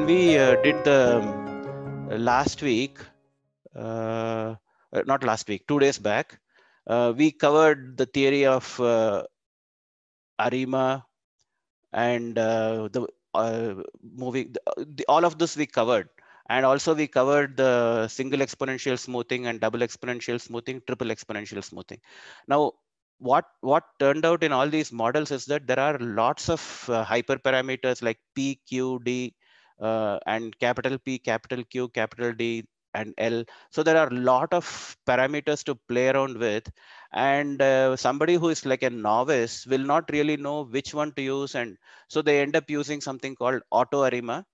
when we uh, did the um, last week, uh, uh, not last week, two days back, we covered the theory of Arima and the uh, the, the, all of this we covered and also we covered the single exponential smoothing and double exponential smoothing triple exponential smoothing now what what turned out in all these models is that there are lots of uh, hyperparameters like p q d uh, and capital P, capital Q, capital D, and L. So there are a lot of parameters to play around with. And uh, somebody who is like a novice will not really know which one to use. And so they end up using something called Auto ARIMA,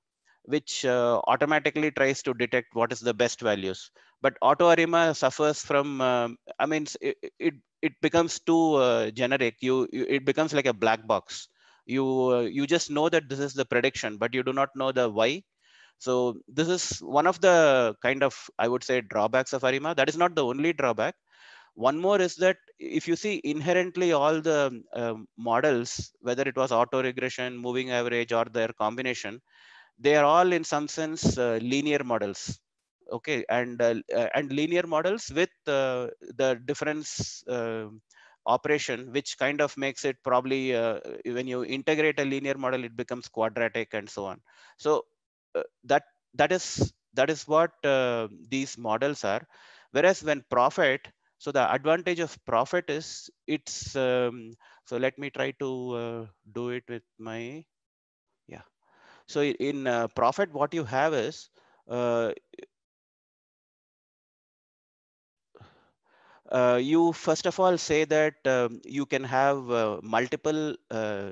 which uh, automatically tries to detect what is the best values. But Auto ARIMA suffers from, um, I mean, it, it, it becomes too uh, generic. You, you, It becomes like a black box you you just know that this is the prediction but you do not know the why so this is one of the kind of i would say drawbacks of arima that is not the only drawback one more is that if you see inherently all the um, models whether it was auto regression moving average or their combination they are all in some sense uh, linear models okay and uh, and linear models with uh, the difference uh, operation, which kind of makes it probably uh, when you integrate a linear model, it becomes quadratic and so on. So uh, that that is that is what uh, these models are. Whereas when profit, so the advantage of profit is it's um, so let me try to uh, do it with my yeah. So in uh, profit, what you have is uh, uh, you first of all say that um, you can have uh, multiple uh,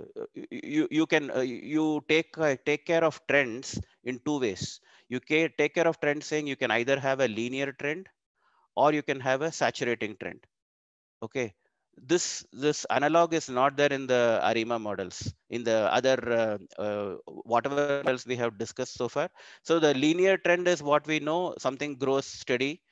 you you can uh, you take uh, take care of trends in two ways you can take care of trends saying you can either have a linear trend or you can have a saturating trend okay this this analog is not there in the arima models in the other uh, uh, whatever else we have discussed so far so the linear trend is what we know something grows steady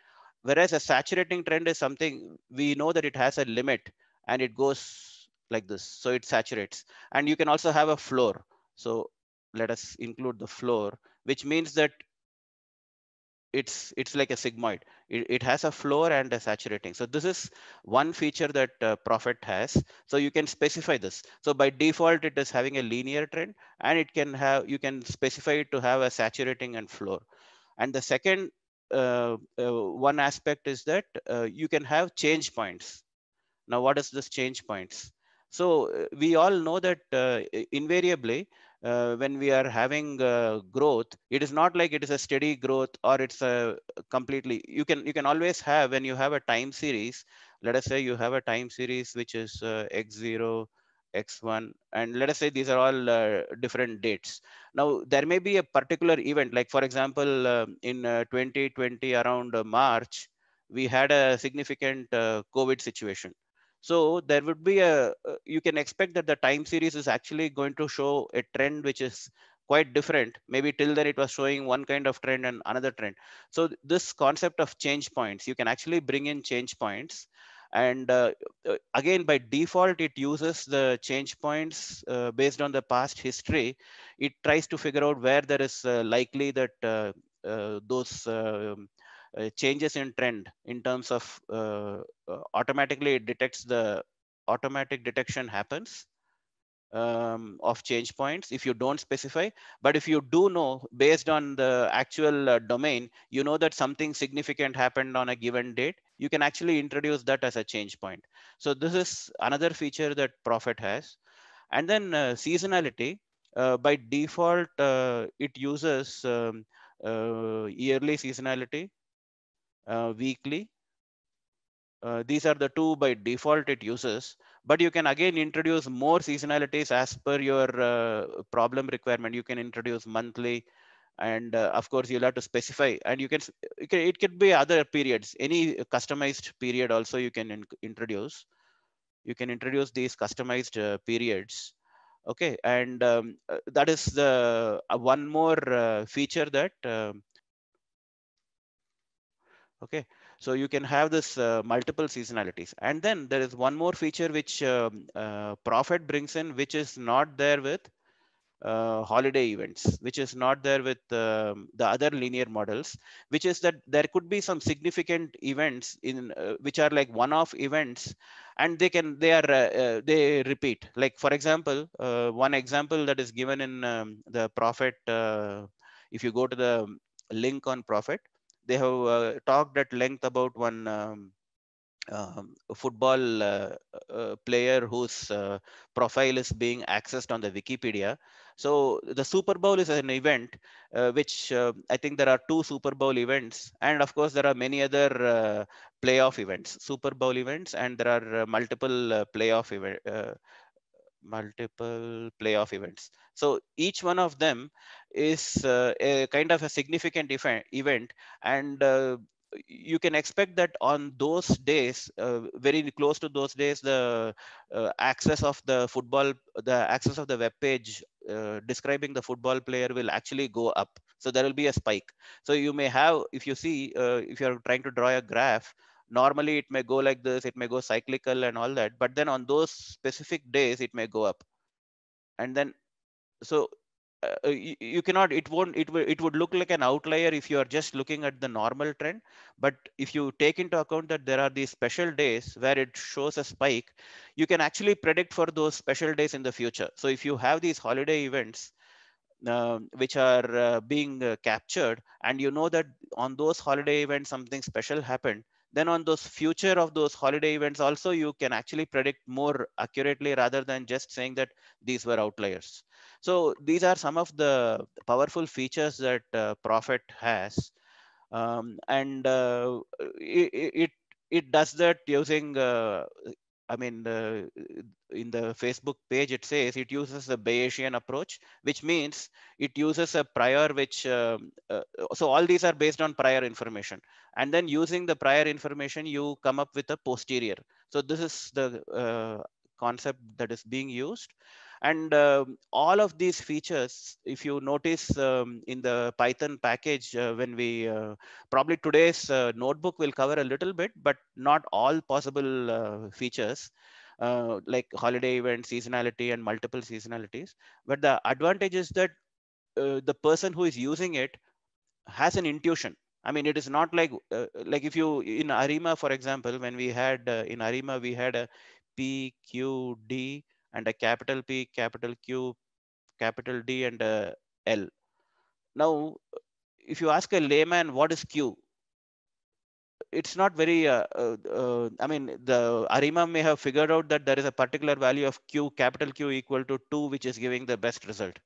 Whereas a saturating trend is something we know that it has a limit and it goes like this. So it saturates. And you can also have a floor. So let us include the floor, which means that it's it's like a sigmoid. It, it has a floor and a saturating. So this is one feature that uh, Profit has. So you can specify this. So by default, it is having a linear trend and it can have, you can specify it to have a saturating and floor. And the second uh, uh, one aspect is that uh, you can have change points. Now, what is this change points? So we all know that invariably, uh, when we are having uh, growth it is not like it is a steady growth or it's a completely you can you can always have when you have a time series let us say you have a time series which is uh, x0 x1 and let us say these are all uh, different dates now there may be a particular event like for example uh, in uh, 2020 around uh, march we had a significant uh, covid situation so there would be a uh, you can expect that the time series is actually going to show a trend which is quite different maybe till then it was showing one kind of trend and another trend so this concept of change points you can actually bring in change points and uh, uh, again, by default, it uses the change points uh, based on the past history. It tries to figure out where there is uh, likely that uh, uh, those um, changes in trend in terms of automatically it detects the automatic detection happens um, of change points if you don't specify. But if you do know based on the actual uh, domain, you know that something significant happened on a given date, you can actually introduce that as a change point. So this is another feature that Profit has. And then uh, seasonality, uh, by default, uh, it uses um, uh, yearly seasonality, uh, weekly. these are the two by default it uses but you can again introduce more seasonalities as per your uh, problem requirement you can introduce monthly and uh, of course you'll have to specify and you can, it can, it could be other periods any customized period also you can in, introduce you can introduce these customized uh, periods okay and um, uh, that is the uh, one more uh, feature that um, okay so you can have this uh, multiple seasonalities. And then there is one more feature which um, uh, Profit brings in, which is not there with uh, holiday events, which is not there with um, the other linear models, which is that there could be some significant events in uh, which are like one-off events, and they can they are uh, uh they repeat. Like for example, uh, one example that is given in um, the profit. Uh, if you go to the link on profit, they have uh, talked at length about one um, um, football uh, uh, player whose uh, profile is being accessed on the Wikipedia. So the Super Bowl is an event uh, which uh, I think there are two Super Bowl events, and of course there are many other playoff events, Super Bowl events, and there are multiple playoff event, multiple playoff events. So each one of them is uh, a kind of a significant event and uh, you can expect that on those days uh, very close to those days the uh, access of the football the access of the web page uh, describing the football player will actually go up so there will be a spike so you may have if you see uh, if you're trying to draw a graph normally it may go like this it may go cyclical and all that but then on those specific days it may go up and then so uh, you, you, cannot it won't it, it would look like an outlier if you are just looking at the normal trend but if you take into account that there are these special days where it shows a spike you can actually predict for those special days in the future so if you have these holiday events uh, which are uh, being uh, captured and you know that on those holiday events something special happened then on those future of those holiday events also you can actually predict more accurately rather than just saying that these were outliers so these are some of the powerful features that uh, Prophet has. Um, and uh, it, it, it does that using, uh, I mean, in the Facebook page, it says it uses a Bayesian approach, which means it uses a prior, which, um, uh, so all these are based on prior information. And then using the prior information, you come up with a posterior. So this is the uh, concept that is being used. And um, all of these features, if you notice um, in the Python package, uh, when we uh, probably today's uh, notebook will cover a little bit, but not all possible uh, features. Uh, like holiday event seasonality and multiple seasonalities but the advantage is that uh, the person who is using it has an intuition I mean, it is not like uh, like if you in Arima, for example, when we had uh, in Arima, we had a PQD and a capital P, capital Q, capital D, and a uh, L. Now, if you ask a layman, what is Q? It's not very, uh, uh, uh, I mean, the Arima may have figured out that there is a particular value of Q, capital Q equal to 2, which is giving the best result.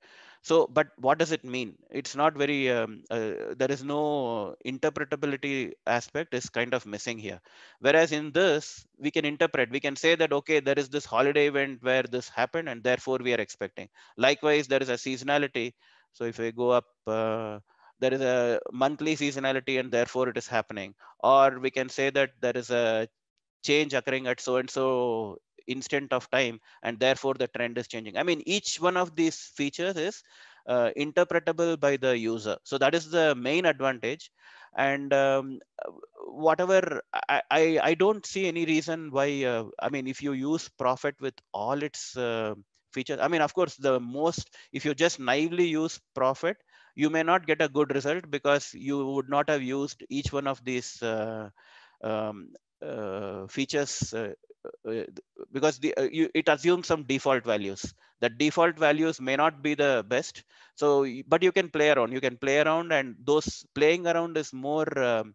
So, but what does it mean? It's not very, um, uh, there is no interpretability aspect is kind of missing here. Whereas in this, we can interpret, we can say that, okay, there is this holiday event where this happened and therefore we are expecting. Likewise, there is a seasonality. So if we go up, uh, there is a monthly seasonality and therefore it is happening. Or we can say that there is a change occurring at so and so instant of time and therefore the trend is changing. I mean, each one of these features is uh, interpretable by the user. So that is the main advantage. And um, whatever, I, I, I, don't see any reason why, uh, I mean, if you use Profit with all its uh, features, I mean, of course, the most, if you just naively use Profit, you may not get a good result because you would not have used each one of these uh, um, uh, features uh, uh because the, uh, you, it assumes some default values. The default values may not be the best. So, but you can play around. You can play around, and those playing around is more um,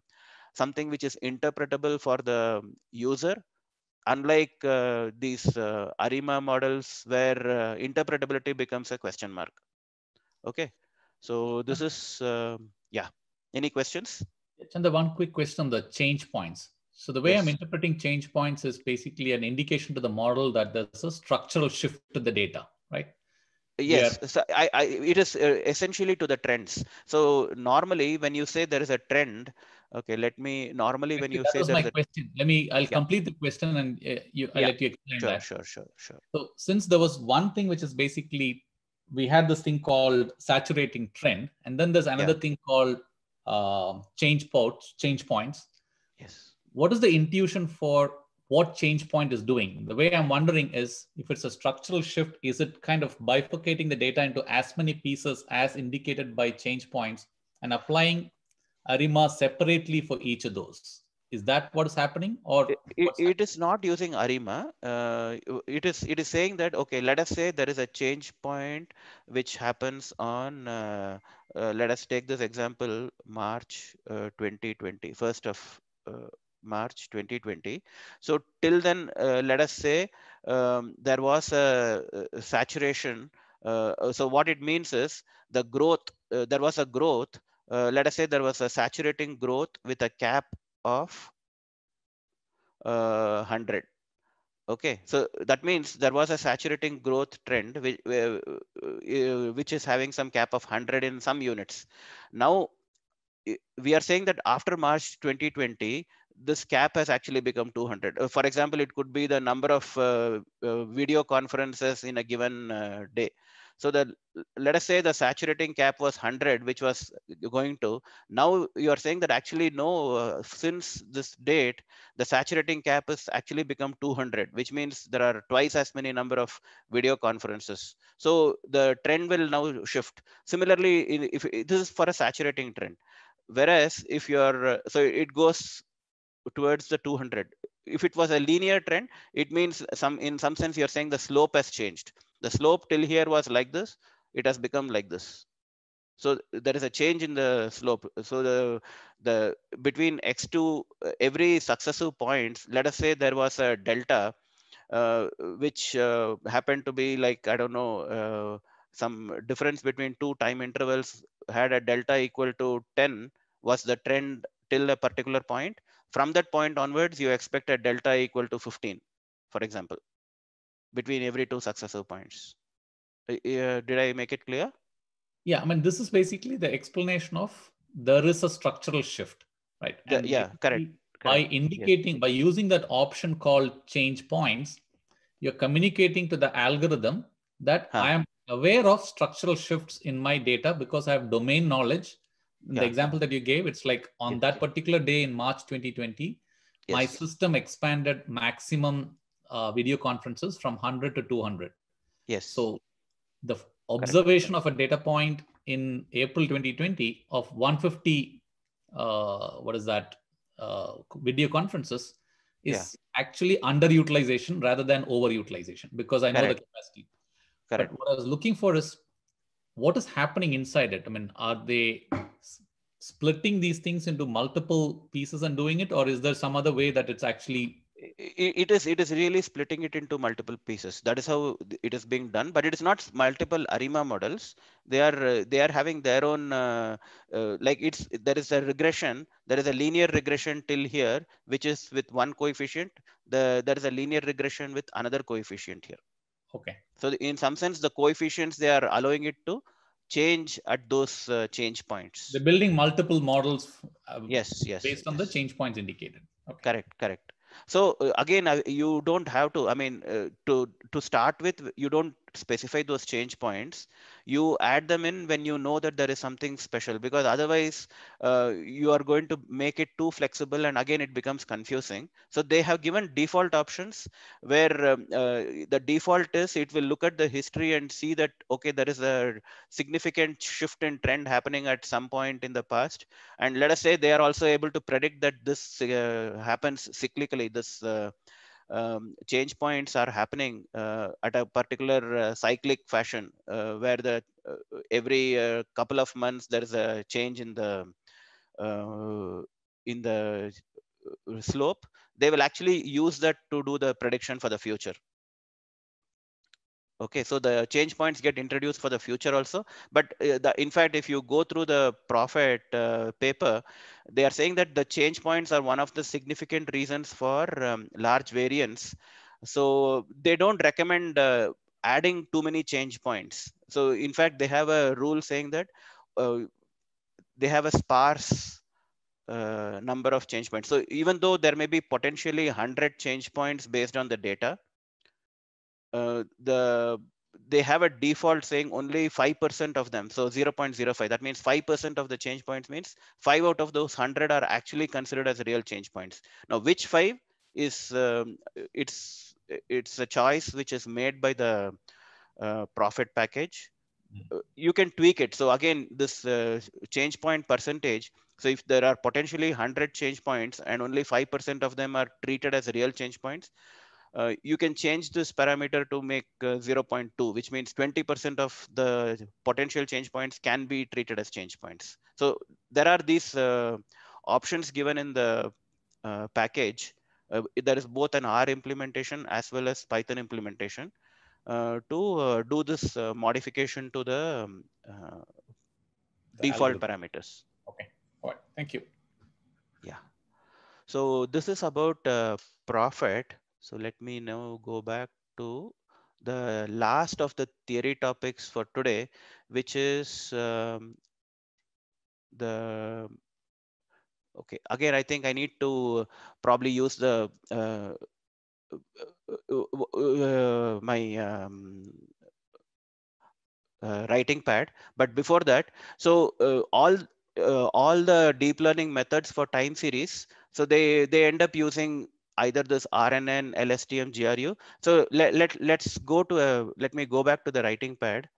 something which is interpretable for the user. Unlike uh, these Arima models, where interpretability becomes a question mark. Okay, so this is um, yeah. Any questions? And the one quick question on the change points. So the way yes. I'm interpreting change points is basically an indication to the model that there's a structural shift to the data, right? Yes, yeah. so I, I, it is uh, essentially to the trends. So normally when you say there is a trend, okay, let me, normally when you that say- That was my question. Let me, I'll yeah. complete the question and uh, you, I'll yeah. let you explain sure, that. Sure, sure, sure. So since there was one thing which is basically, we had this thing called saturating trend, and then there's another thing called uh, change points. change points. Yes what is the intuition for what change point is doing? The way I'm wondering is if it's a structural shift, is it kind of bifurcating the data into as many pieces as indicated by change points and applying ARIMA separately for each of those? Is that what is happening, or it, it is not using ARIMA? Uh, it is it is saying that okay, let us say there is a change point which happens on. Uh, uh, let us take this example, March 2020, uh, first of uh, March 2020. So till then, uh, let us say um, there was a, a saturation. Uh, so what it means is the growth, uh, there was a growth. let us say there was a saturating growth with a cap of 100. Okay, so that means there was a saturating growth trend which, which is having some cap of 100 in some units. Now, we are saying that after March 2020, this cap has actually become 200. Uh, for example, it could be the number of uh, uh, video conferences in a given uh, day. So the let us say the saturating cap was 100, which was going to. Now you are saying that actually no, uh, since this date, the saturating cap has actually become 200, which means there are twice as many number of video conferences. So the trend will now shift. Similarly, if, if this is for a saturating trend, whereas if you're uh, so it goes towards the 200. If it was a linear trend, it means some in some sense you're saying the slope has changed. The slope till here was like this, it has become like this. So there is a change in the slope. So the the between x2 every successive points, let us say there was a delta, uh, which uh, happened to be like I don't know uh, some difference between two time intervals had a delta equal to 10 was the trend till a particular point from that point onwards, you expect a delta equal to 15, for example, between every two successive points. Uh, uh, did I make it clear? Yeah, I mean, this is basically the explanation of there is a structural shift, right? The, yeah, correct. By correct. indicating, yes. by using that option called change points, you're communicating to the algorithm that huh. I am aware of structural shifts in my data because I have domain knowledge the example that you gave it's like on that particular day in march 2020 yes. my system expanded maximum uh, video conferences from 100 to 200 yes so the observation Correct. of a data point in april 2020 of 150 uh, what is that uh, video conferences is yeah. actually underutilization rather than overutilization because i know Correct. the capacity Correct. But what i was looking for is what is happening inside it? I mean, are they splitting these things into multiple pieces and doing it, or is there some other way that it's actually it is it is really splitting it into multiple pieces that is how it is being done but it is not multiple arima models they are uh, they are having their own uh, uh, like it's there is a regression there is a linear regression till here which is with one coefficient the there is a linear regression with another coefficient here Okay. So in some sense, the coefficients, they are allowing it to change at those uh, change points. They're building multiple models. Uh, yes, yes. Based yes. on the change points indicated. Okay. Correct, correct. So uh, again, uh, you don't have to, I mean, uh, to, to start with, you don't specify those change points. You add them in when you know that there is something special because otherwise uh, you are going to make it too flexible and again it becomes confusing. So they have given default options where um, uh, the default is it will look at the history and see that, okay, there is a significant shift in trend happening at some point in the past. And let us say they are also able to predict that this uh, happens cyclically, this uh, um, change points are happening uh, at a particular uh, cyclic fashion uh, where the uh, every uh, couple of months there is a change in the uh, in the slope they will actually use that to do the prediction for the future Okay, so the change points get introduced for the future also. But uh, the, in fact, if you go through the profit uh, paper, they are saying that the change points are one of the significant reasons for um, large variance. So they don't recommend uh, adding too many change points. So in fact, they have a rule saying that uh, they have a sparse uh, number of change points. So even though there may be potentially 100 change points based on the data, uh, the they have a default saying only 5% of them. So 0.05, that means 5% of the change points means five out of those 100 are actually considered as real change points. Now, which five is, um, it's, it's a choice which is made by the uh, profit package. Mm-hmm. Uh, you can tweak it. So again, this uh, change point percentage. So if there are potentially 100 change points and only 5% of them are treated as real change points, uh, you can change this parameter to make uh, 0.2, which means 20% of the potential change points can be treated as change points. So there are these uh, options given in the uh, package. Uh, there is both an R implementation as well as Python implementation uh, to do this modification to the, um, the default algorithm. parameters. Okay, all right, thank you. Yeah. So this is about profit. So let me now go back to the last of the theory topics for today, which is um, the, okay, again, I think I need to probably use the, uh, uh, my um, uh, writing pad. But before that, so uh, all uh, all the deep learning methods for time series, so they they end up using either this RNN, LSTM, GRU. So let, let, let's go to, a, let me go back to the writing pad.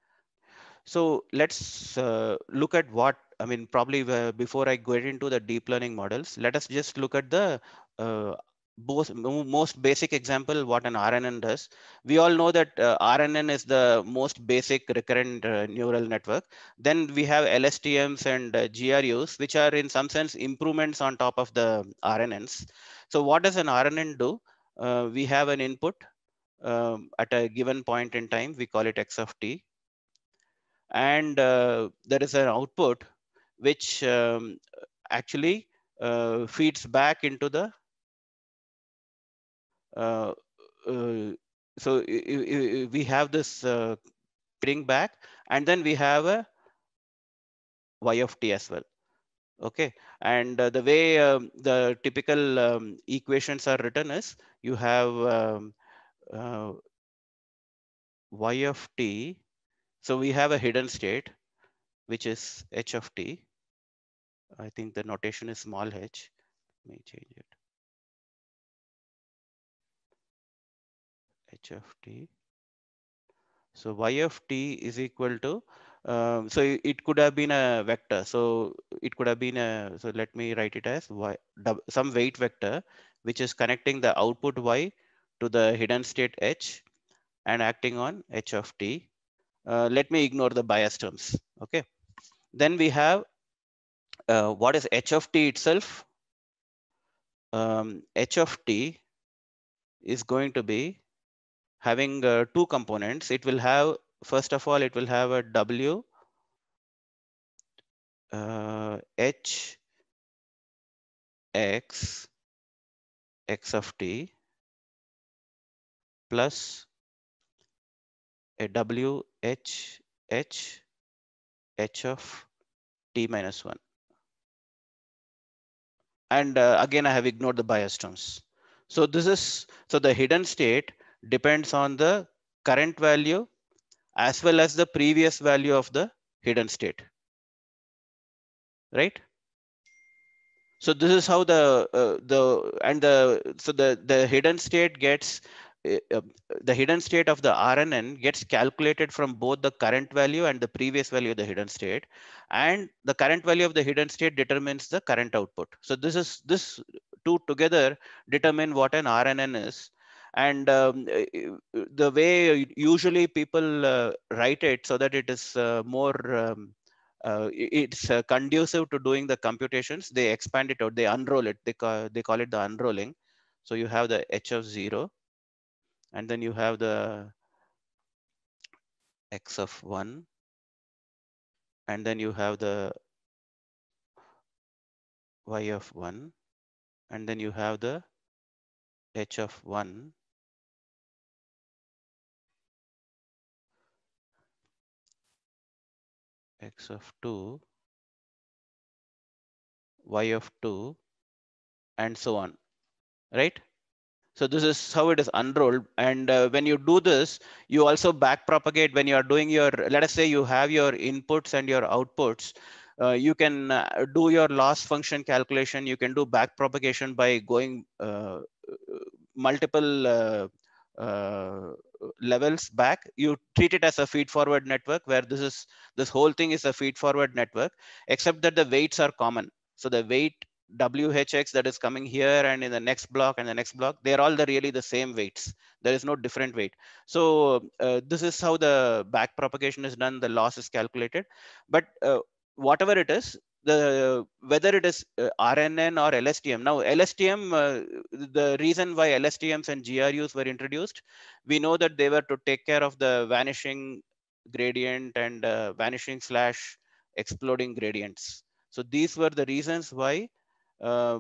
So let's uh, look at what, I mean, probably uh, before I get into the deep learning models, let us just look at the uh, both most basic example what an rnn does we all know that uh, rnn is the most basic recurrent uh, neural network then we have lstms and uh, grus which are in some sense improvements on top of the rnns so what does an rnn do uh, we have an input um, at a given point in time we call it x of t and uh, there is an output which um, actually uh, feeds back into the uh, uh, so we have this bring uh, back, and then we have a y of t as well. Okay, and the way um, the typical um, equations are written is you have um, y of t. So we have a hidden state, which is h of t. I think the notation is small h. Let me change it. h of t. So y of t is equal to, um, so it could have been a vector. So it could have been a, so let me write it as y, some weight vector, which is connecting the output y to the hidden state h and acting on h of t. Uh, let me ignore the bias terms, okay? Then we have uh, what is h of t itself? Um, h of t is going to be having uh, two components. It will have, first of all, it will have a W, uh, H, X, X of T plus a W, H, H, H of T minus one. And uh, again, I have ignored the bias terms. So this is, so the hidden state depends on the current value as well as the previous value of the hidden state, right? So this is how the, uh, the, and the, so the, the hidden state gets, uh, uh, the hidden state of the RNN gets calculated from both the current value and the previous value of the hidden state. And the current value of the hidden state determines the current output. So this is, this two together determine what an RNN is and um, uh, uh, the way usually people uh, write it so that it is uh, more um, uh, it's uh, conducive to doing the computations they expand it out they unroll it they, ca they call it the unrolling so you have the h of 0 and then you have the x of 1 and then you have the y of 1 and then you have the h of 1 x of 2, y of 2, and so on, right? So this is how it is unrolled. And uh, when you do this, you also backpropagate when you are doing your, let us say you have your inputs and your outputs. Uh, you can uh, do your loss function calculation. You can do backpropagation by going uh, multiple uh, uh, levels back you treat it as a feed forward network where this is this whole thing is a feed forward network except that the weights are common so the weight whx that is coming here and in the next block and the next block they are all the really the same weights there is no different weight so uh, this is how the back propagation is done the loss is calculated but uh, whatever it is the whether it is uh, RNN or LSTM. Now, LSTM, uh, the reason why LSTMs and GRUs were introduced, we know that they were to take care of the vanishing gradient and uh, vanishing slash exploding gradients. So these were the reasons why uh,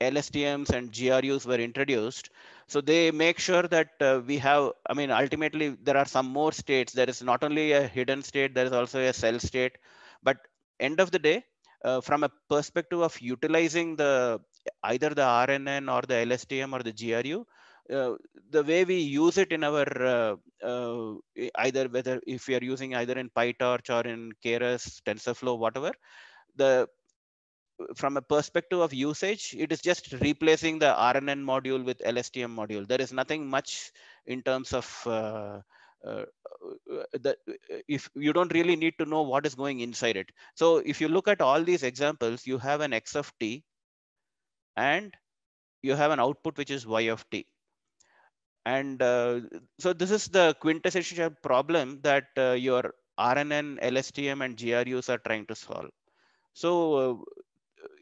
LSTMs and GRUs were introduced. So they make sure that uh, we have, I mean, ultimately there are some more states. There is not only a hidden state, there is also a cell state. But end of the day, uh, from a perspective of utilizing the either the RNN or the LSTM or the GRU, uh, the way we use it in our uh, uh, either whether if we are using either in PyTorch or in Keras, TensorFlow, whatever, the from a perspective of usage, it is just replacing the RNN module with LSTM module. There is nothing much in terms of uh, uh, uh the, uh, if you don't really need to know what is going inside it. So if you look at all these examples, you have an X of T and you have an output, which is Y of T. And uh, so this is the quintessential problem that uh, your RNN, LSTM, and GRUs are trying to solve. So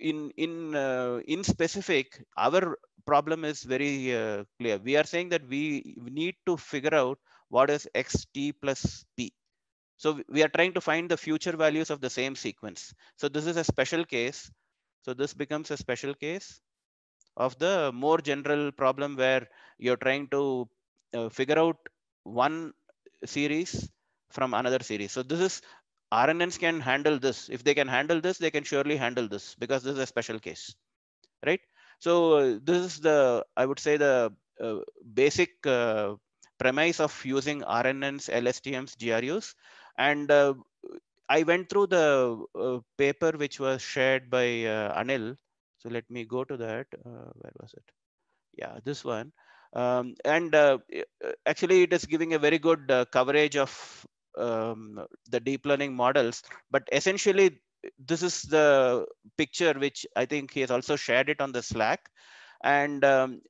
in in uh, in specific our problem is very uh, clear we are saying that we need to figure out what is xt plus p so we are trying to find the future values of the same sequence so this is a special case so this becomes a special case of the more general problem where you're trying to uh, figure out one series from another series so this is RNNs can handle this. If they can handle this, they can surely handle this because this is a special case, right? So uh, this is the, I would say the uh, basic uh, premise of using RNNs, LSTMs, GRUs. And uh, I went through the uh, paper which was shared by uh, Anil. So let me go to that. where was it? Yeah, this one. Um, and actually it is giving a very good coverage of um, the deep learning models. But essentially, this is the picture which I think he has also shared it on the Slack. And um,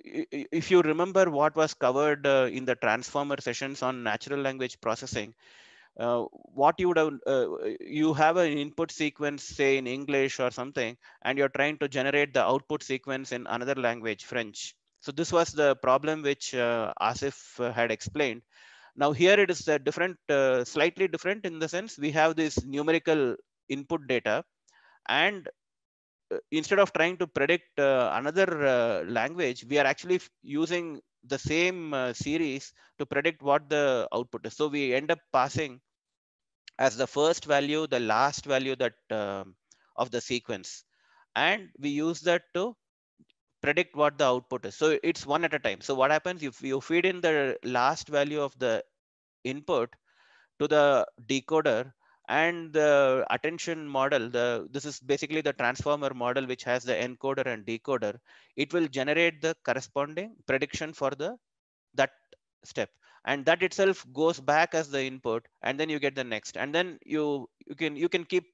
if you remember what was covered uh, in the transformer sessions on natural language processing, uh, what you would have, uh, you have an input sequence, say in English or something, and you're trying to generate the output sequence in another language, French. So this was the problem which uh, Asif had explained. Now here it is uh, different, uh, slightly different in the sense we have this numerical input data and uh, instead of trying to predict uh, another uh, language, we are actually using the same uh, series to predict what the output is. So we end up passing as the first value, the last value that um, of the sequence. And we use that to predict what the output is. So it's one at a time. So what happens if you feed in the last value of the input to the decoder and the attention model, the this is basically the transformer model which has the encoder and decoder, it will generate the corresponding prediction for the that step and that itself goes back as the input and then you get the next and then you you can you can keep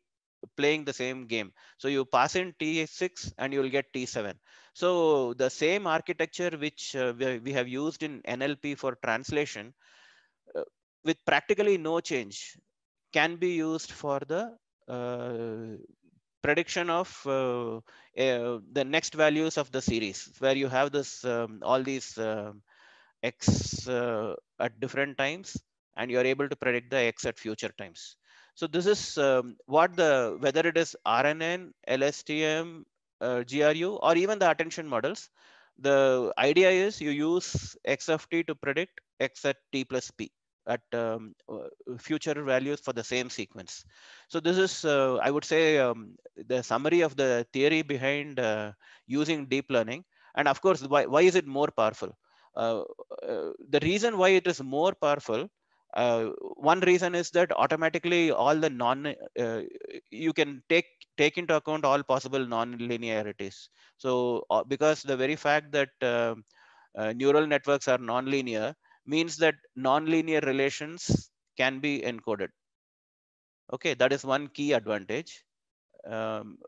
playing the same game. So you pass in T6 and you will get T7. So the same architecture which uh, we, have used in NLP for translation uh, with practically no change can be used for the uh, prediction of uh, the next values of the series where you have this um, all these um, x uh, at different times and you are able to predict the x at future times so this is um, what the, whether it is RNN, LSTM, uh, GRU, or even the attention models, the idea is you use XFT to predict X at T plus P at um, uh, future values for the same sequence. So this is, uh, I would say, um, the summary of the theory behind uh, using deep learning. And of course, why, why is it more powerful? Uh, uh the reason why it is more powerful uh, one reason is that automatically all the non uh, you can take take into account all possible non-linearities so uh, because the very fact that um, uh, neural networks are non-linear means that non-linear relations can be encoded okay that is one key advantage um,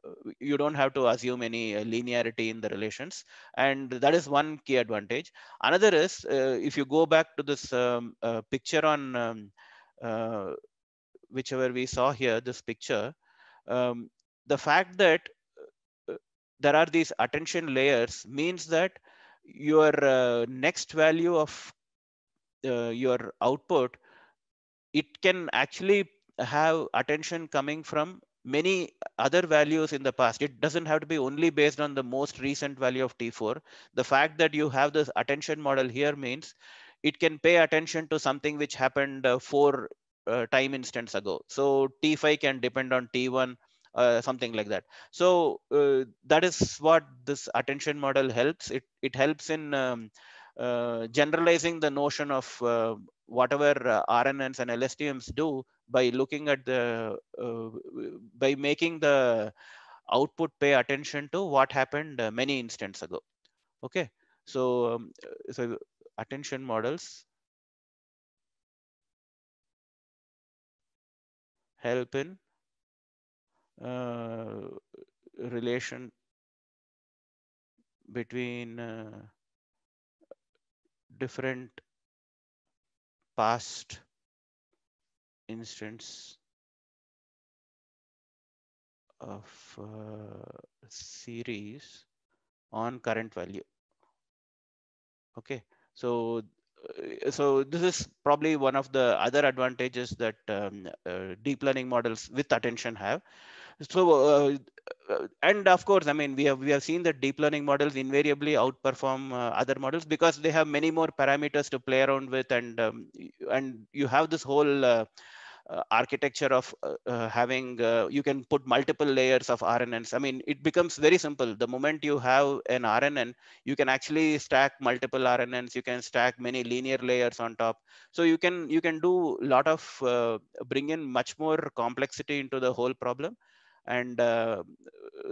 you don't have to assume any uh, linearity in the relations. And that is one key advantage. Another is uh, if you go back to this um, uh, picture on um, whichever we saw here, this picture, um, the fact that there are these attention layers means that your uh, next value of uh, your output, it can actually have attention coming from many other values in the past. It doesn't have to be only based on the most recent value of T4. The fact that you have this attention model here means it can pay attention to something which happened uh, four uh, time instance ago. So T5 can depend on T1, uh, something like that. So uh, that is what this attention model helps. It, it helps in um, uh, generalizing the notion of uh, whatever uh, RNNs and LSTMs do by looking at the, uh, by making the output pay attention to what happened uh, many instants ago. Okay, so, um, uh, so attention models help in relation between different past instance of uh, series on current value. Okay, so uh, so this is probably one of the other advantages that um, uh, deep learning models with attention have. So uh, uh, and of course, I mean, we have we have seen that deep learning models invariably outperform uh, other models because they have many more parameters to play around with, and um, and you have this whole uh, uh architecture of uh, having you can put multiple layers of RNNs. I mean, it becomes very simple. The moment you have an RNN, you can actually stack multiple RNNs. You can stack many linear layers on top. So you can you can do a lot of bring in much more complexity into the whole problem and uh,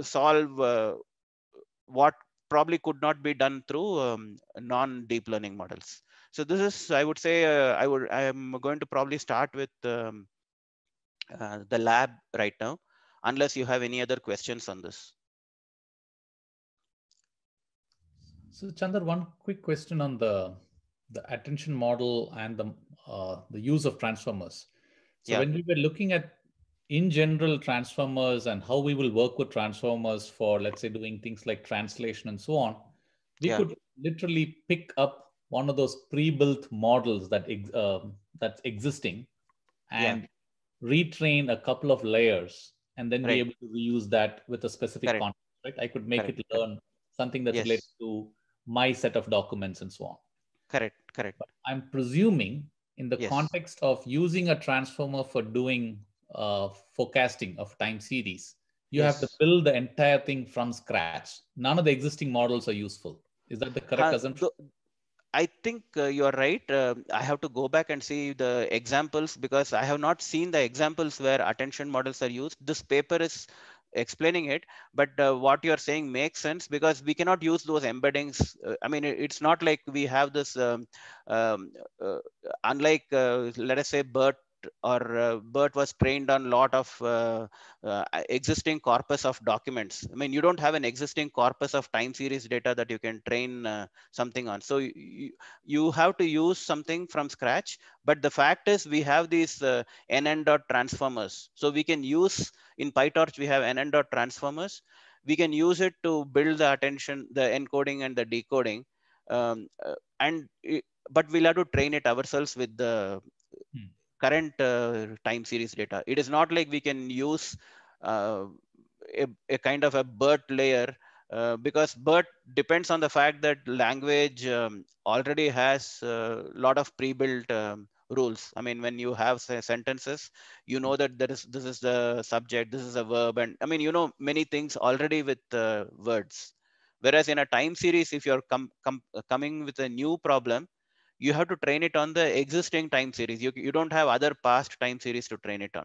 solve uh, what probably could not be done through um, non-deep learning models. So this is, I would say, uh, I would, I am going to probably start with um, the lab right now, unless you have any other questions on this. So chandra one quick question on the the attention model and the uh, the use of transformers. So yeah. when we were looking at in general transformers and how we will work with transformers for let's say doing things like translation and so on we yeah. could literally pick up one of those pre-built models that uh, that's existing and yeah. retrain a couple of layers and then right. be able to reuse that with a specific Correct. context right i could make Correct. it learn something that's yes. related to my set of documents and so on correct correct but i'm presuming in the yes. context of using a transformer for doing uh, forecasting of time series, you yes. have to build the entire thing from scratch. None of the existing models are useful. Is that the correct uh, assumption? So I think uh, you are right. Uh, I have to go back and see the examples because I have not seen the examples where attention models are used. This paper is explaining it, but uh, what you are saying makes sense because we cannot use those embeddings. Uh, I mean, it's not like we have this, um, um, uh, unlike, uh, let us say, BERT or uh, BERT was trained on lot of uh, uh, existing corpus of documents. I mean, you don't have an existing corpus of time series data that you can train uh, something on. So you, you have to use something from scratch. But the fact is we have these uh, NN dot transformers. So we can use in PyTorch, we have NN dot transformers. We can use it to build the attention, the encoding and the decoding. Um, uh, and it, uh, but we'll have to train it ourselves with the current uh, time series data. It is not like we can use uh, a, a, kind of a BERT layer uh, because BERT depends on the fact that language um, already has a uh, lot of pre-built um, rules. I mean, when you have say, sentences, you know that there is this is the subject, this is a verb, and I mean, you know many things already with uh, words. Whereas in a time series, if you're com com coming with a new problem, you have to train it on the existing time series. You, you don't have other past time series to train it on.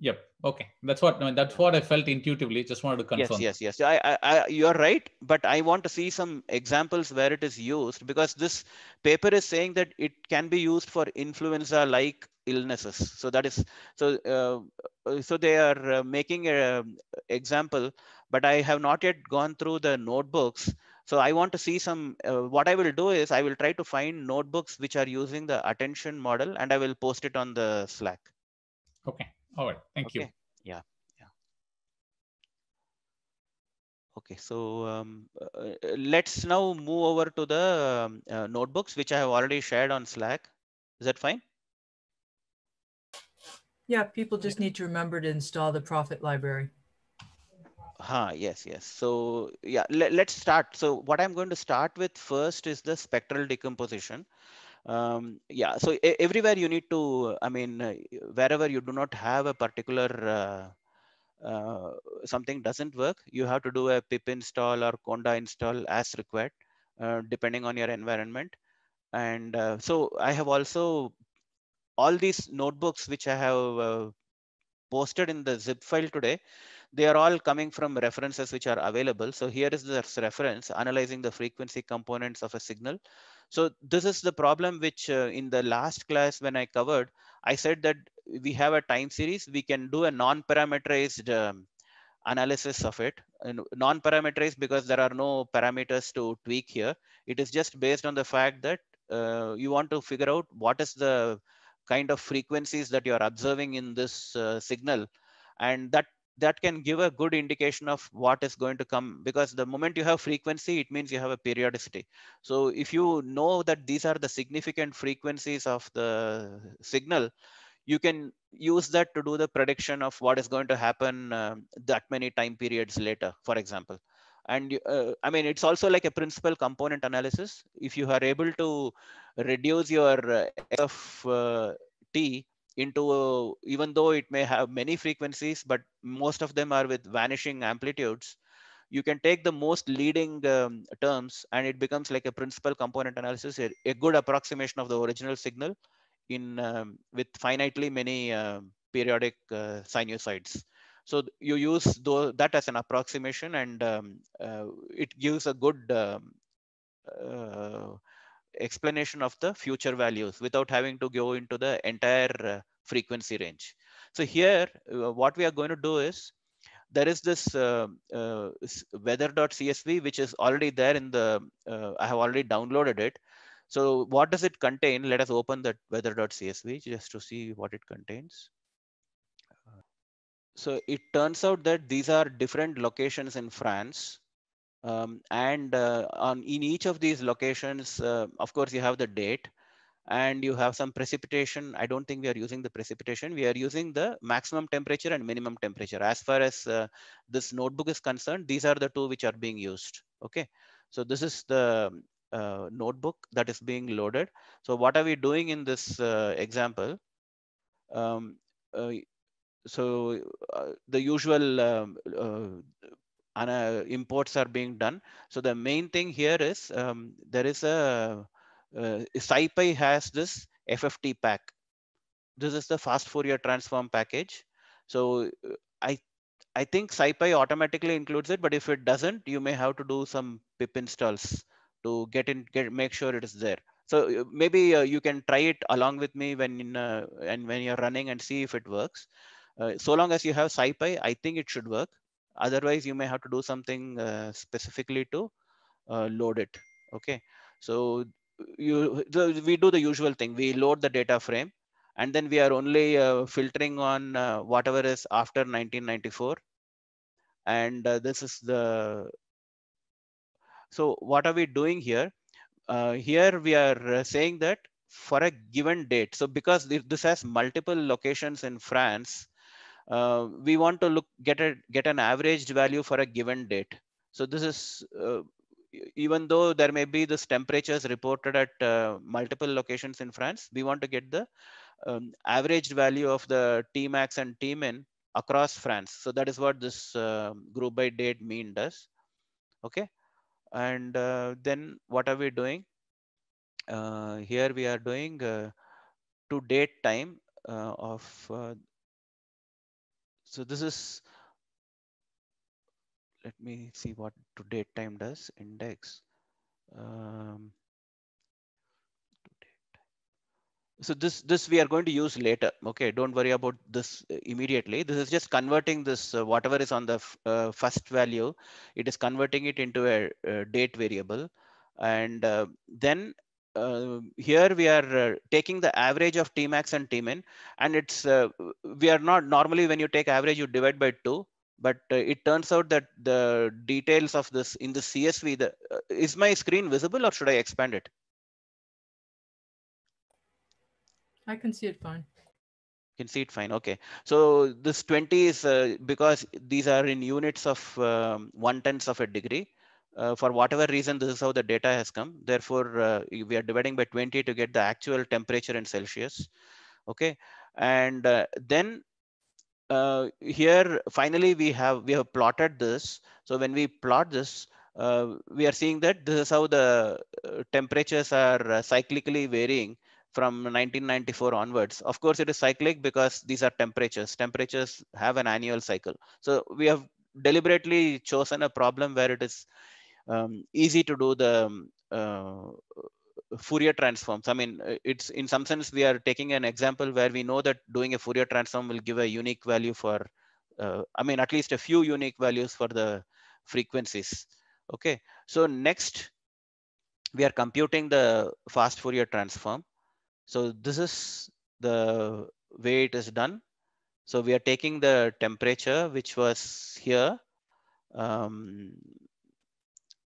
Yep. Okay. That's what no, that's what I felt intuitively. Just wanted to confirm. Yes, yes, yes. I, I, I, you're right, but I want to see some examples where it is used because this paper is saying that it can be used for influenza-like illnesses. So that is so. Uh, so they are uh, making an um, example, but I have not yet gone through the notebooks so I want to see some, uh, what I will do is I will try to find notebooks which are using the attention model and I will post it on the Slack. Okay. All right. Thank okay. you. Yeah. Yeah. Okay, so um, uh, uh, let's now move over to the um, uh, notebooks, which I have already shared on Slack. Is that fine? Yeah, people just need to remember to install the Profit Library huh, yes, yes. So yeah, let, let's start. So what I'm going to start with first is the spectral decomposition. Um, yeah, so everywhere you need to, I mean, uh, wherever you do not have a particular uh, uh, something doesn't work, you have to do a pip install or conda install as required, uh, depending on your environment. And uh, so I have also all these notebooks which I have uh, posted in the zip file today. They are all coming from references which are available. So here is this reference analyzing the frequency components of a signal. So this is the problem which uh, in the last class when I covered, I said that we have a time series. We can do a non-parameterized um, analysis of it. Non-parameterized because there are no parameters to tweak here. It is just based on the fact that uh, you want to figure out what is the kind of frequencies that you are observing in this uh, signal and that that can give a good indication of what is going to come because the moment you have frequency, it means you have a periodicity. So if you know that these are the significant frequencies of the signal, you can use that to do the prediction of what is going to happen um, that many time periods later, for example. And uh, I mean, it's also like a principal component analysis. If you are able to reduce your uh, F uh, T into uh, even though it may have many frequencies, but most of them are with vanishing amplitudes. You can take the most leading um, terms and it becomes like a principal component analysis, a, a good approximation of the original signal in um, with finitely many uh, periodic uh, sinusoids. So you use those, that as an approximation and um, uh, it gives a good um, uh, explanation of the future values without having to go into the entire uh, frequency range. So here, uh, what we are going to do is there is this uh, uh, weather.csv which is already there in the uh, i have already downloaded it so what does it contain let us open that weather.csv just to see what it contains so it turns out that these are different locations in france um, and uh, on in each of these locations, uh, of course, you have the date and you have some precipitation. I don't think we are using the precipitation. We are using the maximum temperature and minimum temperature. As far as uh, this notebook is concerned, these are the two which are being used. Okay, so this is the uh, notebook that is being loaded. So what are we doing in this uh, example? Um, uh, so the usual um, and, uh, imports are being done. So the main thing here is um, there is a uh, SciPy has this FFT pack. This is the fast Fourier transform package. So uh, I I think SciPy automatically includes it, but if it doesn't, you may have to do some pip installs to get in get make sure it is there. So uh, maybe uh, you can try it along with me when in, uh, and when you're running and see if it works. Uh, so long as you have SciPy, I think it should work. Otherwise, you may have to do something uh, specifically to uh, load it. Okay, so you so we do the usual thing. We load the data frame, and then we are only uh, filtering on uh, whatever is after 1994. And uh, this is the so what are we doing here? here we are saying that for a given date. So because this has multiple locations in France, uh, we want to look get a get an averaged value for a given date. So this is uh, even though there may be this temperatures reported at uh, multiple locations in France, we want to get the um, averaged value of the Tmax and Tmin across France. So that is what this um, group by date mean does. Okay, and uh, then what are we doing? Uh, here we are doing uh, to date time uh, of uh, so this is, let me see what to date time does index. Um, so this this we are going to use later okay don't worry about this uh, immediately this is just converting this uh, whatever is on the uh, first value it is converting it into a, a date variable and uh, then uh, here we are uh, taking the average of Tmax and Tmin, and it's uh, we are not normally when you take average you divide by two, but uh, it turns out that the details of this in the CSV the uh, is my screen visible or should I expand it? I can see it fine. You can see it fine. Okay, so this 20 is uh, because these are in units of um, one tenths of a degree uh, for whatever reason, this is how the data has come. Therefore, uh, we are dividing by 20 to get the actual temperature in Celsius. Okay, and uh, then uh, here finally we have we have plotted this. So when we plot this, uh, we are seeing that this is how the uh, temperatures are cyclically varying from 1994 onwards. Of course, it is cyclic because these are temperatures. Temperatures have an annual cycle. So we have deliberately chosen a problem where it is um, easy to do the um, uh, Fourier transforms. I mean, uh, it's in some sense we are taking an example where we know that doing a Fourier transform will give a unique value for, uh, I mean, at least a few unique values for the frequencies. Okay, so next we are computing the fast Fourier transform. So this is the way it is done. So we are taking the temperature, which was here. Um,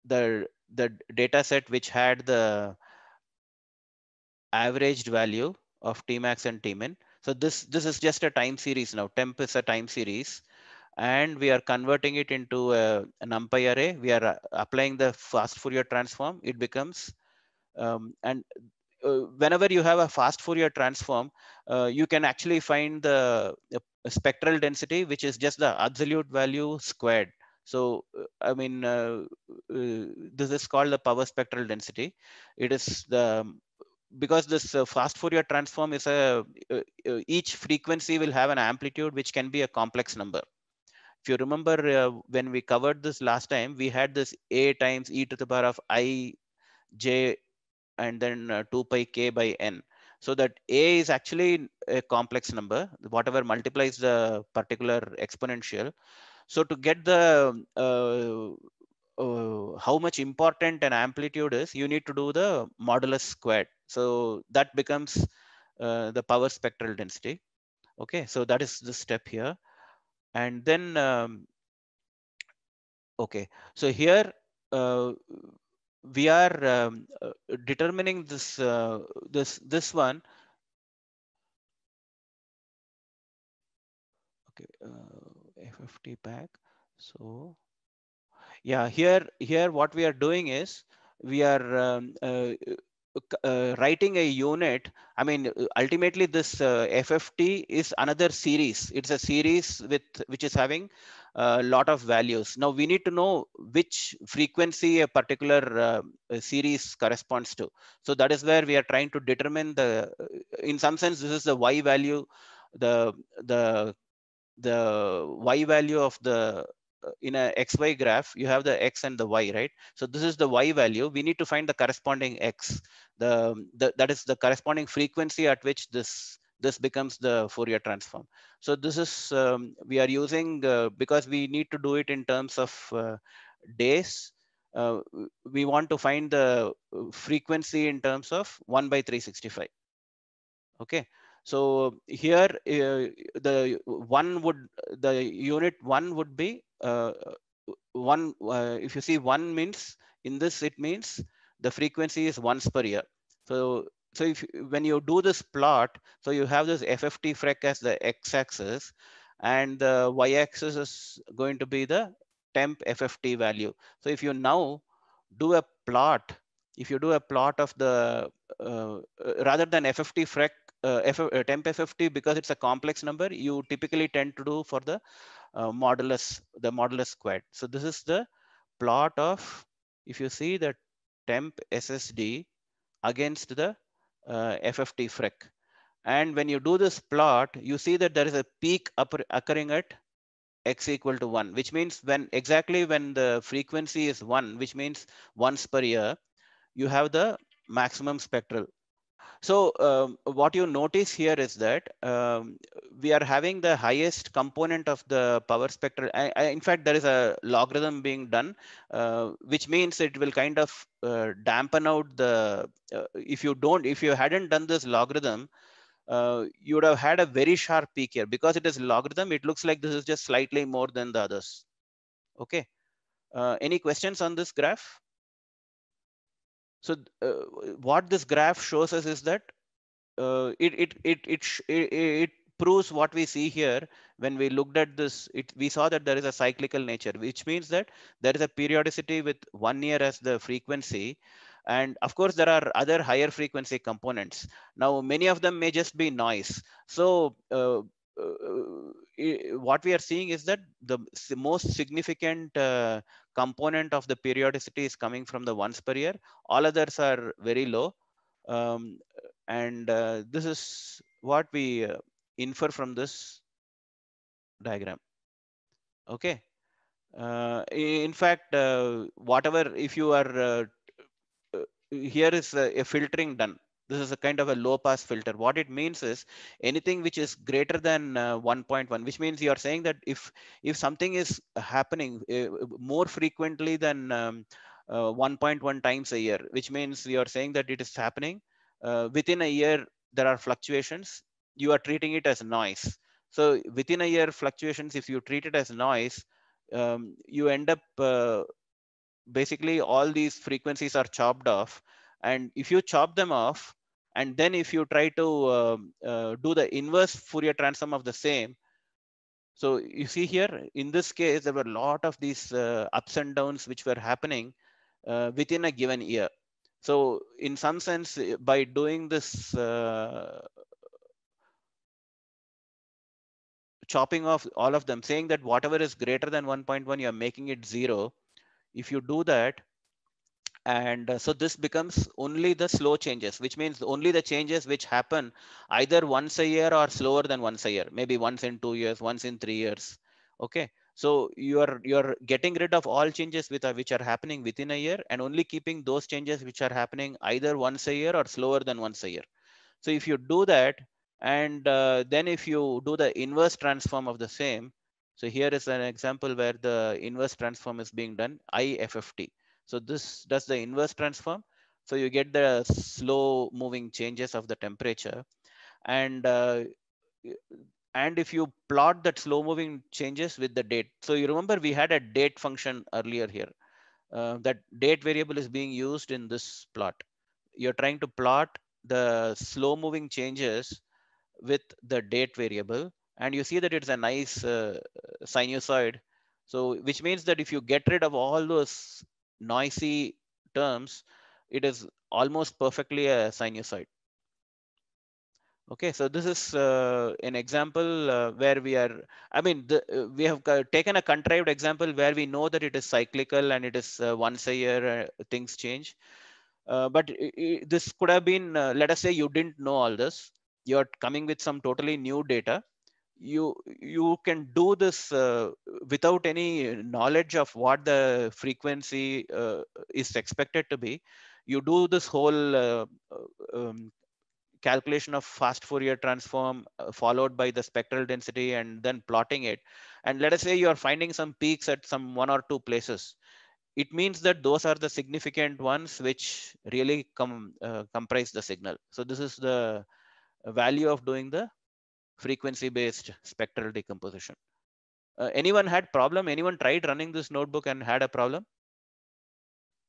the the data set which had the averaged value of Tmax and Tmin. So this this is just a time series now. Temp is a time series, and we are converting it into a, NumPy array. We are uh, applying the fast Fourier transform. It becomes um, and uh, whenever you have a fast Fourier transform, uh, you can actually find the, the spectral density, which is just the absolute value squared. So, uh, I mean, uh, uh, this is called the power spectral density. It is the um, because this uh, fast Fourier transform is a, uh, uh, each frequency will have an amplitude which can be a complex number. If you remember when we covered this last time, we had this a times e to the power of i, j, and then 2 pi k by n. So that a is actually a complex number, whatever multiplies the particular exponential. So to get the uh, uh, how much important an amplitude is, you need to do the modulus squared. So that becomes uh, the power spectral density. Okay, so that is the step here. And then, um, okay, so here uh, we are um, uh, determining this, uh, this, this one. Okay Fifty back. So yeah, here, here what we are doing is we are um, uh, uh, uh writing a unit. I mean, ultimately this uh, FFT is another series. It's a series with which is having a uh, lot of values. Now we need to know which frequency a particular uh, series corresponds to. So that is where we are trying to determine the, in some sense, this is the Y value, the, the the y value of the uh, in a xy graph, you have the x and the y, right? So this is the y value. We need to find the corresponding x. The, um, the that is the corresponding frequency at which this this becomes the Fourier transform. So this is um, we are using uh, because we need to do it in terms of uh, days. Uh, we want to find the uh, frequency in terms of 1 by 365. Okay. So here uh, the one would, the unit one would be uh, one, uh, if you see one means, in this it means the frequency is once per year. So so if when you do this plot, so you have this FFT frec as the x-axis, and the y-axis is going to be the temp FFT value. So if you now do a plot, if you do a plot of the uh, rather than FFT frec uh, F, uh, temp FFT because it's a complex number, you typically tend to do for the uh, modulus, the modulus squared. So this is the plot of, if you see the temp SSD against the uh, FFT frec. And when you do this plot, you see that there is a peak occurring at x equal to 1, which means when exactly when the frequency is 1, which means once per year, you have the maximum spectral so um, what you notice here is that um, we are having the highest component of the power spectral. in fact, there is a logarithm being done, uh, which means it will kind of uh, dampen out the, uh, if you don't, if you hadn't done this logarithm, uh, you would have had a very sharp peak here because it is logarithm. It looks like this is just slightly more than the others. Okay. Uh, any questions on this graph? So what this graph shows us is that it, it, it, it, it proves what we see here when we looked at this it, we saw that there is a cyclical nature which means that there is a periodicity with one year as the frequency and of course there are other higher frequency components now many of them may just be noise so uh, uh, uh, uh, what we are seeing is that the most significant component of the periodicity is coming from the once per year. All others are very low. Um, and this is what we infer from this diagram. Okay. Uh, in fact, uh, whatever if you are uh, here is a, a filtering done. This is a kind of a low pass filter. What it means is anything which is greater than uh, 1.1, which means you are saying that if if something is happening uh, more frequently than um, uh, 1.1 times a year, which means you are saying that it is happening uh, within a year. There are fluctuations. You are treating it as noise. So within a year fluctuations, if you treat it as noise, um, you end up uh, basically all these frequencies are chopped off and if you chop them off, and then if you try to uh, uh, do the inverse Fourier transform of the same, so you see here, in this case, there were a lot of these uh, ups and downs which were happening uh, within a given year. So in some sense, by doing this uh, chopping off all of them, saying that whatever is greater than 1.1, you're making it zero. If you do that, and uh, so this becomes only the slow changes which means only the changes which happen either once a year or slower than once a year maybe once in two years once in three years okay so you're you're getting rid of all changes with, uh, which are happening within a year and only keeping those changes which are happening either once a year or slower than once a year so if you do that and uh, then if you do the inverse transform of the same so here is an example where the inverse transform is being done ifft so this does the inverse transform. So you get the slow moving changes of the temperature. And, uh, and if you plot that slow moving changes with the date. So you remember we had a date function earlier here. Uh, that date variable is being used in this plot. You're trying to plot the slow moving changes with the date variable. And you see that it's a nice uh, sinusoid. So which means that if you get rid of all those noisy terms, it is almost perfectly a sinusoid. Okay, so this is uh, an example uh, where we are, I mean, the, we have taken a contrived example where we know that it is cyclical and it is uh, once a year uh, things change. Uh, but this could have been, let us say you didn't know all this, you're coming with some totally new data you you can do this uh, without any knowledge of what the frequency uh, is expected to be you do this whole uh, uh um, calculation of fast fourier transform uh, followed by the spectral density and then plotting it and let us say you are finding some peaks at some one or two places it means that those are the significant ones which really come uh, comprise the signal so this is the value of doing the frequency-based spectral decomposition. Uh, anyone had problem? Anyone tried running this notebook and had a problem?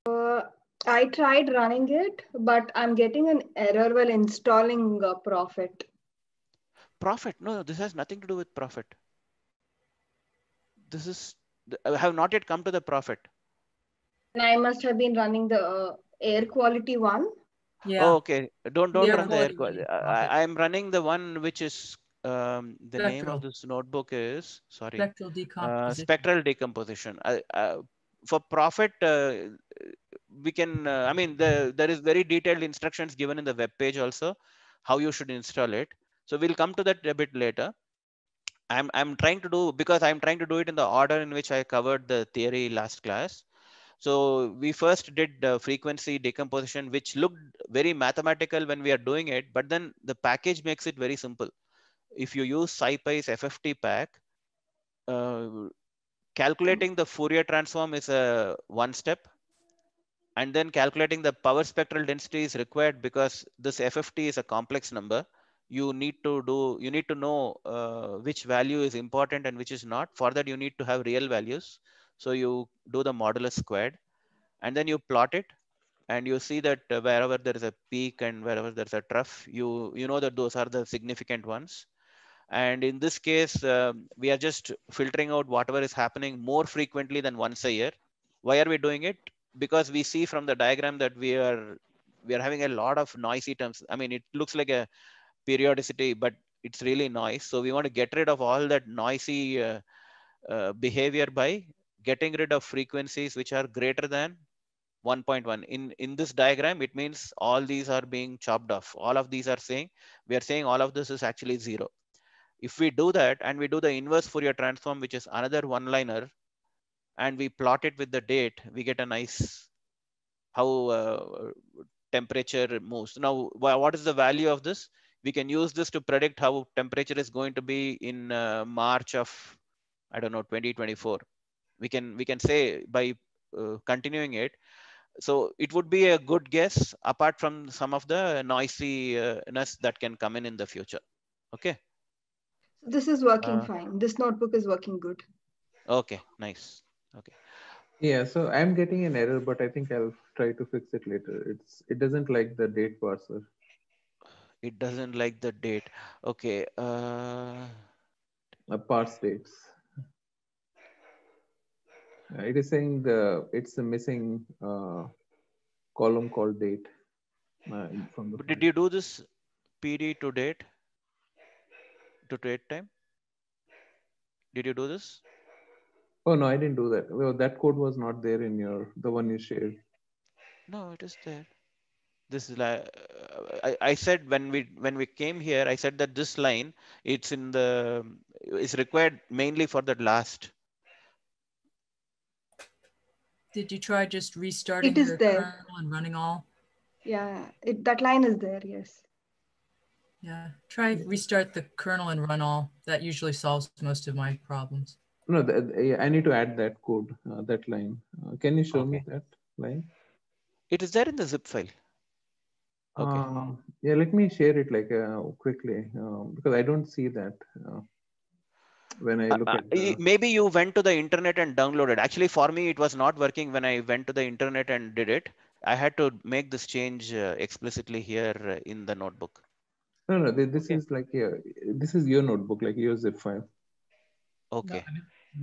Uh, I tried running it, but I'm getting an error while installing uh, Profit. Profit? No, this has nothing to do with Profit. This is, I have not yet come to the Profit. And I must have been running the uh, air quality one. Yeah. Oh, okay. Don't don't run the air quality. I, am running the one which is um, the spectral. name of this notebook is sorry uh, spectral decomposition. Uh, spectral decomposition. for profit, uh, we can. Uh, I mean, the, there is very detailed instructions given in the web page also, how you should install it. So we'll come to that a bit later. I'm I'm trying to do because I'm trying to do it in the order in which I covered the theory last class. So we first did uh, frequency decomposition, which looked very mathematical when we are doing it, but then the package makes it very simple if you use SciPy's FFT pack, uh, calculating the Fourier transform is a one step. And then calculating the power spectral density is required because this FFT is a complex number. You need to do, you need to know uh, which value is important and which is not. For that, you need to have real values. So you do the modulus squared and then you plot it and you see that wherever there is a peak and wherever there's a trough, you, you know that those are the significant ones. And in this case, um, we are just filtering out whatever is happening more frequently than once a year. Why are we doing it? Because we see from the diagram that we are we are having a lot of noisy terms. I mean, it looks like a periodicity, but it's really noise. So we want to get rid of all that noisy uh, uh, behavior by getting rid of frequencies which are greater than 1.1 in in this diagram it means all these are being chopped off all of these are saying we are saying all of this is actually zero if we do that and we do the inverse Fourier transform, which is another one liner, and we plot it with the date, we get a nice how uh, temperature moves. Now, what is the value of this? We can use this to predict how temperature is going to be in uh, March of, I don't know, 2024. We can we can say by uh, continuing it. So it would be a good guess apart from some of the noisiness uh, that can come in in the future. Okay this is working uh, fine this notebook is working good okay nice okay yeah so i'm getting an error but i think i'll try to fix it later it's it doesn't like the date parser it doesn't like the date okay uh a uh, parse dates uh, it is saying the it's a missing uh, column called date uh, did you do this pd to date to trade time? Did you do this? Oh no, I didn't do that. Well, that code was not there in your the one you shared. No, it is there. This is like I, I said when we when we came here, I said that this line it's in the is required mainly for the last. Did you try just restarting it is there. and running all? Yeah, it, that line is there. Yes. Yeah, try restart the kernel and run all. That usually solves most of my problems. No, I need to add that code, uh, that line. Uh, can you show okay. me that line? It is there in the zip file. Okay. Uh, yeah, let me share it like uh, quickly um, because I don't see that uh, when I uh, look uh, at. The... Maybe you went to the internet and downloaded. Actually, for me, it was not working when I went to the internet and did it. I had to make this change explicitly here in the notebook. No, no, this okay. is like a, uh, this is your notebook, like your zip file. Okay.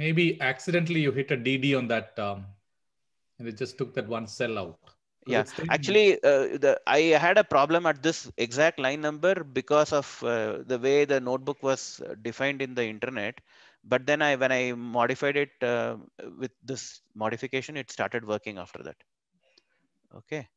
maybe accidentally you hit a DD on that, um, and it just took that one cell out. Yeah, actually, uh, the I had a problem at this exact line number because of uh, the way the notebook was uh, defined in the internet. But then I, when I modified it uh, with this modification, it started working after that. Okay.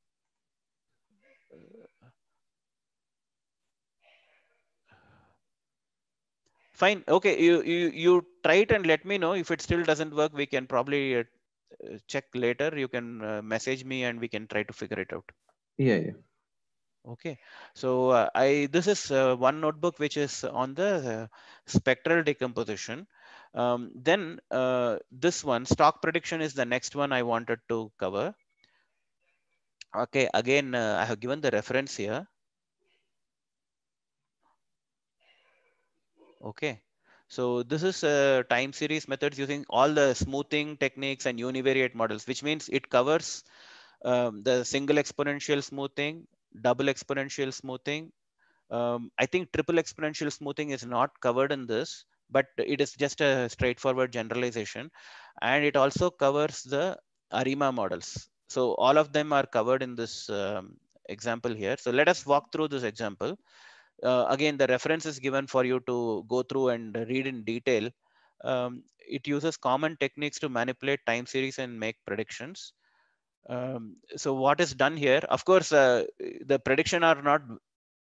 fine okay you you you try it and let me know if it still doesn't work we can probably uh, check later you can uh, message me and we can try to figure it out yeah yeah okay so uh, i this is uh, one notebook which is on the uh, spectral decomposition um, then uh, this one stock prediction is the next one i wanted to cover okay again i have given the reference here Okay. So this is a time series methods using all the smoothing techniques and univariate models, which means it covers um, the single exponential smoothing, double exponential smoothing. Um, I think triple exponential smoothing is not covered in this, but it is just a straightforward generalization. And it also covers the ARIMA models. So all of them are covered in this um, example here. So let us walk through this example uh, again, the reference is given for you to go through and read in detail. Um, it uses common techniques to manipulate time series and make predictions. Um, so what is done here, of course, uh, the prediction are not,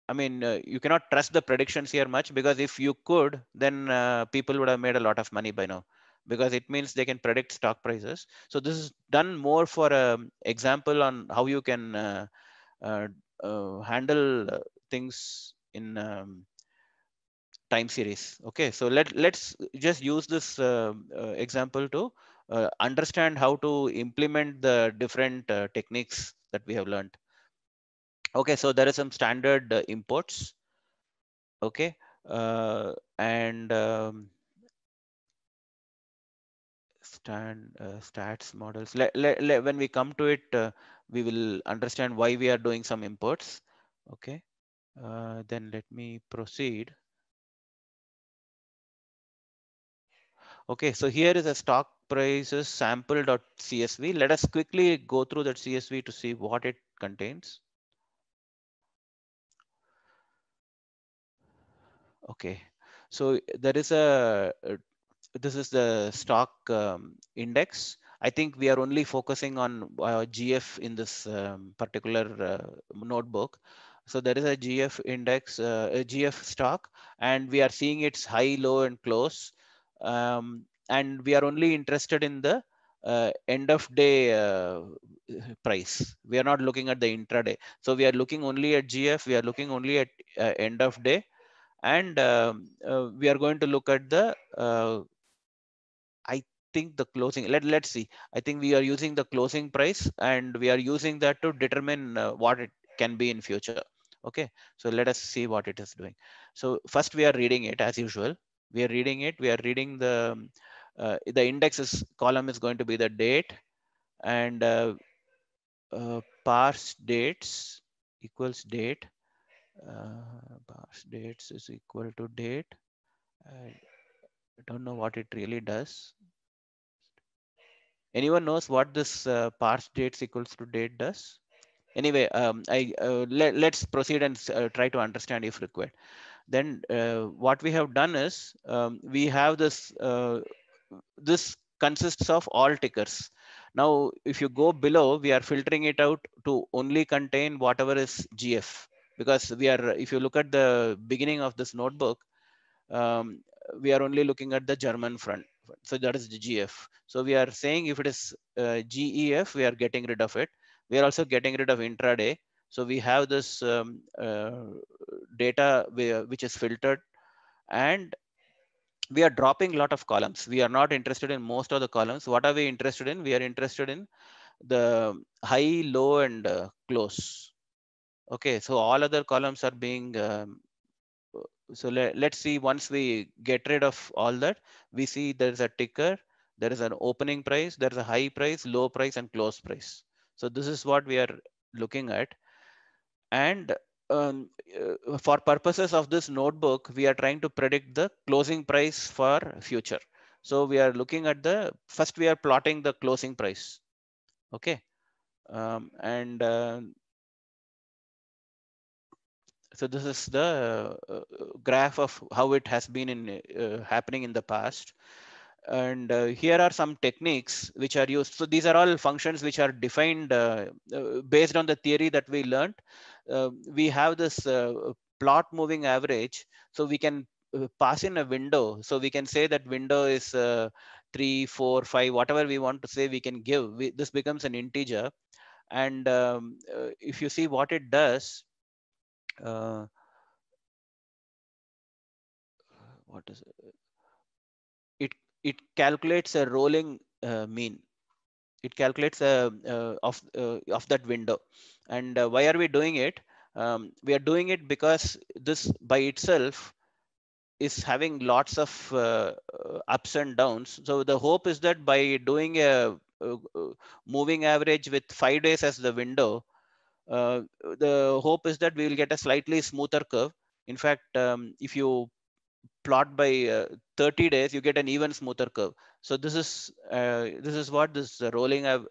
I mean, uh, you cannot trust the predictions here much because if you could, then uh, people would have made a lot of money by now because it means they can predict stock prices. So this is done more for an um, example on how you can uh, uh, handle things in um, time series. Okay, so let, let's just use this uh, uh, example to uh, understand how to implement the different uh, techniques that we have learned. Okay, so there are some standard uh, imports. Okay, uh, and um, stand stats models. Let, let, let, when we come to it, we will understand why we are doing some imports. Okay. Uh, then let me proceed. Okay, so here is a stock prices sample.csv. Let us quickly go through that CSV to see what it contains. Okay, so there is a, this is the stock um, index. I think we are only focusing on uh, GF in this um, particular uh, notebook. So there is a GF index, uh, a GF stock, and we are seeing its high, low, and close. Um, and we are only interested in the uh, end of day uh, price. We are not looking at the intraday. So we are looking only at GF. We are looking only at uh, end of day, and um, uh, we are going to look at the. Uh, I think the closing. Let Let's see. I think we are using the closing price, and we are using that to determine uh, what it can be in future. Okay, so let us see what it is doing. So first we are reading it as usual. We are reading it. We are reading the uh, the indexes column is going to be the date and uh, uh, parse dates equals date. Uh, parse dates is equal to date. I don't know what it really does. Anyone knows what this uh, parse dates equals to date does? Anyway, um, I, uh, let, let's proceed and uh, try to understand if required. Then uh, what we have done is um, we have this, uh, this consists of all tickers. Now, if you go below, we are filtering it out to only contain whatever is GF because we are, if you look at the beginning of this notebook, um, we are only looking at the German front. So that is the GF. So we are saying if it is uh, GEF, we are getting rid of it we are also getting rid of intraday so we have this um, uh, data which is filtered and we are dropping a lot of columns. We are not interested in most of the columns. What are we interested in? We are interested in the high, low, and uh, close. Okay, so all other columns are being, um, so le let's see once we get rid of all that, we see there's a ticker, there is an opening price, there's a high price, low price, and close price. So this is what we are looking at. And um, uh, for purposes of this notebook, we are trying to predict the closing price for future. So we are looking at the first we are plotting the closing price. Okay. Um, and uh, so this is the uh, graph of how it has been in uh, happening in the past and uh, here are some techniques which are used so these are all functions which are defined uh, uh based on the theory that we learned uh, we have this uh, plot moving average so we can pass in a window so we can say that window is uh, 3 4 5 whatever we want to say we can give we, this becomes an integer and um, if you see what it does what is it? it calculates a rolling uh, mean it calculates uh, uh, of uh, of that window and uh, why are we doing it um, we are doing it because this by itself is having lots of uh, uh, ups and downs so the hope is that by doing a moving average with 5 days as the window the hope is that we will get a slightly smoother curve in fact um, if you plot by uh, 30 days, you get an even smoother curve. So this is uh, this is what this rolling uh,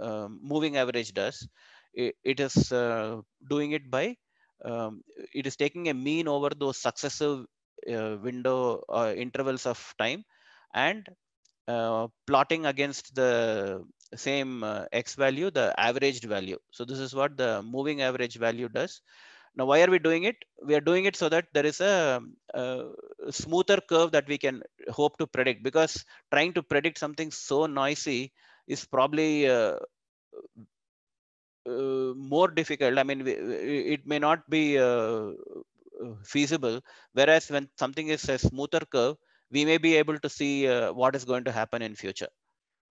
uh, moving average does. it, it is uh, doing it by um, it is taking a mean over those successive uh, window intervals of time and plotting against the same x value, the averaged value. So this is what the moving average value does. Now, why are we doing it? We are doing it so that there is a, a, smoother curve that we can hope to predict because trying to predict something so noisy is probably uh, uh, more difficult. I mean, it may not be uh, feasible. Whereas when something is a smoother curve, we may be able to see uh, what is going to happen in future.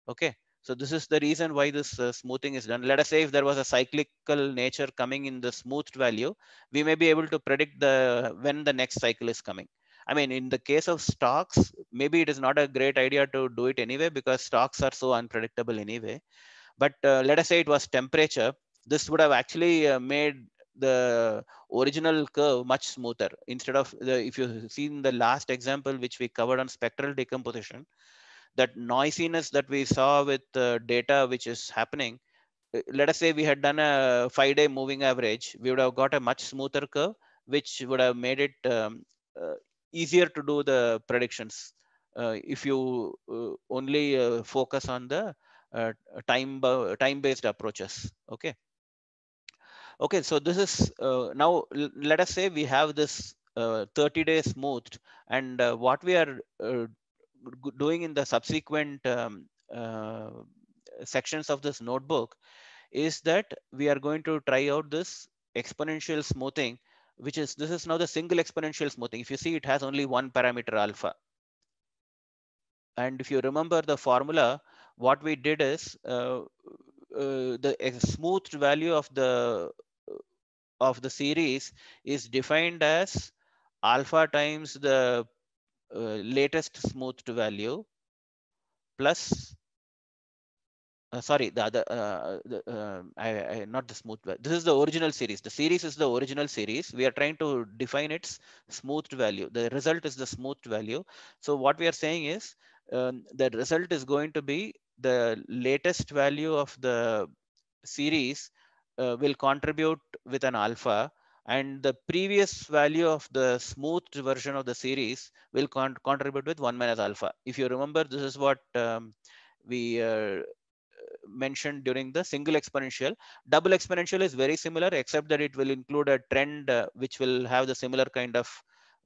Okay. So this is the reason why this uh, smoothing is done. Let us say if there was a cyclical nature coming in the smoothed value, we may be able to predict the when the next cycle is coming. I mean, in the case of stocks, maybe it is not a great idea to do it anyway because stocks are so unpredictable anyway. But uh, let us say it was temperature. This would have actually uh, made the original curve much smoother instead of the, if you see in the last example which we covered on spectral decomposition that noisiness that we saw with the uh, data which is happening, uh, let us say we had done a five day moving average, we would have got a much smoother curve, which would have made it um, uh, easier to do the predictions. Uh, if you uh, only uh, focus on the time time based approaches okay okay so this is now let us say we have this 30 days smoothed and what we are doing in the subsequent um, uh, sections of this notebook is that we are going to try out this exponential smoothing, which is, this is now the single exponential smoothing. If you see, it has only one parameter alpha. And if you remember the formula, what we did is uh, uh, the smoothed value of the of the series is defined as alpha times the uh, latest smoothed value plus uh, sorry the other uh, the, um, I, I, not the smooth this is the original series the series is the original series we are trying to define its smoothed value the result is the smoothed value so what we are saying is um, the result is going to be the latest value of the series uh, will contribute with an alpha and the previous value of the smoothed version of the series will con contribute with 1 minus alpha. If you remember, this is what um, we uh, mentioned during the single exponential. Double exponential is very similar, except that it will include a trend uh, which will have the similar kind of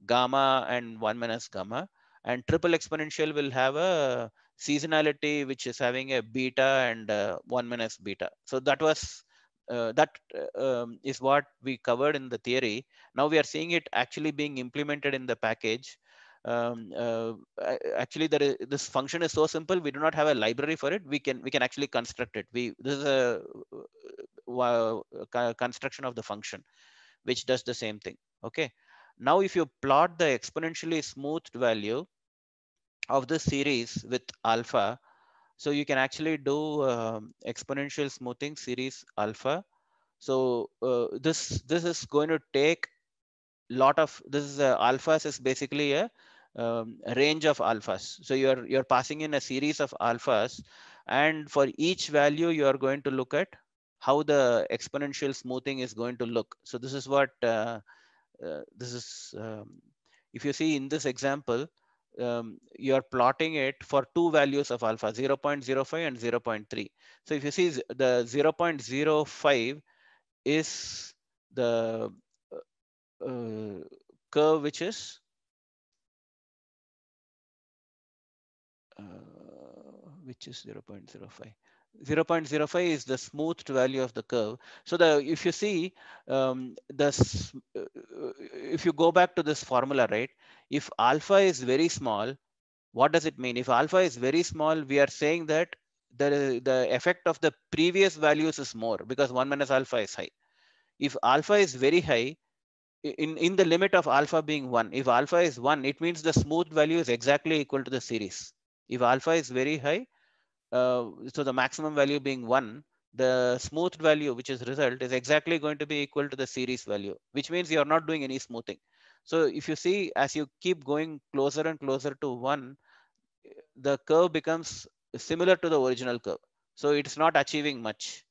gamma and 1 minus gamma. And triple exponential will have a seasonality, which is having a beta and uh, 1 minus beta. So that was uh, that uh, um, is what we covered in the theory. Now we are seeing it actually being implemented in the package. Um, uh, actually, there is, this function is so simple. We do not have a library for it. We can we can actually construct it. We this is a uh, uh, construction of the function, which does the same thing. Okay. Now, if you plot the exponentially smoothed value of this series with alpha, so you can actually do um, exponential smoothing series alpha. So uh, this this is going to take lot of this is uh, alphas is basically a um, range of alphas. So you're you're passing in a series of alphas, and for each value you are going to look at how the exponential smoothing is going to look. So this is what uh, uh, this is. Um, if you see in this example, um, you are plotting it for two values of alpha 0.05 and 0.3 so if you see the 0.05 is the uh, curve which is uh, which is 0.05 0.05 is the smoothed value of the curve. So the if you see um, this, uh, uh, if you go back to this formula, right? If alpha is very small, what does it mean? If alpha is very small, we are saying that the the effect of the previous values is more because one minus alpha is high. If alpha is very high, in in the limit of alpha being one, if alpha is one, it means the smooth value is exactly equal to the series. If alpha is very high, uh, so the maximum value being one, the smoothed value, which is result, is exactly going to be equal to the series value, which means you're not doing any smoothing. So if you see, as you keep going closer and closer to one, the curve becomes similar to the original curve. So it's not achieving much.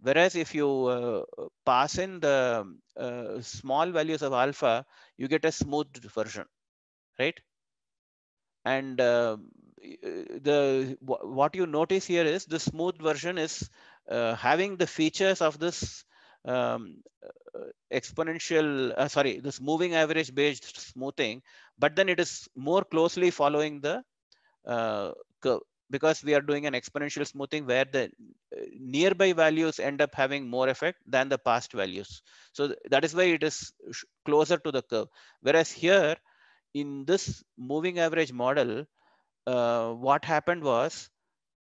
Whereas if you uh, pass in the uh, small values of alpha, you get a smoothed version, right? And uh, the what you notice here is the smooth version is uh, having the features of this um, uh, exponential, uh, sorry, this moving average based smoothing, but then it is more closely following the uh, curve because we are doing an exponential smoothing where the uh, nearby values end up having more effect than the past values. So that is why it is closer to the curve. Whereas here in this moving average model, uh, what happened was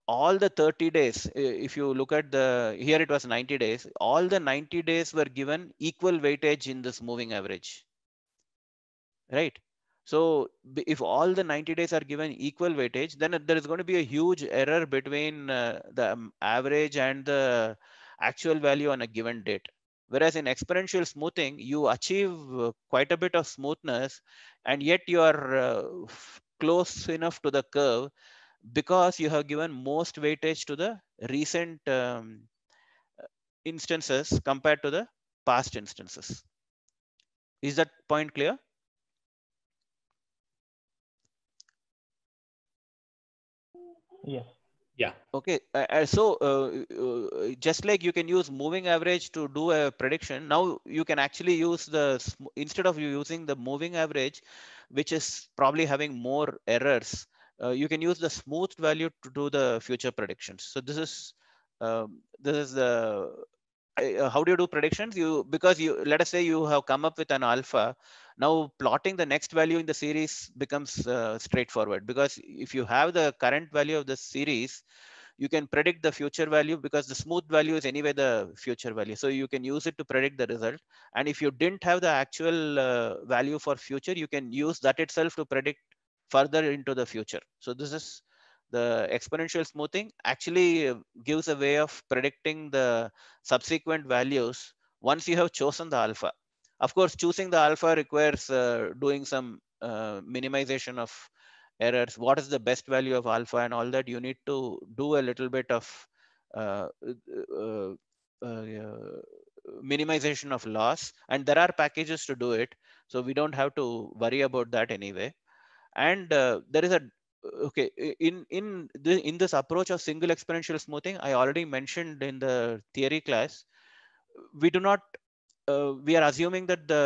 all the 30 days, if you look at the, here it was 90 days, all the 90 days were given equal weightage in this moving average, right? So if all the 90 days are given equal weightage, then there is going to be a huge error between uh, the um, average and the actual value on a given date. Whereas in exponential smoothing, you achieve uh, quite a bit of smoothness and yet your uh, close enough to the curve because you have given most weightage to the recent um, instances compared to the past instances. Is that point clear? Yes. Yeah. Okay. Uh, so uh, uh, just like you can use moving average to do a prediction, now you can actually use the, instead of using the moving average, which is probably having more errors, uh, you can use the smoothed value to do the future predictions. So this is um, this is the uh, how do you do predictions? You because you let us say you have come up with an alpha. Now plotting the next value in the series becomes uh, straightforward because if you have the current value of the series, you can predict the future value because the smooth value is anyway the future value. So you can use it to predict the result. And if you didn't have the actual uh, value for future, you can use that itself to predict further into the future. So this is the exponential smoothing actually gives a way of predicting the subsequent values once you have chosen the alpha. Of course, choosing the alpha requires uh, doing some uh, minimization of errors, what is the best value of alpha and all that, you need to do a little bit of uh, uh, uh, minimization of loss. And there are packages to do it. So we don't have to worry about that anyway. And uh, there is a okay in in the, in this approach of single exponential smoothing i already mentioned in the theory class we do not uh, we are assuming that the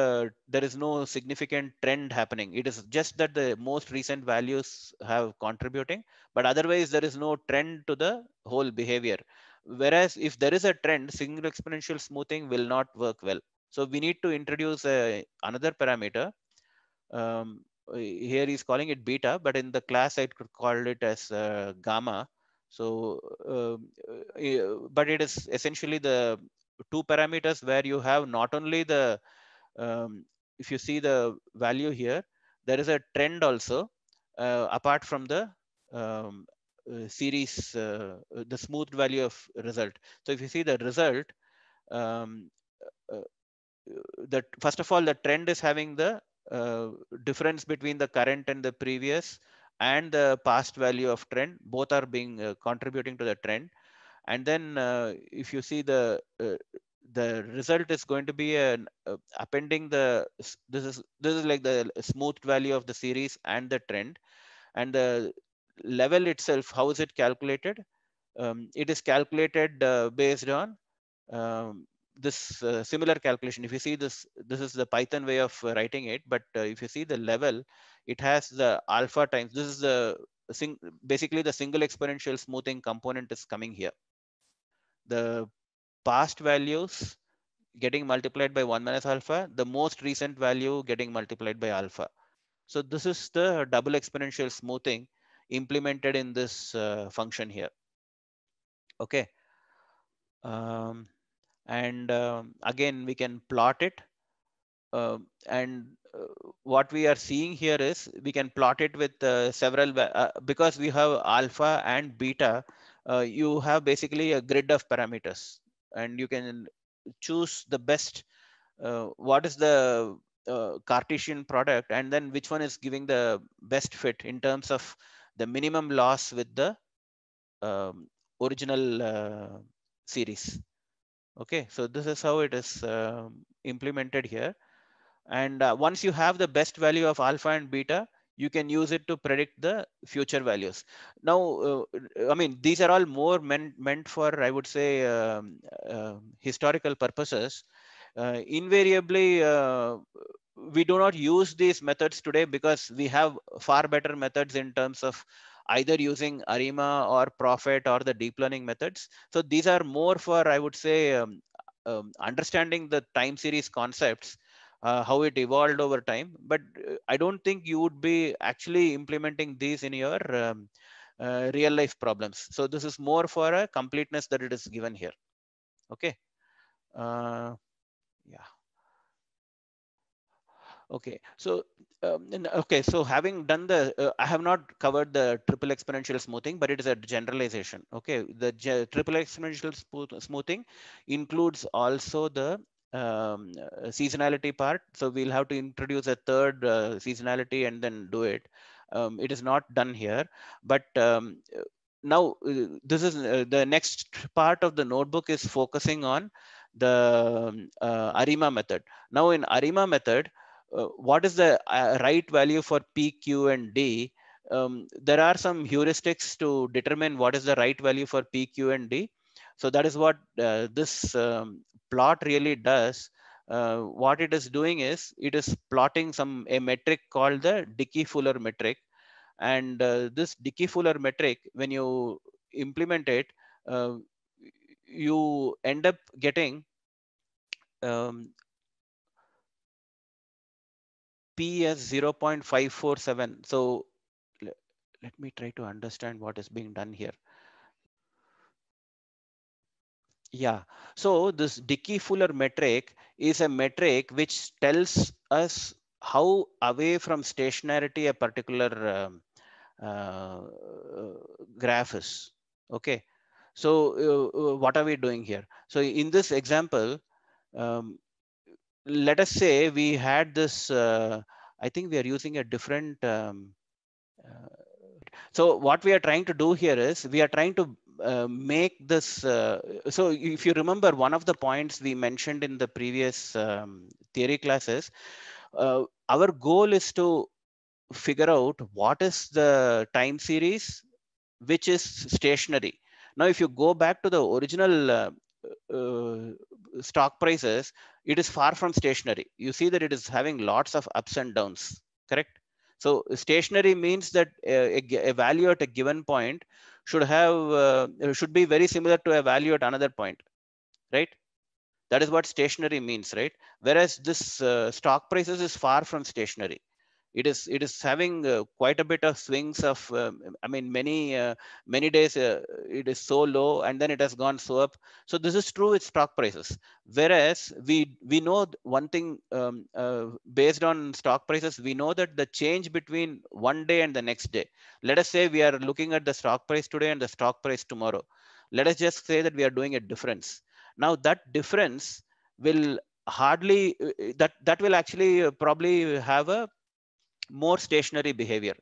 there is no significant trend happening. It is just that the most recent values have contributing, but otherwise there is no trend to the whole behavior. Whereas if there is a trend, single exponential smoothing will not work well. So we need to introduce a, another parameter. Um, here he's calling it beta, but in the class I called it as uh, gamma. So, um, uh, but it is essentially the two parameters where you have not only the um, if you see the value here there is a trend also uh, apart from the um, uh, series uh, the smooth value of result so if you see the result um, uh, uh, that first of all the trend is having the uh, difference between the current and the previous and the past value of trend both are being contributing to the trend and then uh, if you see the uh, the result is going to be an uh, appending the this is this is like the smoothed value of the series and the trend and the level itself how is it calculated um, it is calculated uh, based on um, this uh, similar calculation if you see this this is the python way of writing it but uh, if you see the level it has the alpha times this is the basically the single exponential smoothing component is coming here the past values getting multiplied by 1 minus alpha, the most recent value getting multiplied by alpha. So this is the double exponential smoothing implemented in this uh, function here. Okay. Um, and um, again, we can plot it. Uh, and uh, what we are seeing here is we can plot it with uh, several, uh, because we have alpha and beta, uh, you have basically a grid of parameters and you can choose the best uh, what is the uh, Cartesian product and then which one is giving the best fit in terms of the minimum loss with the um, original uh, series. Okay, so this is how it is uh, implemented here. And uh, once you have the best value of alpha and beta, you can use it to predict the future values. Now, uh, I mean, these are all more meant, meant for, I would say, um, uh, historical purposes. Uh, invariably, uh, we do not use these methods today because we have far better methods in terms of either using ARIMA or Profit or the deep learning methods. So these are more for, I would say, um, um, understanding the time series concepts uh, how it evolved over time. But uh, I don't think you would be actually implementing these in your um, uh, real life problems. So this is more for a completeness that it is given here. Okay. Uh, yeah. Okay. So um, okay. So having done the, uh, I have not covered the triple exponential smoothing, but it is a generalization. Okay. The triple exponential smoothing includes also the um, uh, seasonality part. So we'll have to introduce a third uh, seasonality and then do it. Um, it is not done here, but um, uh, now uh, this is uh, the next part of the notebook is focusing on the um, ARIMA method. Now in ARIMA method, what is the right value for P, Q, and D? Um, there are some heuristics to determine what is the right value for P, Q, and D. So that is what uh, this um, plot really does. Uh, what it is doing is it is plotting some a metric called the Dickey-Fuller metric. And uh, this Dickey-Fuller metric, when you implement it, uh, you end up getting um, as 0.547. So let me try to understand what is being done here. Yeah. So this Dickey Fuller metric is a metric which tells us how away from stationarity a particular um, uh, graph is. Okay. So uh, uh, what are we doing here? So in this example, um, let us say we had this, uh, I think we are using a different. Um, uh, so what we are trying to do here is we are trying to uh, make this uh, so if you remember one of the points we mentioned in the previous um, theory classes uh, our goal is to figure out what is the time series which is stationary now if you go back to the original uh, uh, stock prices it is far from stationary you see that it is having lots of ups and downs correct so stationary means that uh, a, a value at a given point should have uh, should be very similar to a value at another point right that is what stationary means right whereas this uh, stock prices is far from stationary it is it is having uh, quite a bit of swings of um, i mean many uh, many days uh, it is so low and then it has gone so up so this is true with stock prices whereas we we know one thing um, uh, based on stock prices we know that the change between one day and the next day let us say we are looking at the stock price today and the stock price tomorrow let us just say that we are doing a difference now that difference will hardly uh, that that will actually uh, probably have a more stationary behavior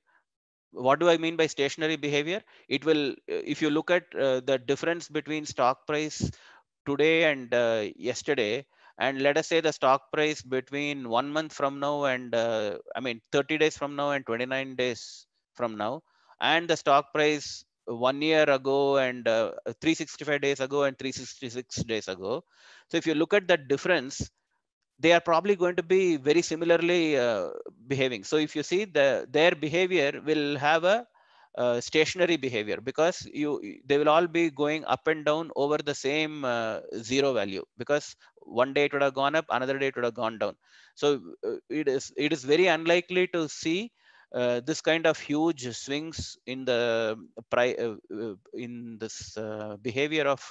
what do i mean by stationary behavior it will uh, if you look at uh, the difference between stock price today and uh, yesterday and let us say the stock price between one month from now and uh, i mean 30 days from now and 29 days from now and the stock price one year ago and uh, 365 days ago and 366 days ago so if you look at that difference they are probably going to be very similarly uh, behaving. So if you see the their behavior will have a uh, stationary behavior because you they will all be going up and down over the same uh, zero value because one day it would have gone up another day it would have gone down so uh, it is it is very unlikely to see uh, this kind of huge swings in the uh, in this behavior of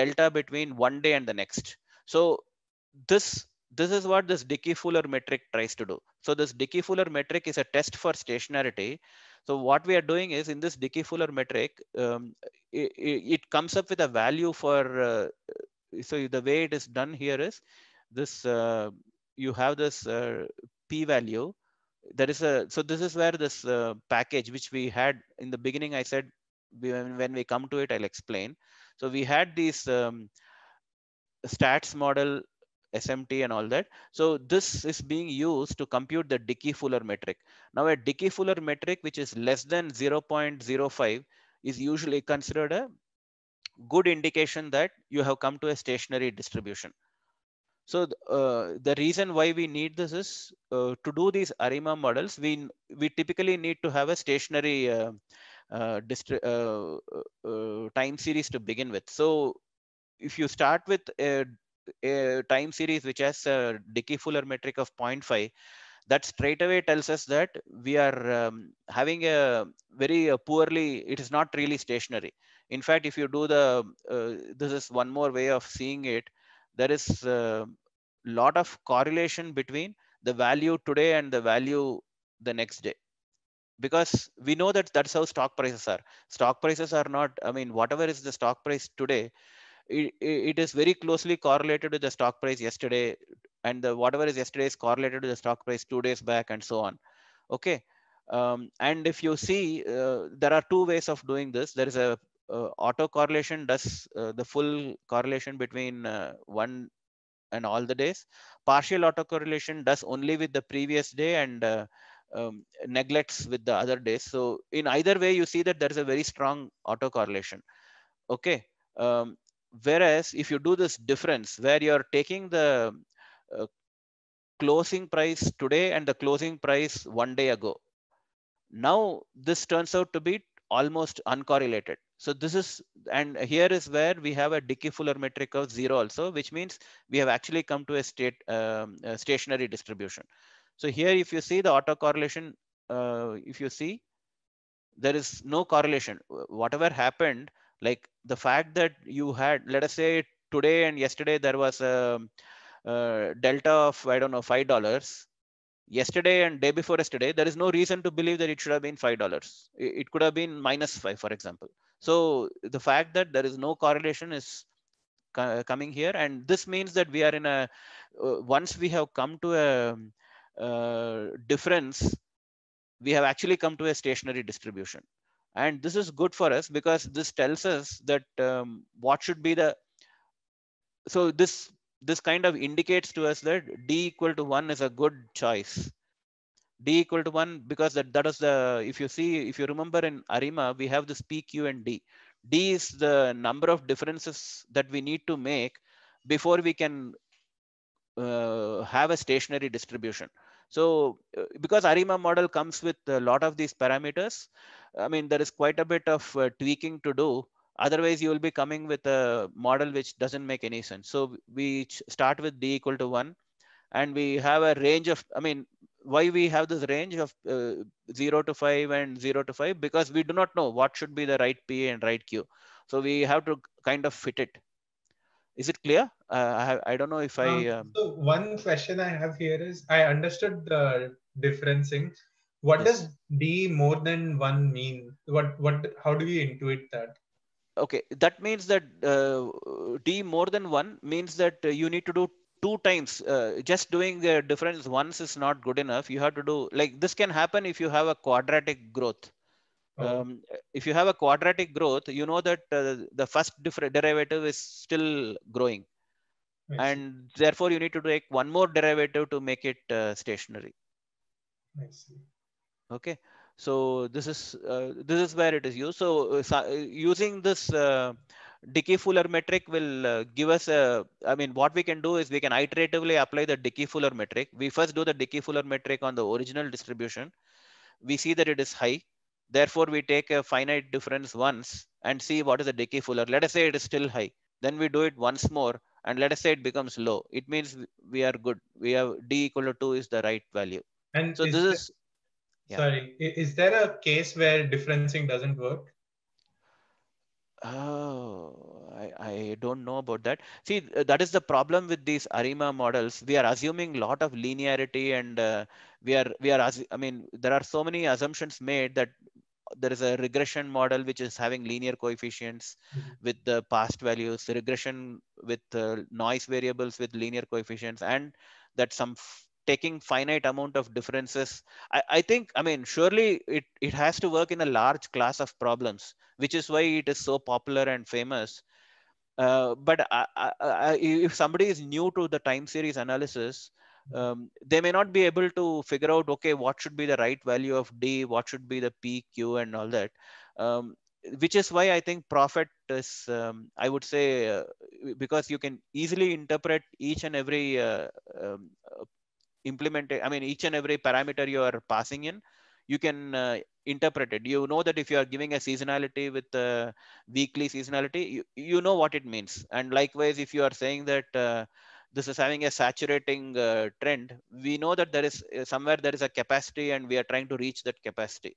delta between one day and the next so this this is what this Dickey-Fuller metric tries to do. So this Dickey-Fuller metric is a test for stationarity. So what we are doing is in this Dickey-Fuller metric, um, it, it, comes up with a value for, uh, so the way it is done here is this, uh, you have this uh, p-value. There is a, uh, so this is where this uh, package, which we had in the beginning, I said, when, when we come to it, I'll explain. So we had these um, stats model SMT and all that. So this is being used to compute the Dickey-Fuller metric. Now a Dickey-Fuller metric, which is less than 0.05 is usually considered a good indication that you have come to a stationary distribution. So uh, the reason why we need this is uh, to do these ARIMA models, we, we typically need to have a stationary uh, uh, uh, uh time series to begin with. So if you start with a a time series which has a Dickey-Fuller metric of 0.5, that straight away tells us that we are um, having a very uh, poorly, it is not really stationary. In fact, if you do the, uh, this is one more way of seeing it, there is a lot of correlation between the value today and the value the next day because we know that that's how stock prices are stock prices are not i mean whatever is the stock price today it, it is very closely correlated to the stock price yesterday and the whatever is yesterday is correlated to the stock price two days back and so on okay um, and if you see uh, there are two ways of doing this there is a uh, auto correlation does uh, the full correlation between uh, one and all the days partial auto correlation does only with the previous day and uh, um, neglects with the other days so in either way you see that there is a very strong auto correlation okay um, Whereas if you do this difference where you're taking the uh, closing price today and the closing price one day ago, now this turns out to be almost uncorrelated. So this is, and here is where we have a Dickey-Fuller metric of zero also, which means we have actually come to a state um, a stationary distribution. So here, if you see the autocorrelation, uh, if you see, there is no correlation. Whatever happened like the fact that you had let us say today and yesterday there was a, a delta of i don't know five dollars yesterday and day before yesterday there is no reason to believe that it should have been five dollars it could have been minus five for example so the fact that there is no correlation is coming here and this means that we are in a uh, once we have come to a, a um, uh, difference we have actually come to a stationary distribution and this is good for us because this tells us that um, what should be the so this this kind of indicates to us that d equal to 1 is a good choice d equal to 1 because that that is the if you see if you remember in arima we have this p q and d d is the number of differences that we need to make before we can uh, have a stationary distribution so uh, because ARIMA model comes with a lot of these parameters, I mean, there is quite a bit of uh, tweaking to do. Otherwise, you will be coming with a model which doesn't make any sense. So we start with d equal to 1 and we have a range of, I mean, why we have this range of uh, 0 to 5 and 0 to 5 because we do not know what should be the right p and right q so we have to kind of fit it is it clear uh, I, I don't know if I. Um, um... So one question I have here is I understood the differencing. What yes. does D more than one mean? What what? How do we intuit that? Okay, that means that uh, D more than one means that uh, you need to do two times. Uh, just doing the difference once is not good enough. You have to do like this can happen if you have a quadratic growth. Oh. Um, if you have a quadratic growth, you know that uh, the first derivative is still growing. Right. And therefore, you need to take one more derivative to make it uh, stationary. Okay. So this is uh, this is where it is used. So uh, uh, using this uh, Dickey-Fuller metric will give us a. I mean, what we can do is we can iteratively apply the Dickey-Fuller metric. We first do the Dickey-Fuller metric on the original distribution. We see that it is high. Therefore, we take a finite difference once and see what is the Dickey-Fuller. Let us say it is still high. Then we do it once more and let us say it becomes low it means we are good we have d equal to 2 is the right value and so is this there, is yeah. sorry is there a case where differencing doesn't work oh I, I don't know about that see that is the problem with these arima models we are assuming lot of linearity and uh, we are we are as i mean there are so many assumptions made that there is a regression model which is having linear coefficients mm-hmm. with the past values regression with uh, noise variables with linear coefficients and that some f- taking finite amount of differences I, I think i mean surely it, it has to work in a large class of problems which is why it is so popular and famous uh, but I, I, if somebody is new to the time series analysis um, they may not be able to figure out okay what should be the right value of d what should be the p q and all that um, which is why i think profit is um, i would say uh, because you can easily interpret each and every uh, um, implement i mean each and every parameter you are passing in you can uh, interpret it you know that if you are giving a seasonality with uh, weekly seasonality you, you know what it means and likewise if you are saying that uh, this is having a saturating uh, trend we know that there is uh, somewhere there is a capacity and we are trying to reach that capacity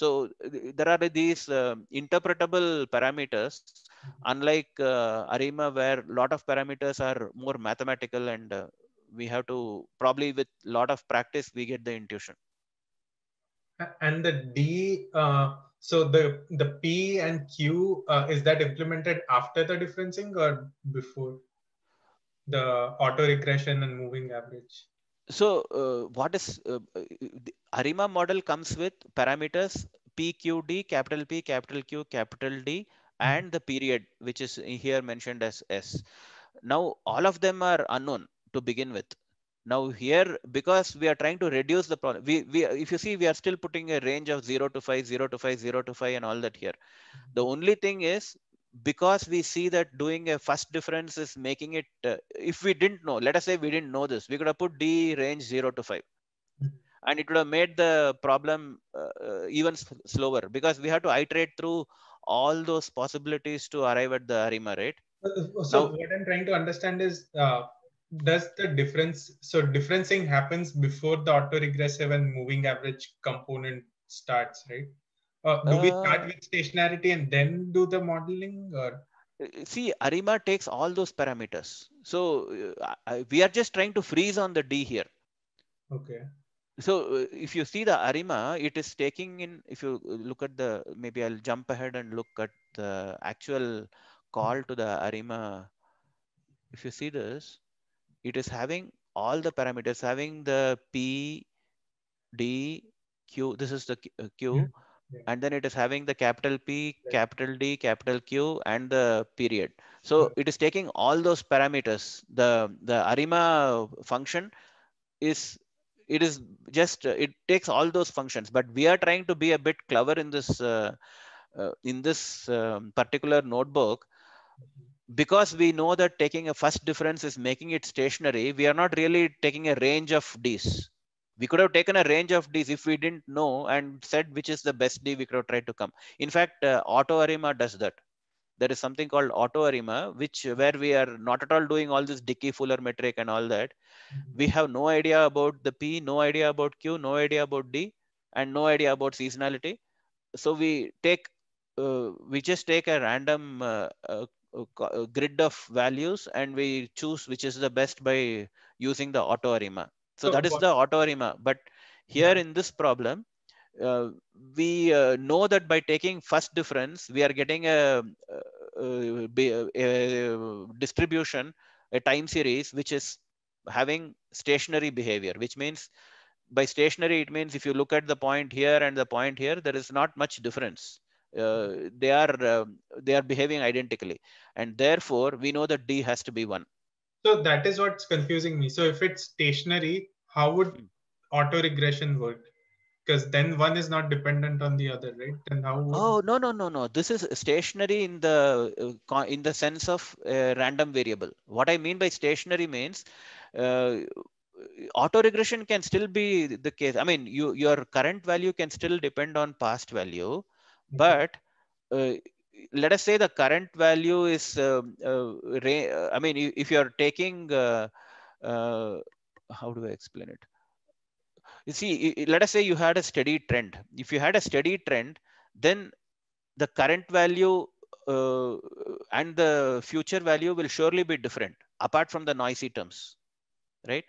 so uh, there are these uh, interpretable parameters unlike uh, arima where a lot of parameters are more mathematical and uh, we have to probably with a lot of practice we get the intuition and the d so the the p and q is that implemented after the differencing or before the auto regression and moving average. So uh, what is uh, Arima model comes with parameters PQD, capital P, capital Q, capital D, hmm. and the period, which is here mentioned as S. Now, all of them are unknown to begin with. Now here, because we are trying to reduce the problem, we, we if you see, we are still putting a range of 0 to 5, 0 to 5, 0 to 5 and all that here. Hmm. The only thing is because we see that doing a first difference is making it uh, if we didn't know let us say we didn't know this we could have put d range 0 to 5 hmm. and it would have made the problem uh, uh even slower because we have to iterate through all those possibilities to arrive at the arima rate uh, uh, so now, what i'm trying to understand is uh, does the difference so differencing happens before the autoregressive and moving average component starts right uh, do we uh, start with stationarity and then do the modeling or? See, Arima takes all those parameters. So uh, we are just trying to freeze on the D here. Okay. So uh, if you see the Arima, it is taking in, if you uh, look at the, maybe I'll jump ahead and look at the actual call to the Arima. If you see this, it is having all the parameters, having the P, D, Q, this is the Q, yeah yeah. and then it is having the capital P, yeah. capital D, capital Q, and the period. So it is taking all those parameters. The the Arima function is it is just it takes all those functions, but we are trying to be a bit clever in this uh, uh, in this um, particular notebook mm-hmm. because we know that taking a first difference is making it stationary. We are not really taking a range of D's we could have taken a range of Ds if we didn't know and said which is the best D we could have tried to come. In fact, uh, AutoArima does that. There is something called AutoArima, which where we are not at all doing all this Dickey-Fuller metric and all that. Mm-hmm. We have no idea about the P, no idea about Q, no idea about D, and no idea about seasonality. So we take, uh, we just take a random uh, uh, uh grid of values and we choose which is the best by using the AutoArima so, that is the autoarema. But here yeah. in this problem, uh, we uh, know that by taking first difference, we are getting a, a, uh, a, a, distribution, a time series, which is having stationary behavior, which means by stationary, it means if you look at the point here and the point here, there is not much difference. Uh, mm-hmm. they are uh, they are behaving identically and therefore we know that d has to be 1 so that is what's confusing me. So if it's stationary, how would hmm. auto regression work? Because then one is not dependent on the other, right? And how? Would... Oh no no no no! This is stationary in the uh, in the sense of a uh, random variable. What I mean by stationary means. Uh, auto regression can still be the case i mean you your current value can still depend on past value mm-hmm. but uh, let us say the current value is, uh, uh, uh I mean, if you are taking, uh, uh, how do I explain it? You see, let us say you had a steady trend. If you had a steady trend, then the current value uh, and the future value will surely be different apart from the noisy terms, right?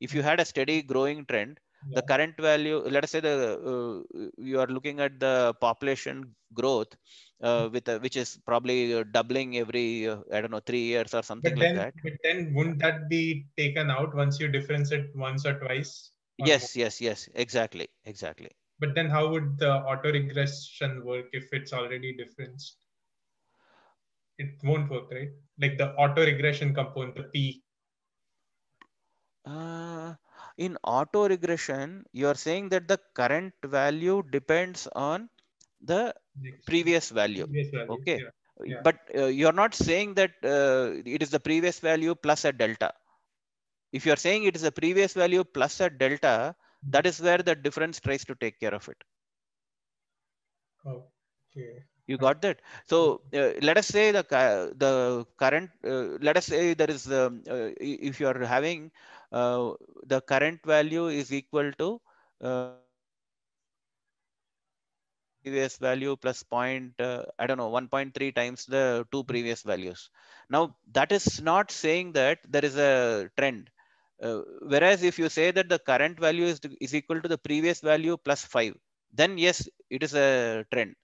If you had a steady growing trend, the current value let us say the uh, you are looking at the population growth uh, hmm. with a, uh, which is probably uh, doubling every uh, i don't know 3 years or something then, like that but then wouldn't that be taken out once you difference it once or twice or yes more? yes yes exactly exactly but then how would the auto regression work if it's already differenced it won't work right like the auto regression component the p uh in auto regression, you are saying that the current value depends on the previous value. Previous value okay. Yeah. Yeah. But uh, you're not saying that uh, it is the previous value plus a delta. If you're saying it is the previous value plus a delta, hmm. that is where the difference tries to take care of it. Okay. You got that? So hmm. uh, let us say the, the current, uh, let us say there is, um, uh, if you're having uh, the current value is equal to uh, previous value plus point, uh, I don't know, 1.3 times the two previous values. Now that is not saying that there is a trend. Uh, whereas if you say that the current value is, is equal to the previous value plus five, then yes, it is a trend.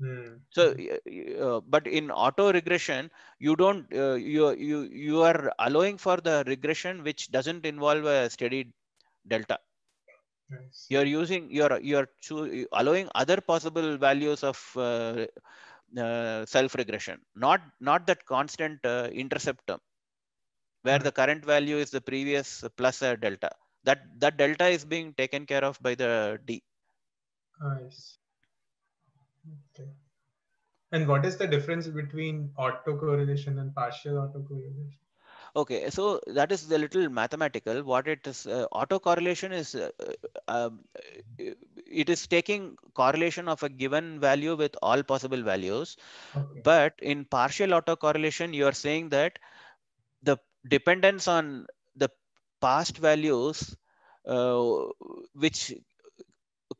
Mm. So, hmm. uh, but in auto regression, you don't uh, you you you are allowing for the regression which doesn't involve a steady delta. Nice. You're using you're you're allowing other possible values of uh, uh self regression, not not that constant uh, intercept term, um, where mm. the current value is the previous plus a delta. That that delta is being taken care of by the d. Nice. Ah, Okay. And what is the difference between autocorrelation and partial autocorrelation? Okay, so that is a little mathematical. What it is, uh, autocorrelation is, uh, um, it is taking correlation of a given value with all possible values. Okay. But in partial autocorrelation, you are saying that the dependence on the past values uh, which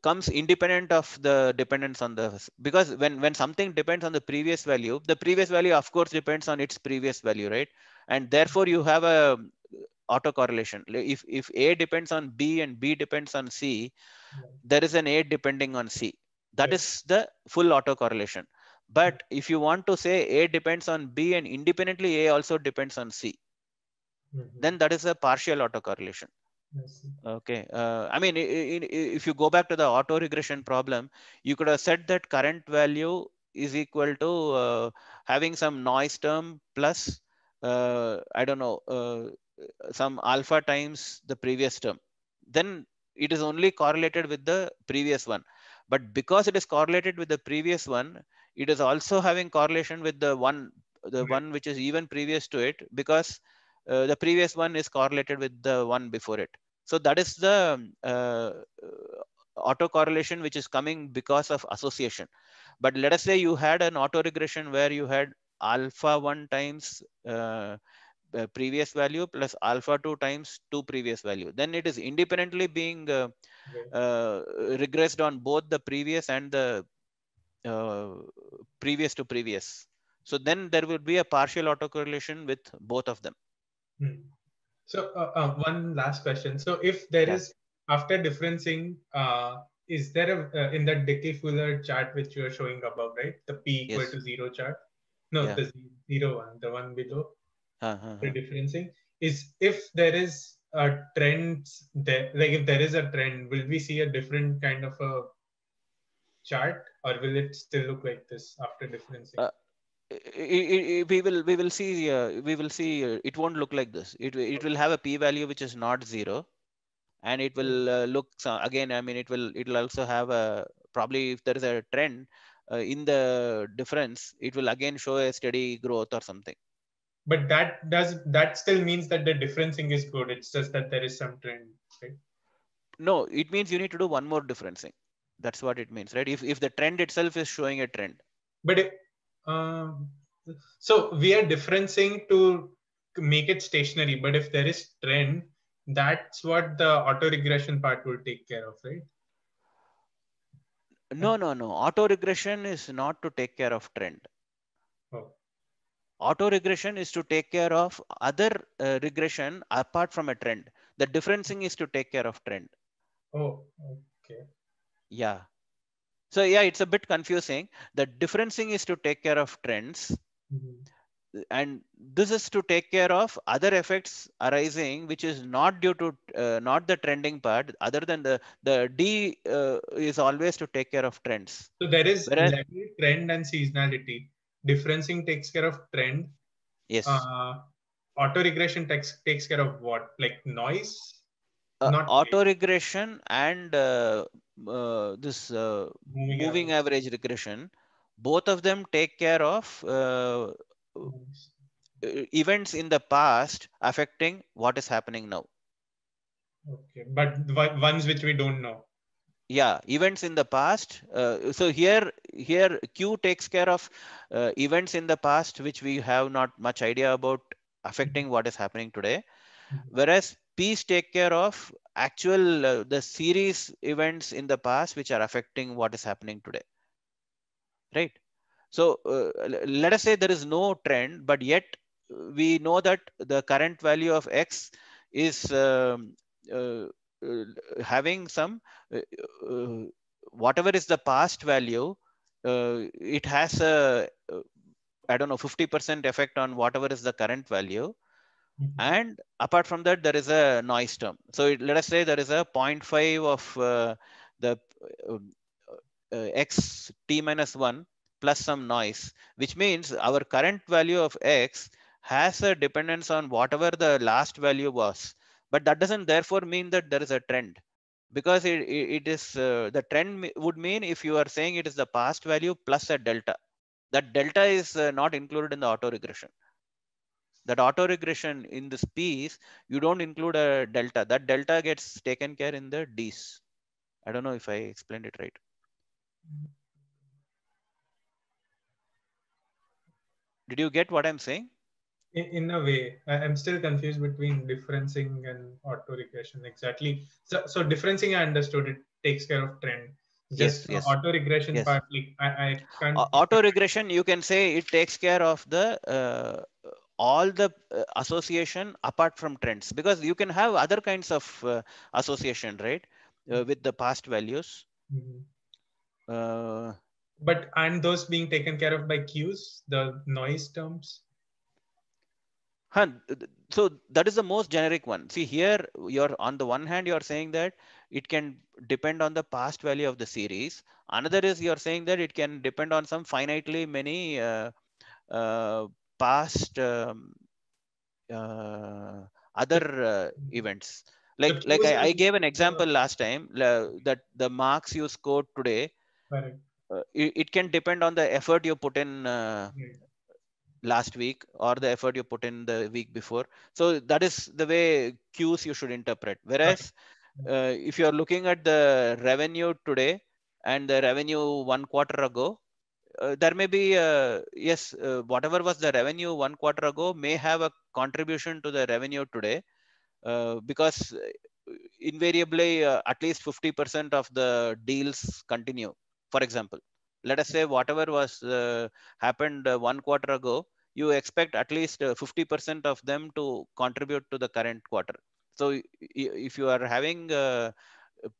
comes independent of the dependence on the, because when, when something depends on the previous value, the previous value of course depends on its previous value, right? And therefore you have a autocorrelation. If, if A depends on B and B depends on C, there is an A depending on C. That yes. is the full autocorrelation. But if you want to say A depends on B and independently A also depends on C, mm -hmm. then that is a partial autocorrelation. Okay. Uh, I mean, if you go back to the auto regression problem, you could have said that current value is equal to uh, having some noise term plus, uh, I don't know, uh, some alpha times the previous term. Then it is only correlated with the previous one. But because it is correlated with the previous one, it is also having correlation with the one, the okay. one which is even previous to it because uh, the previous one is correlated with the one before it. So that is the um, uh, autocorrelation which is coming because of association. But let us say you had an autoregression where you had alpha 1 times uh, previous value plus alpha 2 times 2 previous value. Then it is independently being uh, uh, regressed on both the previous and the uh, previous to previous. So then there will be a partial autocorrelation with both of them. Hmm. So uh, uh, one last question. So if there yeah. is after differencing, uh, is there a, uh, in that Dickey-Fuller chart which you are showing above, right? The P yes. equal to zero chart. No, yeah. the zero one, the one below. Uh-huh. Uh, uh. The differencing is if there is a trend there, like if there is a trend, will we see a different kind of a chart, or will it still look like this after differencing? we will we will see uh, we will see uh, it won't look like this it it will have a p value which is not zero and it will uh, look again i mean it will it will also have a probably if there is a trend uh, in the difference it will again show a steady growth or something but that does that still means that the differencing is good it's just that there is some trend right no it means you need to do one more differencing that's what it means right if if the trend itself is showing a trend but um, so we are differencing to make it stationary, but if there is trend, that's what the auto regression part will take care of, right? No, no, no. Auto regression is not to take care of trend. Oh. Auto regression is to take care of other uh, regression apart from a trend. The differencing is to take care of trend. Oh, okay. Yeah. So yeah, it's a bit confusing. The differencing is to take care of trends. Mm-hmm. And this is to take care of other effects arising, which is not due to uh, not the trending part. Other than the the D uh, is always to take care of trends. So there is Whereas, trend and seasonality. Differencing takes care of trend. Yes. Uh, auto regression takes takes care of what like noise uh, auto regression and uh, uh, this uh, moving, moving average. average. regression both of them take care of uh, uh, events in the past affecting what is happening now okay but ones which we don't know yeah events in the past so here here q takes care of events in the past which we have not much idea about affecting what is happening today mm-hmm. whereas Please take care of actual uh, the series events in the past which are affecting what is happening today. Right. So uh, let us say there is no trend, but yet uh, we know that the current value of X is um, uh, uh, having some whatever is the past value, it has a I don't know 50% effect on whatever is the current value -hmm. And apart from that, there is a noise term. So it, let us say there is a 0.5 of uh, the uh, uh, x t minus 1 plus some noise, which means our current value of x has a dependence on whatever the last value was. But that doesn't therefore mean that there is a trend because it, it is uh, the trend would mean if you are saying it is the past value plus a delta that delta is uh, not included in the auto regression that auto regression in this piece, you don't include a delta. That delta gets taken care in the D's. I don't know if I explained it right. Did you get what I'm saying? In, in a way, I'm still confused between differencing and auto regression. Exactly. So, so differencing, I understood it takes care of trend just yes, yes. auto regression yes. part like I, I can't auto regression you can say it takes care of the uh, all the uh, association apart from trends because you can have other kinds of uh, association right uh, mm-hmm. with the past values mm -hmm. but aren't those being taken care of by cues the noise terms so that is the most generic one see here you're on the one hand you're saying that it can depend on the past value of the series another is you're saying that it can depend on some finitely many uh, uh, past um, uh, other uh, events. Like like I, I, gave an uh, example last time that the marks you scored today, uh, it, it, can depend on the effort you put in. last week or the effort you put in the week before. So that is the way cues you should interpret. Whereas uh, if you are looking at the revenue today and the revenue one quarter ago, uh, there may be uh, yes uh, whatever was the revenue one quarter ago may have a contribution to the revenue today uh, because uh, invariably uh, at least 50% of the deals continue for example let us say whatever was happened one quarter ago you expect at least 50% of them to contribute to the current quarter so if you are having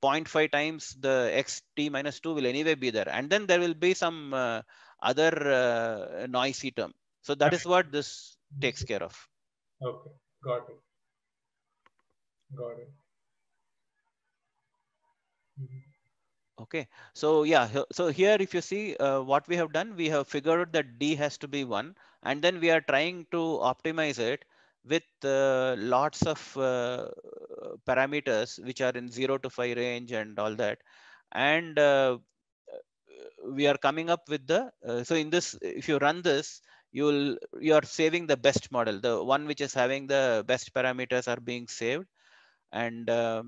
0.5 times the xt minus 2 will anyway be there. And then there will be some uh, other uh, noisy term. So that is what this takes care of. Okay, got it. Got it. Mm-hmm. Okay, so yeah, so here if you see uh, what we have done, we have figured out that D has to be one and then we are trying to optimize it with uh, lots of uh, parameters which are in 0 to 5 range and all that and uh, we are coming up with the uh, so in this if you run this you'll you are saving the best model the one which is having the best parameters are being saved and um,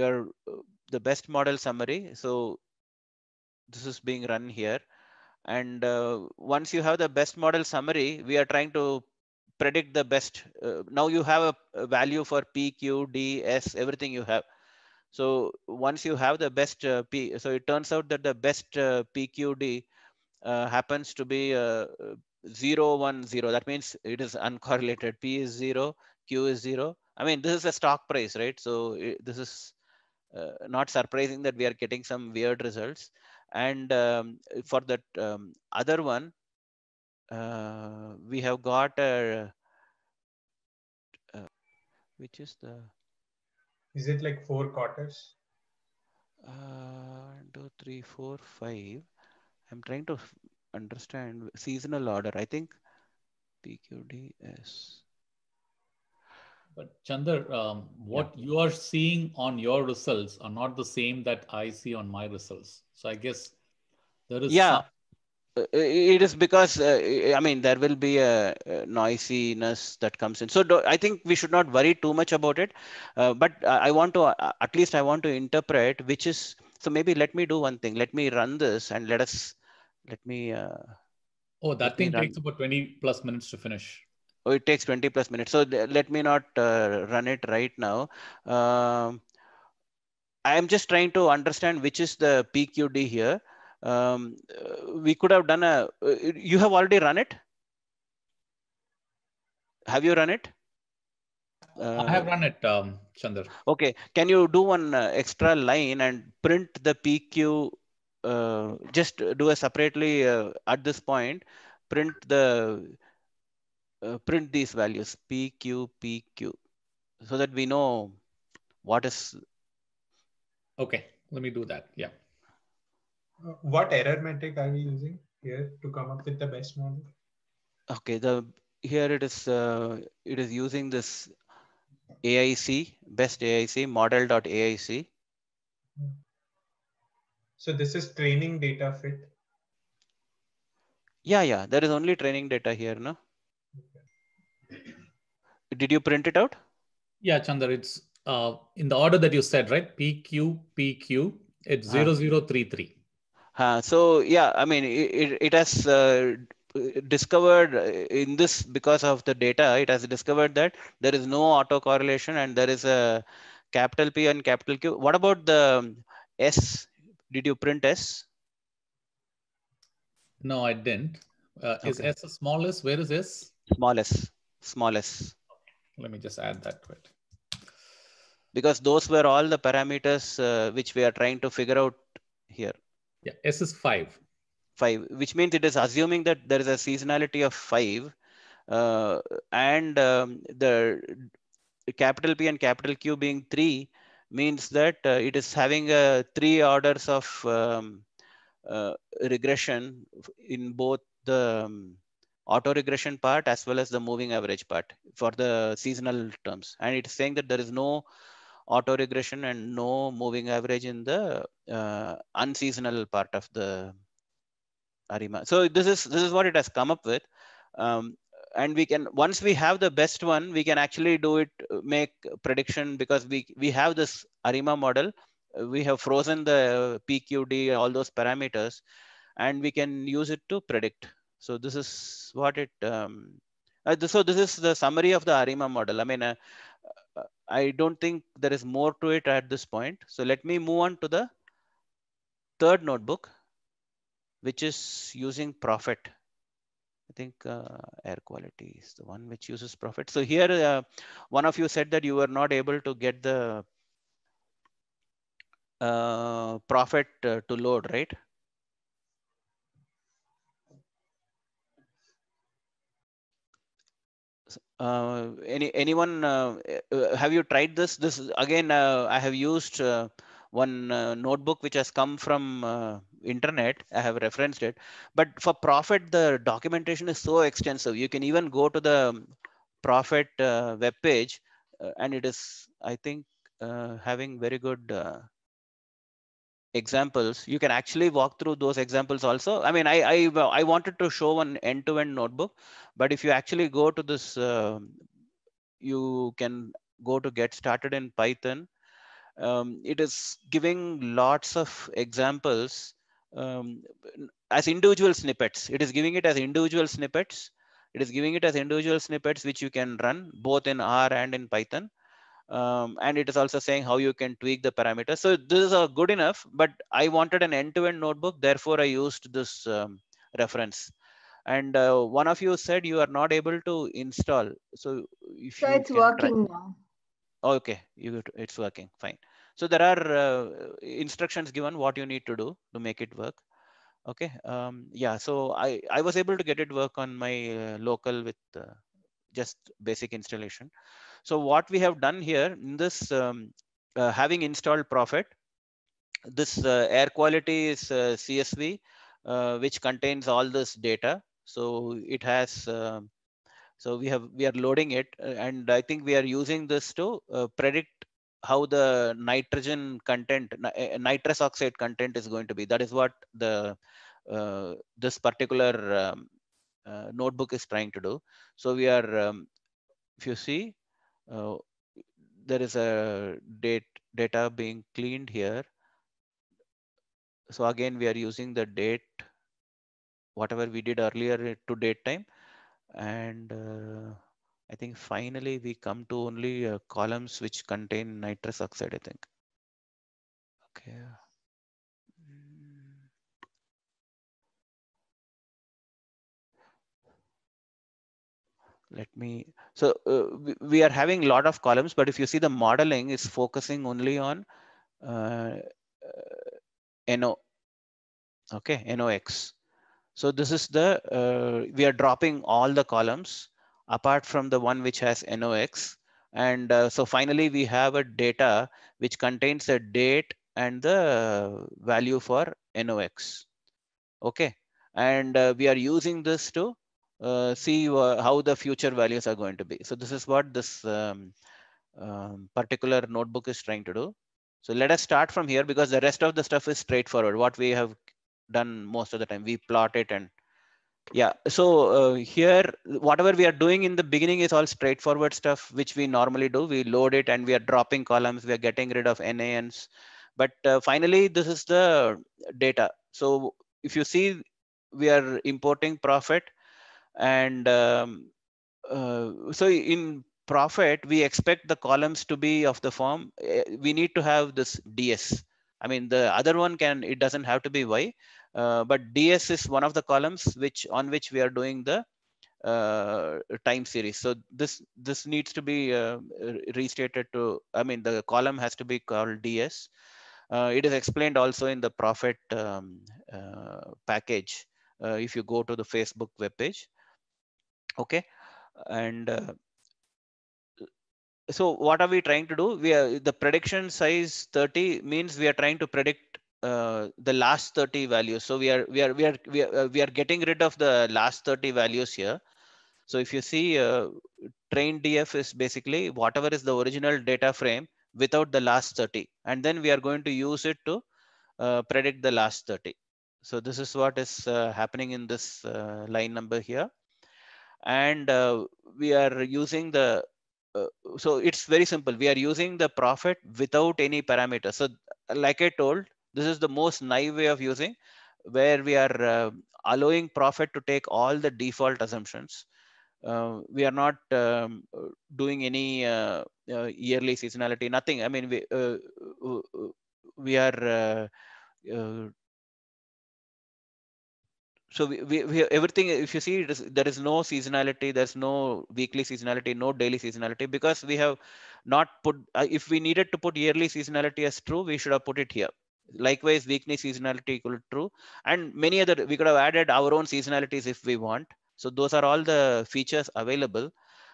your uh, the best model summary so this is being run here and uh, once you have the best model summary, we are trying to predict the best. Uh, now you have a value for P, Q, D, S, everything you have. So once you have the best uh, P, so it turns out that the best uh, PQD uh, happens to be uh, 0, 1, 0. That means it is uncorrelated. P is 0, Q is 0. I mean, this is a stock price, right? So it, this is uh, not surprising that we are getting some weird results and um, for that um, other one uh, we have got a, uh, which is the is it like four quarters uh, two three four five i'm trying to understand seasonal order i think pqds but Chandar, um, what yeah. you are seeing on your results are not the same that I see on my results. So I guess there is yeah. Some... Uh, uh, it is because uh, I mean there will be a, noisiness that comes in. So do, I think we should not worry too much about it. Uh, but I want to uh, at least I want to interpret which is so maybe let me do one thing. Let me run this and let us let me. Uh, oh, that thing takes about twenty plus minutes to finish oh, it takes 20 plus minutes. So let me not uh, run it right now. Um, I am just trying to understand which is the PQD here. Um, uh, we could have done a, uh, you have already run it? Have you run it? Uh, I have uh, run it, um, Chandra. Okay. Can you do one uh, extra line and print the PQ? Uh, just do a separately at this point, print the uh, print these values p q p q so that we know what is okay let me do that yeah uh, what error metric are we using here to come up with the best model okay the here it is uh, it is using this aic best aic model.aic hmm. so this is training data fit yeah yeah there is only training data here no did you print it out? Yeah, Chandra, it's uh, in the order that you said, right? PQ, PQ, it's uh, uh-huh. 0033. Uh, so, yeah, I mean, it, it has uh, discovered uh, in this because of the data, it has discovered that there is no autocorrelation and there is a capital P and capital Q. What about the um, S? Did you print S? No, I didn't. Uh, okay. Is S the smallest? Where is S? Smallest. Smallest. Let me just add that to it. Because those were all the parameters uh, which we are trying to figure out here. Yeah, S is five. Five, which means it is assuming that there is a seasonality of five uh, and um, the capital P and capital Q being three means that uh, it is having uh, three orders of um, uh, regression in both the um, auto regression part as well as the moving average part for the seasonal terms. And it's saying that there is no auto regression and no moving average in the uh, unseasonal part of the ARIMA. So this is this is what it has come up with. Um, and we can once we have the best one, we can actually do it, make prediction because we we have this ARIMA model. We have frozen the PQD, all those parameters, and we can use it to predict so this is what it, um, uh, so this is the summary of the ARIMA model. I mean, uh, uh, I don't think there is more to it at this point. So let me move on to the third notebook, which is using Profit. I think uh, air quality is the one which uses Profit. So here, uh, one of you said that you were not able to get the uh, Profit uh, to load, right? Uh, any anyone uh, uh, have you tried this this again uh, i have used uh, one notebook which has come from internet i have referenced it but for profit the documentation is so extensive you can even go to the profit web page and it is i think having very good examples, you can actually walk through those examples also. I mean, I, I, I wanted to show one end-to-end notebook, but if you actually go to this, uh, you can go to get started in Python. Um, it is giving lots of examples um, as individual snippets. It is giving it as individual snippets. It is giving it as individual snippets, which you can run both in R and in Python um, and it is also saying how you can tweak the parameters. So this is uh, good enough, but I wanted an end-to-end -end notebook. Therefore, I used this um, reference. And uh, one of you said you are not able to install. So if so it's working try... now. Oh, okay, you it's working fine. So there are uh, instructions given what you need to do to make it work. Okay, um, yeah. So I I was able to get it work on my uh, local with uh, just basic installation. So what we have done here in this um, uh, having installed Prophet, this uh, air quality is uh, CSV, uh, which contains all this data. So it has, um, so we have we are loading it, uh, and I think we are using this to predict how the nitrogen content, nitrous oxide content is going to be. That is what the this particular um, uh, notebook is trying to do. So we are, um, if you see, uh, there is a date data being cleaned here. So again, we are using the date, whatever we did earlier to date time. And uh, I think finally we come to only uh, columns which contain nitrous oxide, I think. Okay. let me so uh, we are having a lot of columns but if you see the modeling is focusing only on uh, uh no okay nox so this is the uh, we are dropping all the columns apart from the one which has nox and uh, so finally we have a data which contains the date and the value for nox okay and uh, we are using this to uh, see uh, how the future values are going to be. So this is what this um, um, particular notebook is trying to do. So let us start from here because the rest of the stuff is straightforward. What we have done most of the time, we plot it and yeah. So uh, here, whatever we are doing in the beginning is all straightforward stuff, which we normally do. We load it and we are dropping columns. We are getting rid of NANs. But uh, finally, this is the data. So if you see, we are importing profit and um, uh, so in profit, we expect the columns to be of the form. Eh, we need to have this DS. I mean, the other one can, it doesn't have to be Y, uh, but DS is one of the columns which on which we are doing the uh, time series. So this this needs to be uh, restated to, I mean, the column has to be called DS. Uh, it is explained also in the profit um, uh, package uh, if you go to the Facebook webpage okay and uh, so what are we trying to do we are the prediction size 30 means we are trying to predict uh, the last 30 values so we are we are we are we are, uh, we are getting rid of the last 30 values here so if you see uh, train df is basically whatever is the original data frame without the last 30 and then we are going to use it to uh, predict the last 30 so this is what is uh, happening in this line number here and uh, we are using the uh, so it's very simple we are using the profit without any parameter so like i told this is the most naive way of using where we are uh, allowing profit to take all the default assumptions. Uh, we are not um, doing any uh, uh yearly seasonality, nothing. I mean, we, we are so we, we, we, everything if you see there is no seasonality there's no weekly seasonality no daily seasonality because we have not put uh, if we needed to put yearly seasonality as true we should have put it here likewise weekly seasonality equal to true and many other we could have added our own seasonalities if we want so those are all the features available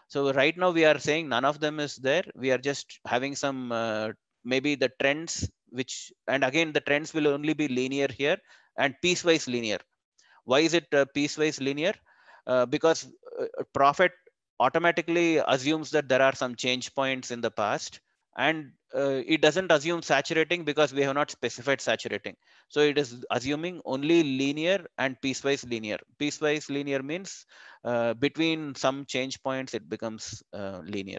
so right now we are saying none of them is there we are just having some uh, maybe the trends which and again the trends will only be linear here and piecewise linear why is it uh, piecewise linear? Uh, because uh, profit automatically assumes that there are some change points in the past and uh, it doesn't assume saturating because we have not specified saturating. So it is assuming only linear and piecewise linear. Piecewise linear means uh, between some change points, it becomes uh, linear.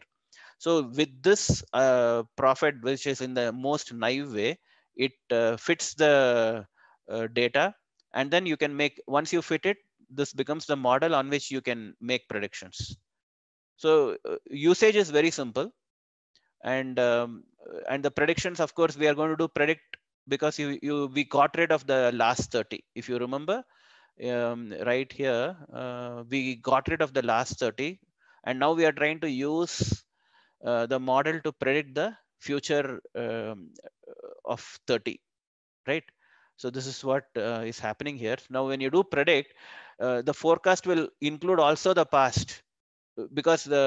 So with this profit, which is in the most naive way, it fits the data and then you can make, once you fit it, this becomes the model on which you can make predictions. So uh, usage is very simple. And, um, uh, and the predictions, of course, we are going to do predict because you, you we got rid of the last 30. If you remember um, right here, uh, we got rid of the last 30. And now we are trying to use uh, the model to predict the future um, of 30, right? So this is what uh, is happening here. Now, when you do predict, uh, the forecast will include also the past uh, because the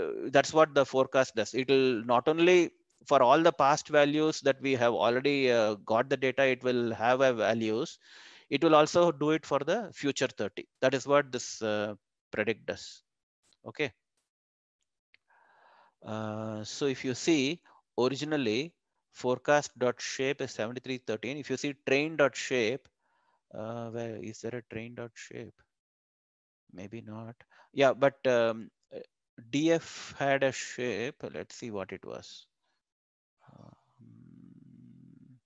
uh, that's what the forecast does. It will not only for all the past values that we have already uh, got the data, it will have a values. It will also do it for the future 30. That is what this uh, predict does. Okay. so if you see originally forecast.shape is 7313. If you see train.shape, uh, where is there a train.shape? Maybe not. Yeah, but um, DF had a shape. Let's see what it was. Um,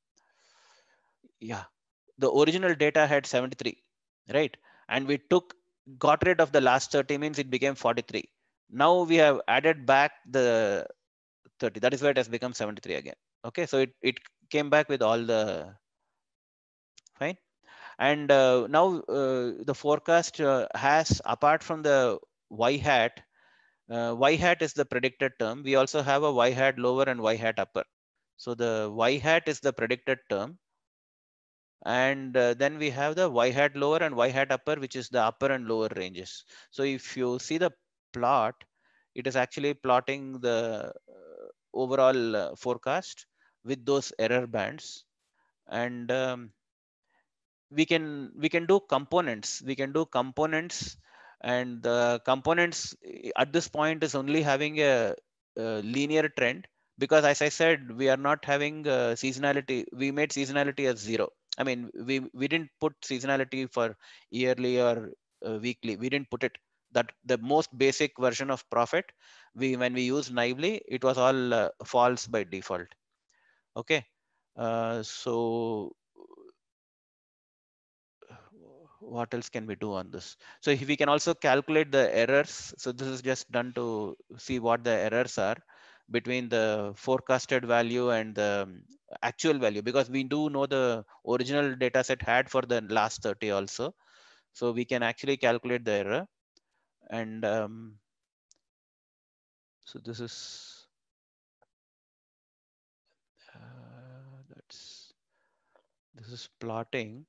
yeah, the original data had 73, right? And we took, got rid of the last 30 means it became 43. Now we have added back the 30. That is why it has become 73 again. Okay, so it, it came back with all the fine. And uh, now uh, the forecast uh, has, apart from the y hat, uh, y hat is the predicted term. We also have a y hat lower and y hat upper. So the y hat is the predicted term. And uh, then we have the y hat lower and y hat upper, which is the upper and lower ranges. So if you see the plot, it is actually plotting the uh, overall forecast with those error bands and um, we can we can do components we can do components and the components at this point is only having a, a linear trend because as i said we are not having uh, seasonality we made seasonality as zero i mean we we didn't put seasonality for yearly or uh, weekly we didn't put it that the most basic version of profit we when we use naively it was all uh, false by default okay uh, so what else can we do on this so we can also calculate the errors so this is just done to see what the errors are between the forecasted value and the um, actual value because we do know the original data set had for the last 30 also so we can actually calculate the error and um, so this is This is plotting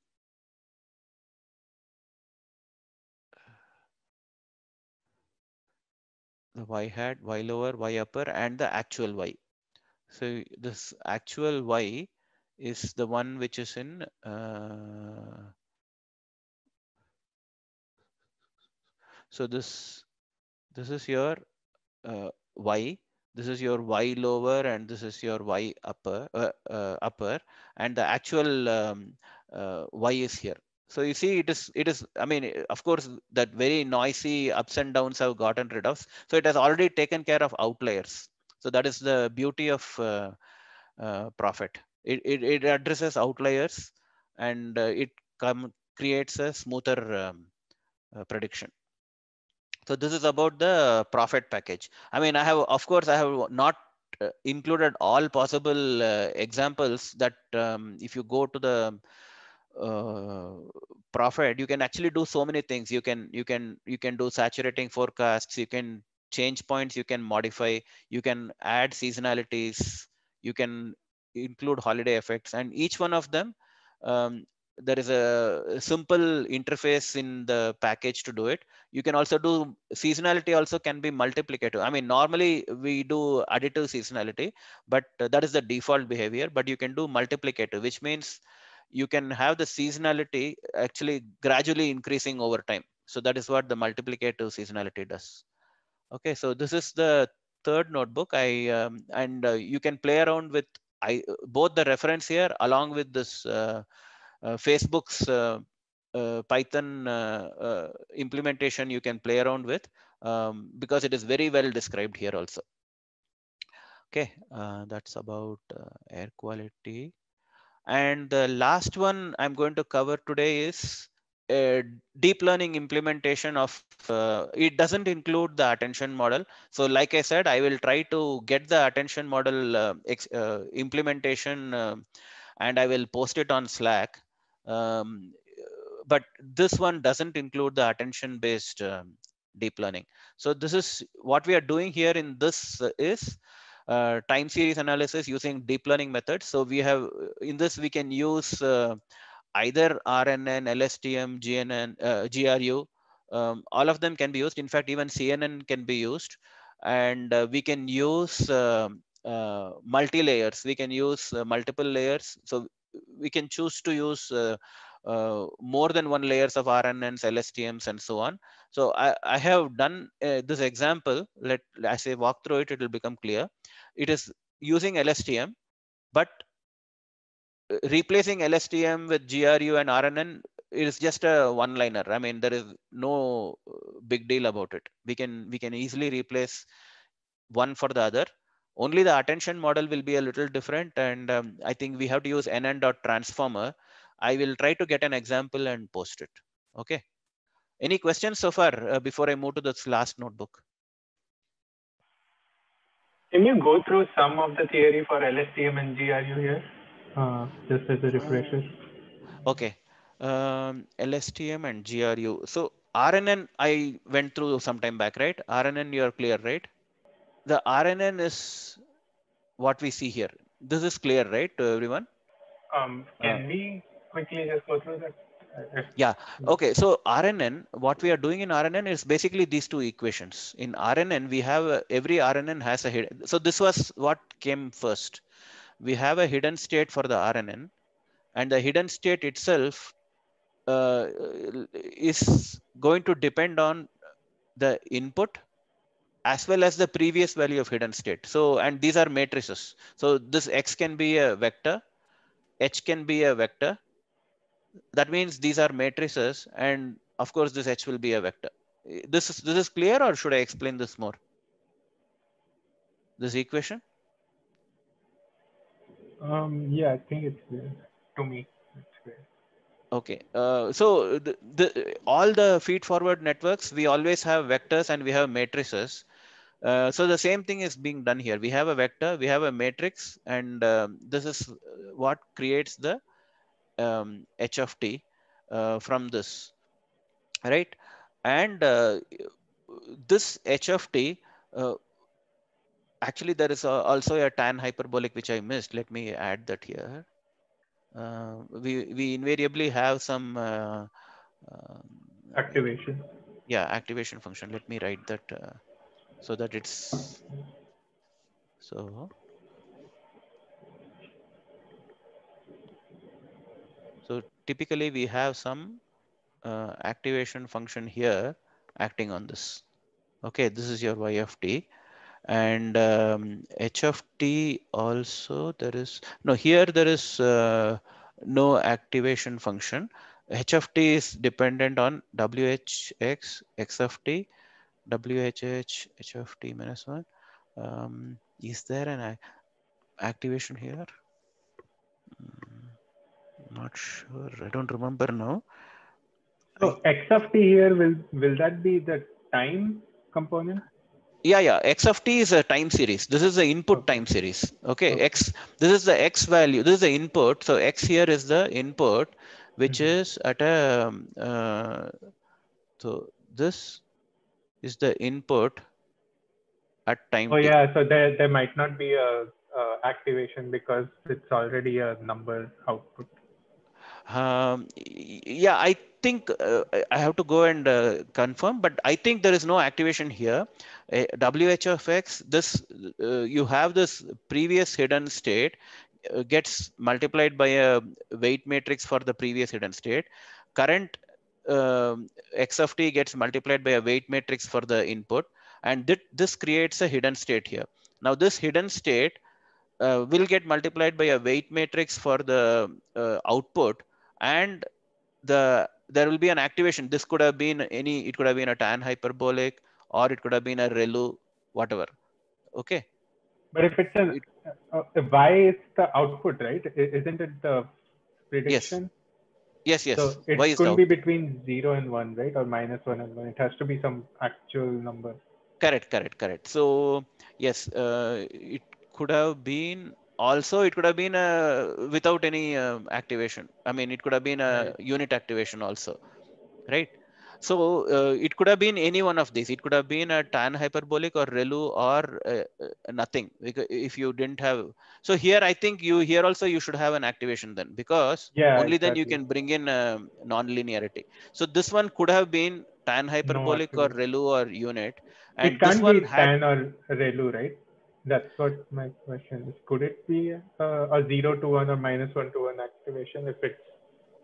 the y hat, y lower, y upper, and the actual y. So this actual y is the one which is in uh, so this this is your uh, y this is your y lower and this is your y upper uh, uh, upper and the actual um, uh, y is here so you see it is it is i mean of course that very noisy ups and downs have gotten rid of so it has already taken care of outliers so that is the beauty of uh, uh, profit it, it, it addresses outliers and uh, it come creates a smoother um, prediction so this is about the profit package. I mean, I have, of course, I have not uh, included all possible uh, examples that um, if you go to the uh, profit, you can actually do so many things. You can, you can, you can do saturating forecasts. You can change points. You can modify. You can add seasonalities. You can include holiday effects and each one of them um, there is a simple interface in the package to do it. You can also do seasonality also can be multiplicative. I mean, normally we do additive seasonality, but that is the default behavior, but you can do multiplicative, which means you can have the seasonality actually gradually increasing over time. So that is what the multiplicative seasonality does. Okay, so this is the third notebook. I um, And uh, you can play around with I, both the reference here along with this uh, uh, Facebook's uh, uh, Python implementation you can play around with um, because it is very well described here also. Okay, that's about air quality. And the last one I'm going to cover today is a deep learning implementation of uh, it doesn't include the attention model so like i said i will try to get the attention model uh, implementation and i will post it on slack um, but this one doesn't include the attention based um, deep learning. So this is what we are doing here in this is uh, time series analysis using deep learning methods. So we have in this, we can use uh, either RNN, LSTM, GNN, uh, GRU, um, all of them can be used. In fact, even CNN can be used and uh, we can use um, uh, multi layers. We can use uh, multiple layers. So we can choose to use uh, uh more than one layers of RNNs, LSTMs, and so on. So I, I have done uh, this example. Let I say walk through it, it will become clear. It is using LSTM, but uh, replacing LSTM with GRU and RNN is just a one-liner. I mean, there is no uh, big deal about it. We can we can easily replace one for the other. Only the attention model will be a little different. And um, I think we have to use transformer. I will try to get an example and post it. Okay. Any questions so far uh, before I move to this last notebook? Can you go through some of the theory for LSTM and GRU here? Uh, just as a refresher. Okay. Um, LSTM and GRU. So RNN, I went through some time back, right? RNN, you're clear, right? the RNN is what we see here. This is clear, right, to everyone? Um, can uh, we quickly just go through that? yeah okay so rnn what we are doing in rnn is basically these two equations in rnn we have a, every rnn has a hidden so this was what came first we have a hidden state for the rnn and the hidden state itself uh, is going to depend on the input as well as the previous value of hidden state. So, and these are matrices. So this X can be a vector, H can be a vector. That means these are matrices. And of course, this H will be a vector. This is, this is clear or should I explain this more? This equation? Um, yeah, I think it's clear to me. Okay, uh, so the, the, all the feed forward networks, we always have vectors and we have matrices. Uh, so the same thing is being done here. We have a vector, we have a matrix, and um, this is what creates the um, h of t uh, from this, right? And uh, this h of t, uh, actually there is a, also a tan hyperbolic which I missed. Let me add that here. Uh, we, we invariably have some activation. Yeah, activation function. Let me write that so that it's so so typically we have some uh, activation function here acting on this okay this is your y of t and um, h of t also there is no here there is uh, no activation function h of t is dependent on whx x of t WHH, of T minus 1. Um, is there an activation here? Hmm, not sure. I don't remember now. So x of T here, will, will that be the time component? yeah yeah x of t is a time series this is the input time series okay, okay. x this is the x value this is the input so x here is the input which mm -hmm. is at a um, uh, so this is the input at time. Oh yeah. So there, there might not be a, a activation because it's already a number output. Um, yeah, I think uh, I have to go and uh, confirm, but I think there is no activation here. Uh, WH of X, this, uh, you have this previous hidden state uh, gets multiplied by a weight matrix for the previous hidden state. Current um, x of t gets multiplied by a weight matrix for the input. And th this creates a hidden state here. Now this hidden state uh, will get multiplied by a weight matrix for the uh, output and the there will be an activation. This could have been any, it could have been a tan hyperbolic or it could have been a ReLU, whatever. Okay. But if it's a, it, uh, uh y is the output, right? Isn't it the prediction? Yes. Yes, yes. So it could be between 0 and 1, right? Or minus 1 and 1. It has to be some actual number. Correct, correct, correct. So, yes, uh, it could have been also, it could have been a uh, without any uh, activation. I mean, it could have been a right. unit activation also, right? So uh, it could have been any one of these. It could have been a tan hyperbolic or ReLU or uh, uh nothing if you didn't have. So here I think you here also you should have an activation then because yeah, only exactly. then you can bring in um, non-linearity. So this one could have been tan hyperbolic no, or ReLU or unit. And it can't be tan or ReLU, right? That's what my question is. Could it be uh, a 0 to 1 or minus 1 to 1 activation if it's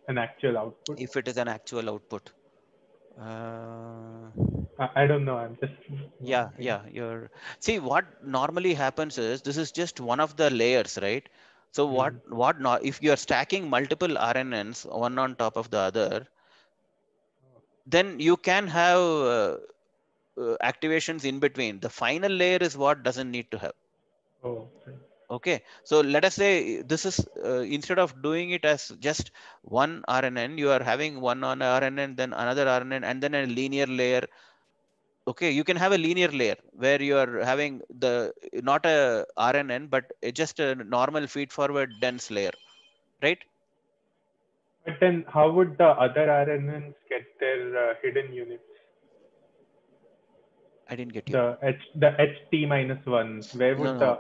an actual output? If it is an actual output uh, I don't know. I'm just. Yeah, yeah. You're. See, what normally happens is this is just one of the layers, right? So hmm. what mm what not if you are stacking multiple RNNs one on top of the other, then you can have uh, uh, activations in between. The final layer is what doesn't need to have. Oh. Okay okay so let us say this is uh, instead of doing it as just one rnn you are having one on rnn then another rnn and then a linear layer okay you can have a linear layer where you are having the not a rnn but just a normal feed forward dense layer right but then how would the other rnns get their uh, hidden units i didn't get you the h the ht minus 1 where would no, no. the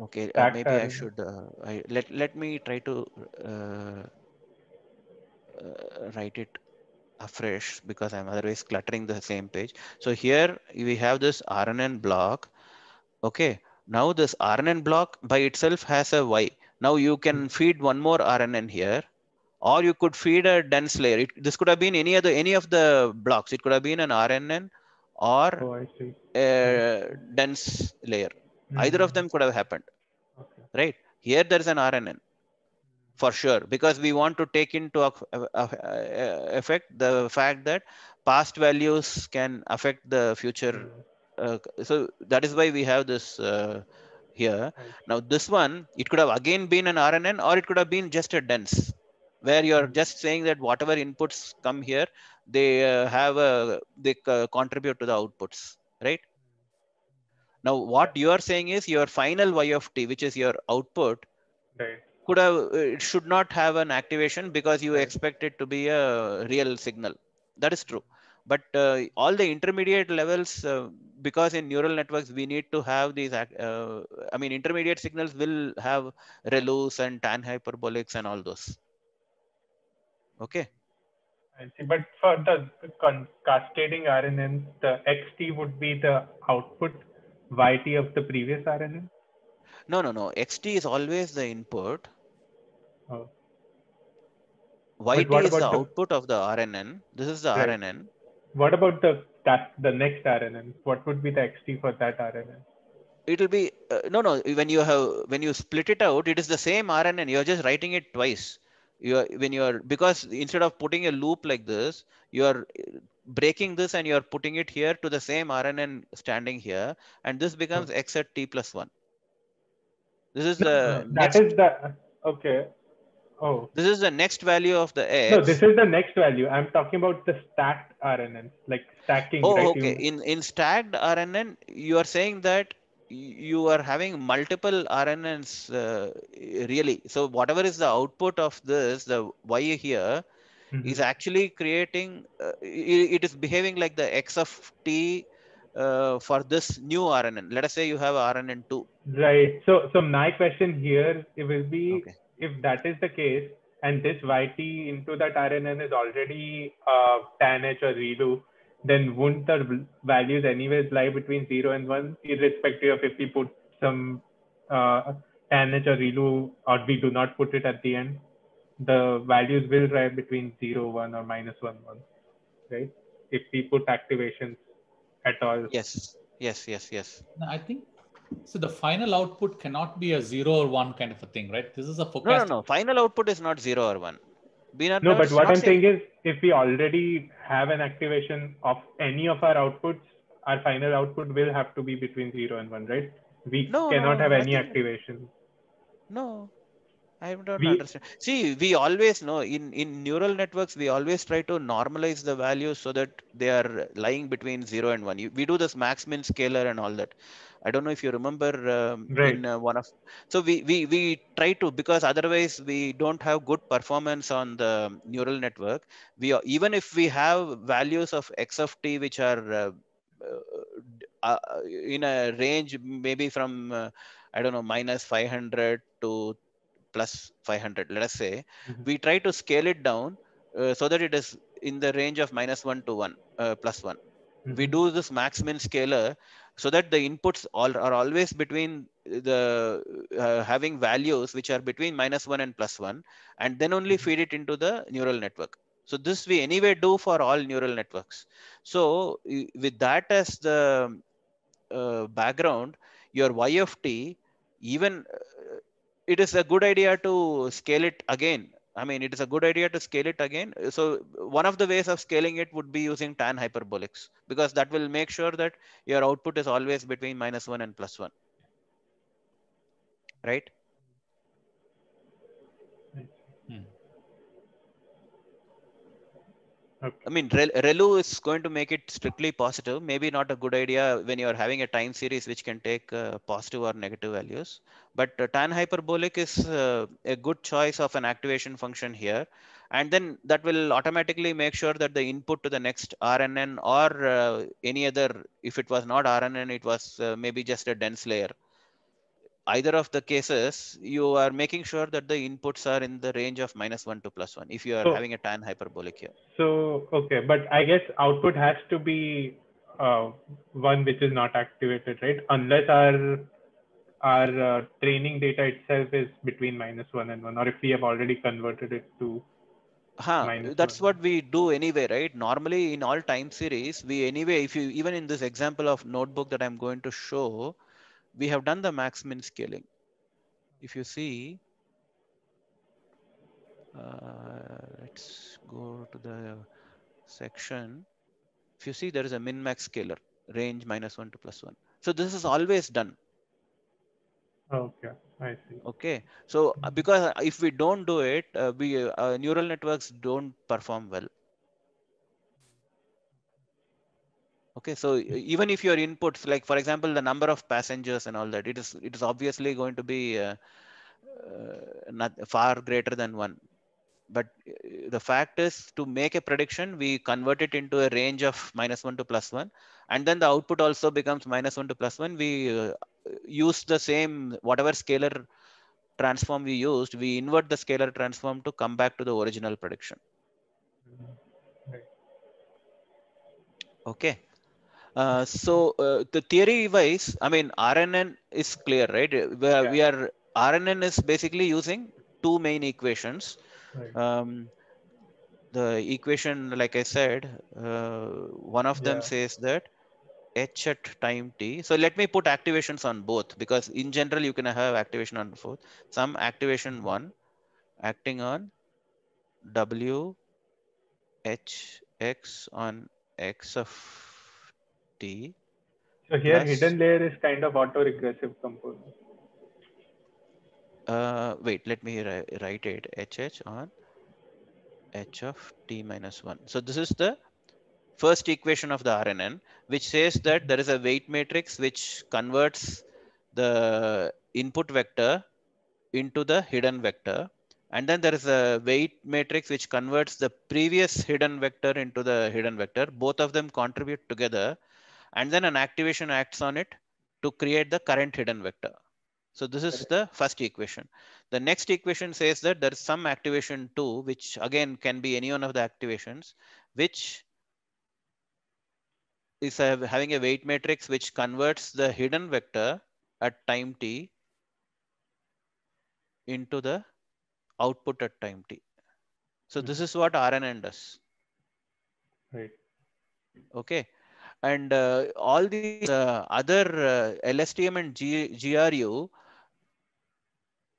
Okay, uh, maybe I should uh, I, let let me try to uh, uh, write it afresh because I'm otherwise cluttering the same page. So here we have this RNN block. Okay, now this RNN block by itself has a Y. Now you can feed one more RNN here or you could feed a dense layer. It, this could have been any other any of the blocks. It could have been an RNN or oh, a hmm. dense layer. Mm-hmm. Either of hmm. them could have happened, okay. right? Here there's an RNN for sure because we want to take into uh, uh, effect the fact that past values can affect the future. Hmm. Uh, so that is why we have this uh, here. Now this one, it could have again been an RNN or it could have been just a dense where you're hmm. just saying that whatever inputs come here, they uh, have a, they uh, contribute to the outputs, right? Now, what you are saying is your final y of t, which is your output, right. could have uh, it should not have an activation because you expect it to be a real signal. That is true. But uh, all the intermediate levels, uh, because in neural networks we need to have these. Uh, I mean, intermediate signals will have ReLUs and tan hyperbolics and all those. Okay. I see. But for the cascading RNN, the XT would be the output yt of the previous RNN. No, no, no. Xt is always the input. Oh. Yt is the, the, output of the RNN. This is the right. RNN. What about the that the next RNN? What would be the xt for that RNN? It'll be uh, no, no. When you have when you split it out, it is the same RNN. You're just writing it twice. You are, when you are because instead of putting a loop like this, you are breaking this and you're putting it here to the same RNN standing here, and this becomes hmm. x at t plus one. This is the no, next, the okay. Oh, this is the next value of the x. No, this is the next value. I'm talking about the stacked RNN, like stacking. Oh, right? okay. In in stacked RNN, you are saying that you are having multiple RNNs uh, really. So whatever is the output of this, the y here mm-hmm. is actually creating, uh, it, it is behaving like the X of T uh, for this new RNN. Let us say you have RNN2. Right. So, so my question here, it will be okay. if that is the case, and this YT into that RNN is already uh, tanh or relu, then wouldn't the values anyways lie between 0 and 1, irrespective of if we put some uh, tanh or relu or we do not put it at the end? the values will drive between 0, 1 or minus 1, 1, right? If we put activations at all. Yes, yes, yes, yes. I think so the final output cannot be a zero or one kind of a thing, right? This is a forecast. No, no, no. Final output is not zero or one. We are no, but what I'm saying is, if we already have an activation of any of our outputs, our final output will have to be between zero and one, right? We no, cannot no, have any activation. No, I don't we, understand. See, we always know in, in neural networks, we always try to normalize the values so that they are lying between zero and one. You, we do this max min scalar and all that. I don't know if you remember um, right. in uh, one of. So we, we, we try to, because otherwise we don't have good performance on the neural network. We are, Even if we have values of x of t which are uh, uh, uh in a range maybe from, uh, I don't know, minus 500 to plus 500, let us say, mm-hmm. we try to scale it down uh, so that it is in the range of minus 1 to 1, uh, plus 1. Mm-hmm. We do this max min scalar so that the inputs all are always between the uh, having values which are between minus 1 and plus 1 and then only mm-hmm. feed it into the neural network so this we anyway do for all neural networks so with that as the uh, background your y of t even uh, it is a good idea to scale it again. I mean, it is a good idea to scale it again. So one of the ways of scaling it would be using tan hyperbolics because that will make sure that your output is always between minus one and plus one, right? Okay. I mean, ReLU is going to make it strictly positive. Maybe not a good idea when you are having a time series which can take uh, positive or negative values. But uh, tan hyperbolic is uh, a good choice of an activation function here. And then that will automatically make sure that the input to the next RNN or uh, any other, if it was not RNN, it was uh, maybe just a dense layer either of the cases, you are making sure that the inputs are in the range of minus one to plus one if you are so, having a tan hyperbolic here. So, okay, but I guess output has to be uh, one which is not activated, right? Unless our our uh, training data itself is between minus one and one, or if we have already converted it to huh, that's one. what we do anyway right normally in all time series we anyway if you even in this example of notebook that i'm going to show we have done the max min scaling. If you see, uh, let's go to the section. If you see, there is a min max scalar range minus one to plus one. So this is always done. Okay, I see. Okay, so uh, because if we don't do it, uh, we uh, neural networks don't perform well. okay so even if your inputs like for example the number of passengers and all that it is it is obviously going to be uh, uh, not far greater than one but uh, the fact is to make a prediction we convert it into a range of minus 1 to plus 1 and then the output also becomes minus 1 to plus 1 we uh, use the same whatever scalar transform we used we invert the scalar transform to come back to the original prediction mm-hmm. okay uh, so uh, the theory wise, I mean, RNN is clear, right? Where yeah. we are, RNN is basically using two main equations. Right. Um, the equation, like I said, uh, one of yeah. them says that h at time t. So let me put activations on both because in general you can have activation on both. Some activation one acting on w h x on x of t. So here hidden layer is kind of autoregressive component. Uh, wait, let me write it hh on h of t minus 1. So this is the first equation of the RNN, which says that there is a weight matrix which converts the input vector into the hidden vector. And then there is a weight matrix which converts the previous hidden vector into the hidden vector. Both of them contribute together and then an activation acts on it to create the current hidden vector. So this is the first equation. The next equation says that there is some activation two, which again can be any one of the activations, which is a, having a weight matrix which converts the hidden vector at time t into the output at time t. So this is what RNN does. Right. Okay and uh, all these uh, other uh, LSTM and G GRU,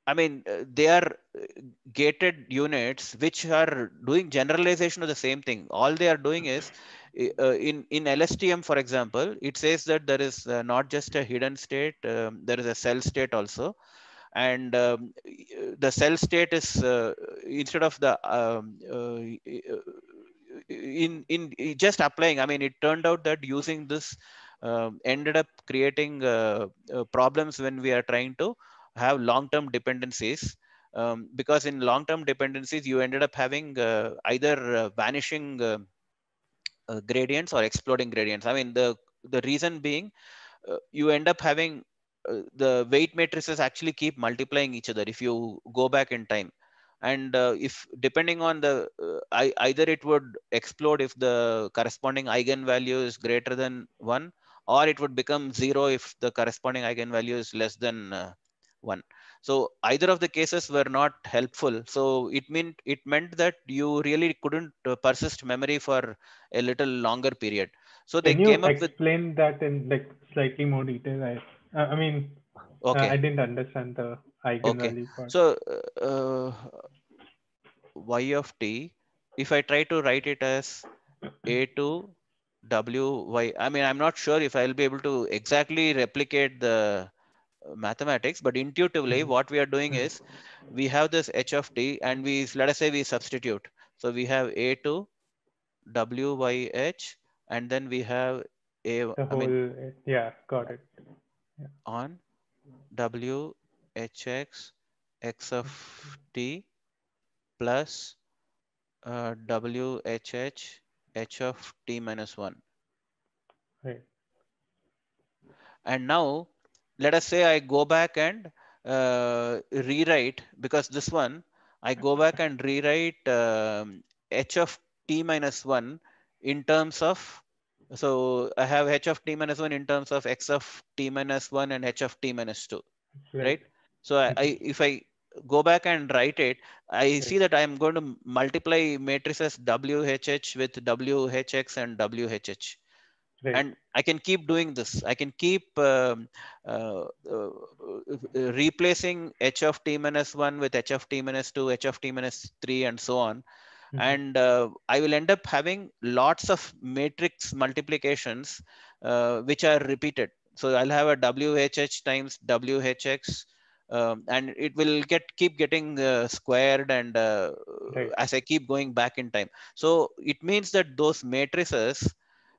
I mean, uh, they are uh, gated units which are doing generalization of the same thing. All they are doing is uh, in, in LSTM, for example, it says that there is not just a hidden state, um, there is a cell state also. And um, the cell state is instead of the um, in, in just applying, I mean, it turned out that using this uh, ended up creating uh, uh, problems when we are trying to have long-term dependencies. Um, because in long-term dependencies, you ended up having uh, either uh, vanishing uh, gradients or exploding gradients. I mean, the, the reason being you end up having the weight matrices actually keep multiplying each other if you go back in time and uh, if depending on the uh, I, either it would explode if the corresponding eigenvalue is greater than 1 or it would become 0 if the corresponding eigenvalue is less than uh, 1 so either of the cases were not helpful so it meant it meant that you really couldn't uh, persist memory for a little longer period so they you came up explain with... that in like slightly more detail i i mean okay i didn't understand the okay. So uh, uh, y of t, if I try to write it as a to w y, I mean, I'm not sure if I'll be able to exactly replicate the uh, mathematics, but intuitively mm -hmm. what we are doing mm-hmm. is we have this h of t and we, let us say we substitute. So we have a to w y h and then we have a whole, I mean, yeah, got it. Yeah. On W hx x of t plus uh, h of t minus 1. Right. And now let us say I go back and uh, rewrite because this one, I go back and rewrite um, h of t minus 1 in terms of, so I have h of t minus 1 in terms of x of t minus 1 and h of t minus 2, right? right? So I, I, if I go back and write it, I see that I'm going to multiply matrices WHH with WHX and WHH. Right. And I can keep doing this. I can keep um, uh, uh, uh, replacing h of t minus 1 with h of t minus 2, h of t minus 3, and so on. Mm-hmm. And uh, I will end up having lots of matrix multiplications uh, which are repeated. So I'll have a WHH times WHX um, and it will get keep getting uh, squared and uh, right. as i keep going back in time so it means that those matrices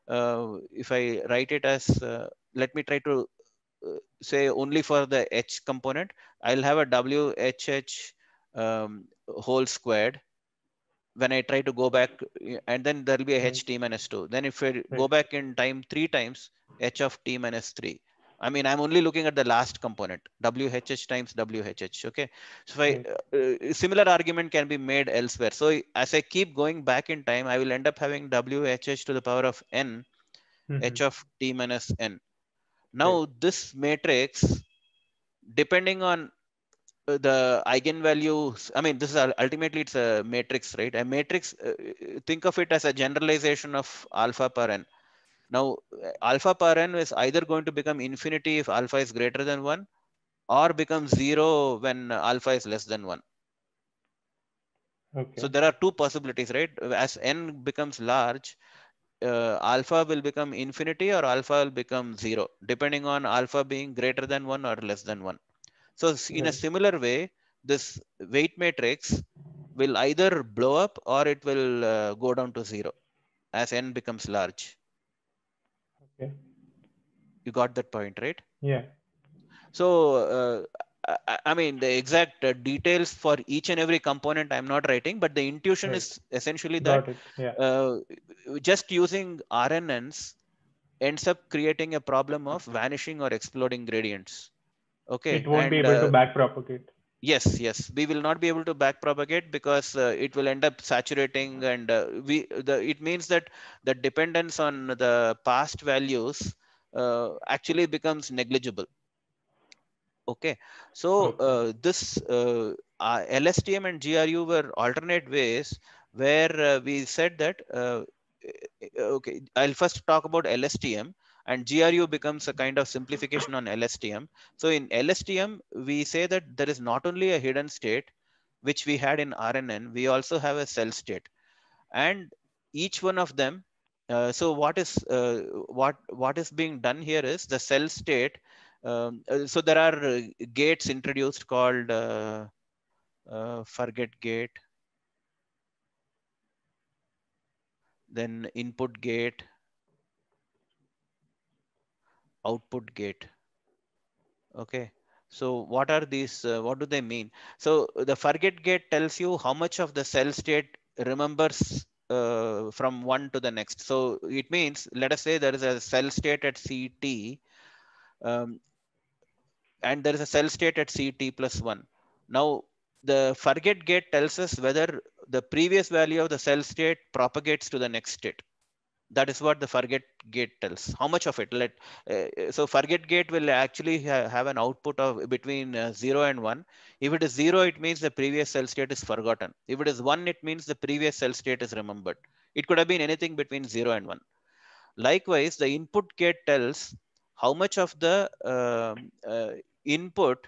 uh, if i write it as uh, let me try to uh, say only for the h component i'll have a whh um, whole squared when i try to go back and then there'll be a h t minus 2 then if i right. go back in time three times h of t minus 3 I mean, I'm only looking at the last component, WHH times WHH. Okay. So I, mm-hmm. uh, similar argument can be made elsewhere. So as I keep going back in time, I will end up having WHH to the power of N, mm-hmm. H of T minus N. Now okay. this matrix, depending on uh, the eigenvalues, I mean, this is uh, ultimately it's a matrix, right? A matrix, uh, uh, think of it as a generalization of alpha per N. Now, alpha n is either going to become infinity if alpha is greater than 1 or become 0 when alpha is less than 1. Okay. So there are two possibilities, right? As n becomes large, uh, alpha will become infinity or alpha will become 0, depending on alpha being greater than 1 or less than 1. So in a similar way, this weight matrix will either blow up or it will uh, go down to 0 as n becomes large. You got that point, right? Yeah. So, uh, I, I, mean, the exact uh, details for each and every component I'm not writing, but the intuition right. is essentially that yeah. uh, just using RNNs ends up creating a problem of vanishing or exploding gradients. Okay. It won't and, be able uh, to backpropagate. Yes, yes, we will not be able to backpropagate because uh, it will end up saturating, and uh, we the it means that the dependence on the past values uh, actually becomes negligible. Okay, so uh, this uh, uh, LSTM and GRU were alternate ways where we said that. okay, I'll first talk about LSTM and GRU becomes a kind of simplification on LSTM. So in LSTM, we say that there is not only a hidden state, which we had in RNN, we also have a cell state. And each one of them, uh, so what is uh, what what is being done here is the cell state. Um, uh, so there are uh, gates introduced called uh, uh, forget gate, then input gate, output gate. Okay. So what are these, uh, what do they mean? So the forget gate tells you how much of the cell state remembers uh, from one to the next. So it means, let us say there is a cell state at CT um, and there is a cell state at CT plus one. Now the forget gate tells us whether the previous value of the cell state propagates to the next state that is what the forget gate tells how much of it let uh, so forget gate will actually ha have an output of between uh, 0 and 1 if it is 0 it means the previous cell state is forgotten if it is 1 it means the previous cell state is remembered it could have been anything between 0 and 1 likewise the input gate tells how much of the um, uh, input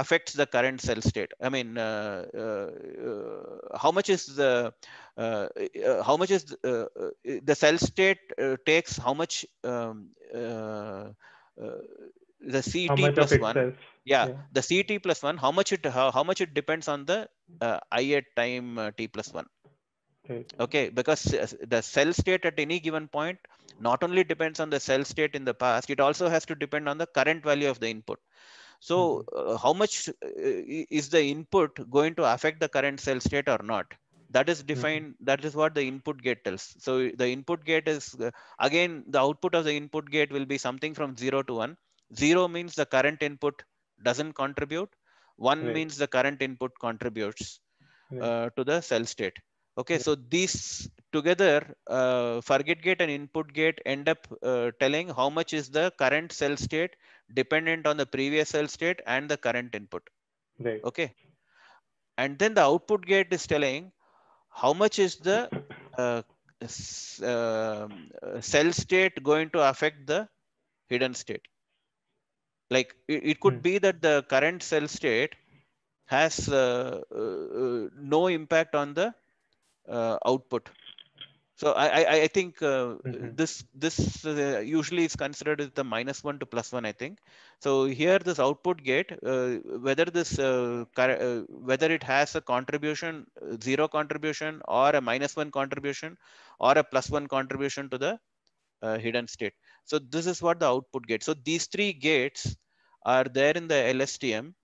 affects the current cell state i mean uh, uh, uh, how much is the uh, uh, how much is uh, uh, the cell state takes how much um, the ct plus 1 yeah, yeah, the ct plus 1 how much it how, how much it depends on the i at time t plus 1 okay. okay because the cell state at any given point not only depends on the cell state in the past it also has to depend on the current value of the input so mm-hmm. uh, how much uh, is the input going to affect the current cell state or not? that is mm-hmm. defined mm-hmm. that is what the input gate tells so the input gate is uh, again the output of the input gate will be something from 0 to 1 0 means the current input doesn't contribute 1 right. means the current input contributes right. uh, to the cell state okay right. so these together uh, forget gate and input gate end up uh, telling how much is the current cell state dependent on the previous cell state and the current input right okay and then the output gate is telling how much is the uh, uh, cell state going to affect the hidden state? Like it, it could hmm. be that the current cell state has uh, uh, no impact on the output so I, I, think uh, mm-hmm. this this uh, usually is considered as the minus one to plus one. I think. So here this output gate, uh, whether this uh, uh, whether it has a contribution uh, zero contribution or a minus one contribution or a plus one contribution to the hidden state. So this is what the output gate. So these three gates are there in the LSTM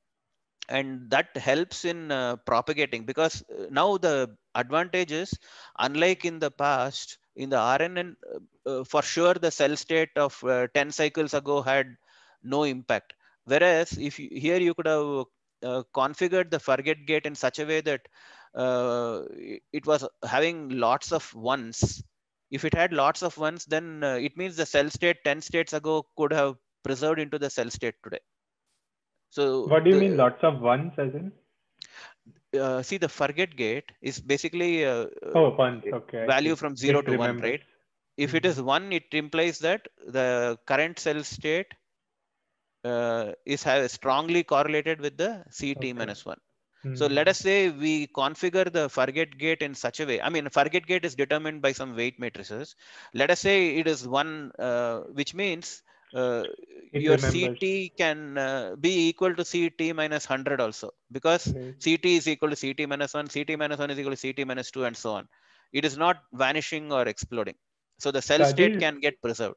and that helps in uh, propagating because uh, now the advantage is unlike in the past in the rnn uh, uh, for sure the cell state of uh, 10 cycles ago had no impact whereas if you, here you could have uh, configured the forget gate in such a way that it was having lots of ones if it had lots of ones then it means the cell state 10 states ago could have preserved into the cell state today so what do you the, mean lots of ones as in? Uh, see the forget gate is basically uh, oh, one. Okay. value from 0 to remember. 1 right if mm-hmm. it hmm. is 1 it implies that the current cell state uh, is strongly correlated with the ct okay. minus hmm. so let us say we configure the forget gate in such a way. I mean, forget gate is determined by some weight matrices. Let us say it is one, uh, which means uh, your ct can uh, be equal to ct minus 100 also because hmm. ct is equal to ct minus 1 ct minus 1 is equal to ct minus 2 and so on it is not vanishing or exploding so the cell so state these, can get preserved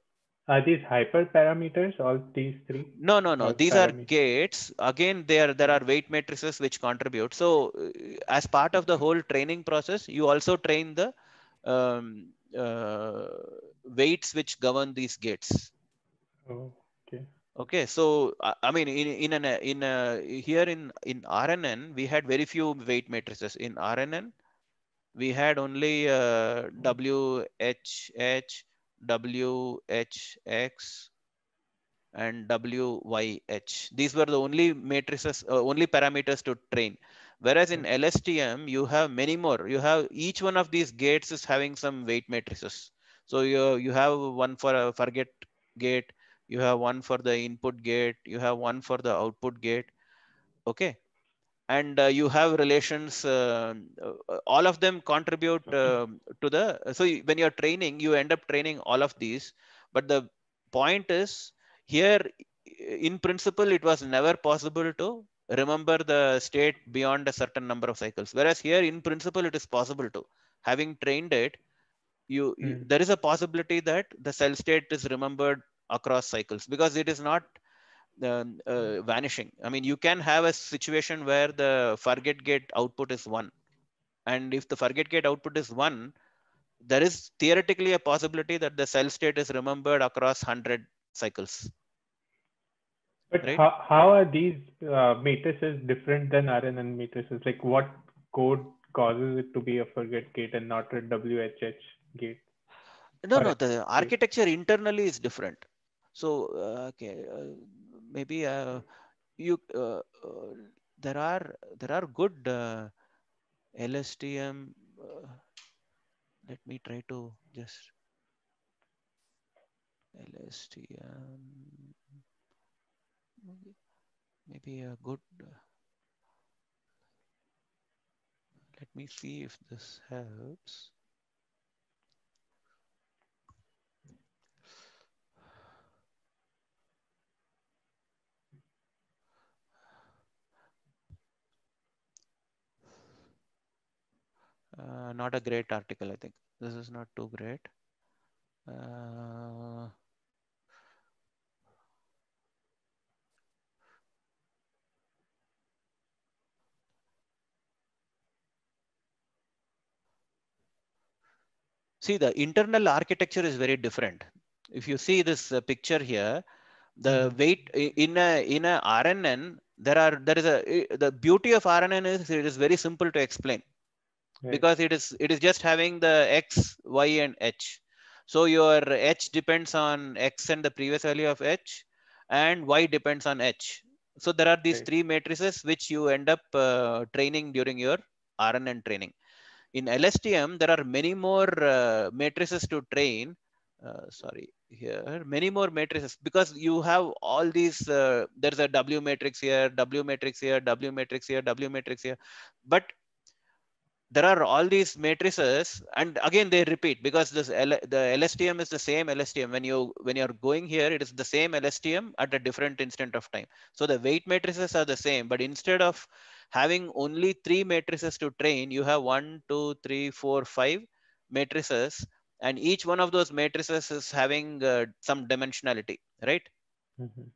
are these hyperparameters all these three no no no these are gates again there there are weight matrices which contribute so uh, as part of the whole training process you also train the um, uh, weights which govern these gates okay. Okay, so I mean, in in an in here in in RNN we had very few weight matrices. In RNN, we had only uh, WHH, WHX, and WYH. These were the only matrices, uh, only parameters to train. Whereas in LSTM, you have many more. You have each one of these gates is having some weight matrices. So you, you have one for a forget gate, you have one for the input gate, you have one for the output gate, okay? And uh, you have relations, uh, uh all of them contribute uh, to the, so when you're training, you end up training all of these. But the point is here, in principle, it was never possible to remember the state beyond a certain number of cycles. Whereas here in principle, it is possible to having trained it, you, mm. you hmm. there is a possibility that the cell state is remembered across cycles because it is not uh, uh, hmm. vanishing. I mean, you can have a situation where the forget gate output is one. And if the forget gate output is one, there is theoretically a possibility that the cell state is remembered across 100 cycles. But right? how, how are these uh, matrices different than RNN matrices? Like what code causes it to be a forget gate and not a WHH gate? No, or no, the architecture internally is different. So uh, okay, uh, maybe uh, you there are there are good LSTM. let me try to just LSTM. Maybe a good. Let me see if this helps. uh, not a great article, I think. This is not too great. Uh, see, the internal architecture is very different. If you see this uh, picture here, the hmm. weight in a in a RNN, there are there is a the beauty of RNN is it is very simple to explain right. because it is it is just having the x y and h so your h depends on x and the previous value of h and y depends on h so there are these right. three matrices which you end up uh, training during your rnn training in lstm there are many more uh, matrices to train uh, sorry here many more matrices because you have all these uh, there's a w matrix here w matrix here w matrix here w matrix here but there are all these matrices and again they repeat because this L, the lstm is the same lstm when you when you're going here it is the same lstm at a different instant of time so the weight matrices are the same but instead of having only three matrices to train you have one two three four five matrices and each one of those matrices is having uh, some dimensionality right mm -hmm.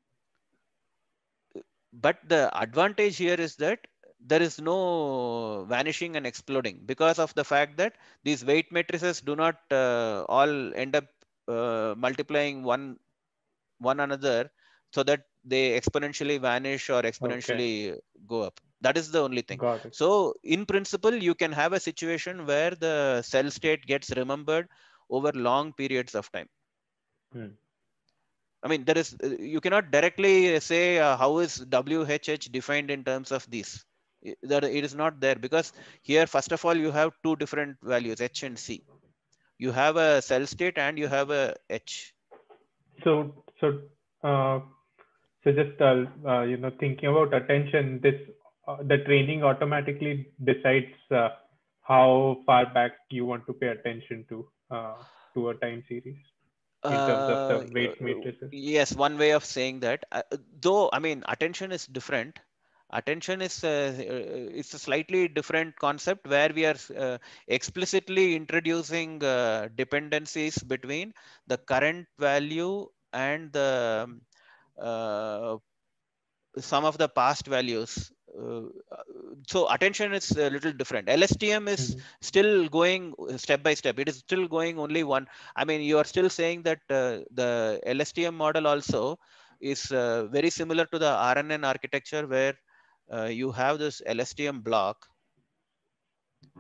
but the advantage here is that there is no vanishing and exploding because of the fact that these weight matrices do not uh, all end up uh, multiplying one one another so that they exponentially vanish or exponentially okay. go up that is the only thing so in principle you can have a situation where the cell state gets remembered over long periods of time hmm. I mean, there is uh, you cannot directly say uh, how is WHH defined in terms of these that it is not there because here first of all you have two different values h and c you have a cell state and you have a h so so uh, so just uh, uh, you know thinking about attention this uh, the training automatically decides uh, how far back you want to pay attention to uh, to a time series in terms of the weight matrix. yes one way of saying that though i mean attention is different attention is uh, uh it's a slightly different concept where we are uh, explicitly introducing uh, dependencies between the current value and the um, uh, some of the past values uh, so attention is a little different lstm is mm -hmm. still going step by step it is still going only one i mean you are still saying that the lstm model also is very similar to the rnn architecture where uh, you have this LSTM block,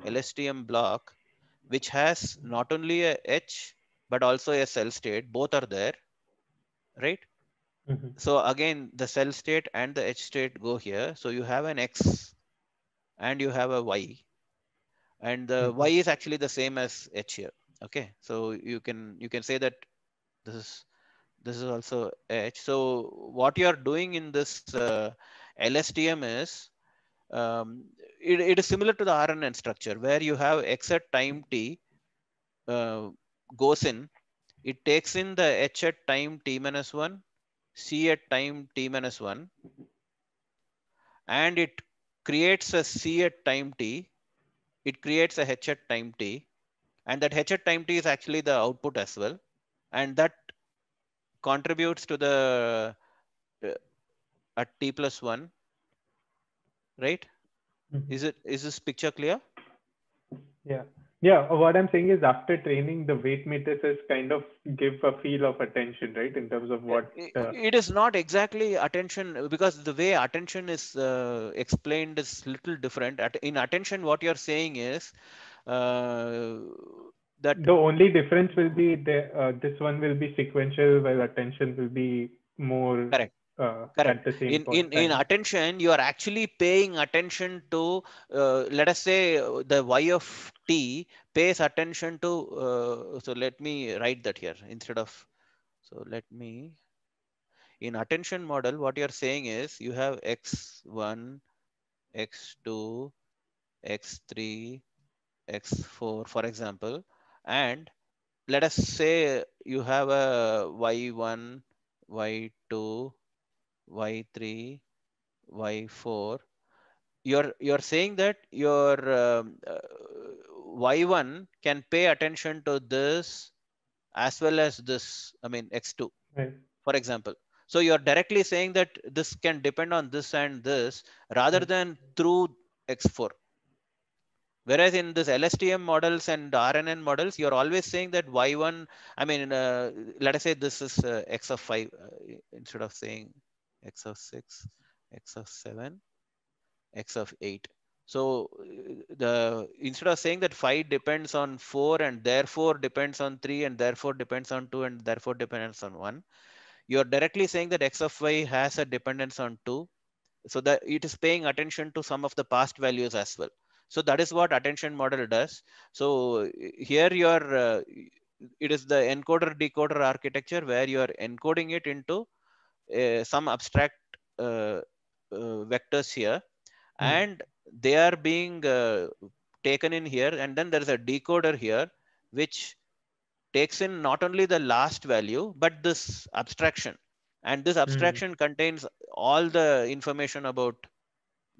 LSTM hmm. block, which has not only a H, but also a cell state, both are there, right? Mm-hmm. So again, the cell state and the H state go here. So you have an X and you have a Y and the mm-hmm. Y is actually the same as H here. Okay. So you can, you can say that this is, this is also H. So what you're doing in this, uh, LSTM is um, it, it is similar to the RNN structure where you have x at time t uh, goes in, it takes in the h at time t minus 1, c at time t minus 1, and it creates a c at time t, it creates a h at time t, and that h at time t is actually the output as well, and that contributes to the uh, at t plus 1, right? Mm-hmm. Is it is this picture clear? Yeah. Yeah, what I'm saying is after training, the weight matrices kind of give a feel of attention, right? In terms of what uh... it is not exactly attention because the way attention is uh, explained is little different. At, in attention, what you're saying is uh, that the only difference will be the, uh, this one will be sequential, while attention will be more correct uh, Correct. at the same in, point. In, in attention, you are actually paying attention to, uh, let us say, the y of t pays attention to, uh, so let me write that here instead of, so let me, in attention model, what you're saying is you have x1, x2, x3, x4, for example, and let us say you have a y1, y2, y3 y4 you're you're saying that your um, uh, y1 can pay attention to this as well as this i mean x2 right. for example so you're directly saying that this can depend on this and this rather than through x4 whereas in this lstm models and rnn models you're always saying that y1 i mean uh, let us say this is uh, x of 5 uh, instead of saying x of 6, x of 7, x of 8. So uh, the instead of saying that 5 depends on 4 and therefore depends on 3 and therefore depends on 2 and therefore depends on 1, you are directly saying that x of y has a dependence on 2. So that it is paying attention to some of the past values as well. So that is what attention model does. So here you are, uh, it is the encoder decoder architecture where you are encoding it into uh, some abstract uh, uh, vectors here, mm. and they are being taken in here, and then there is a decoder here, which takes in not only the last value but this abstraction and this hmm. abstraction mm. contains all the information about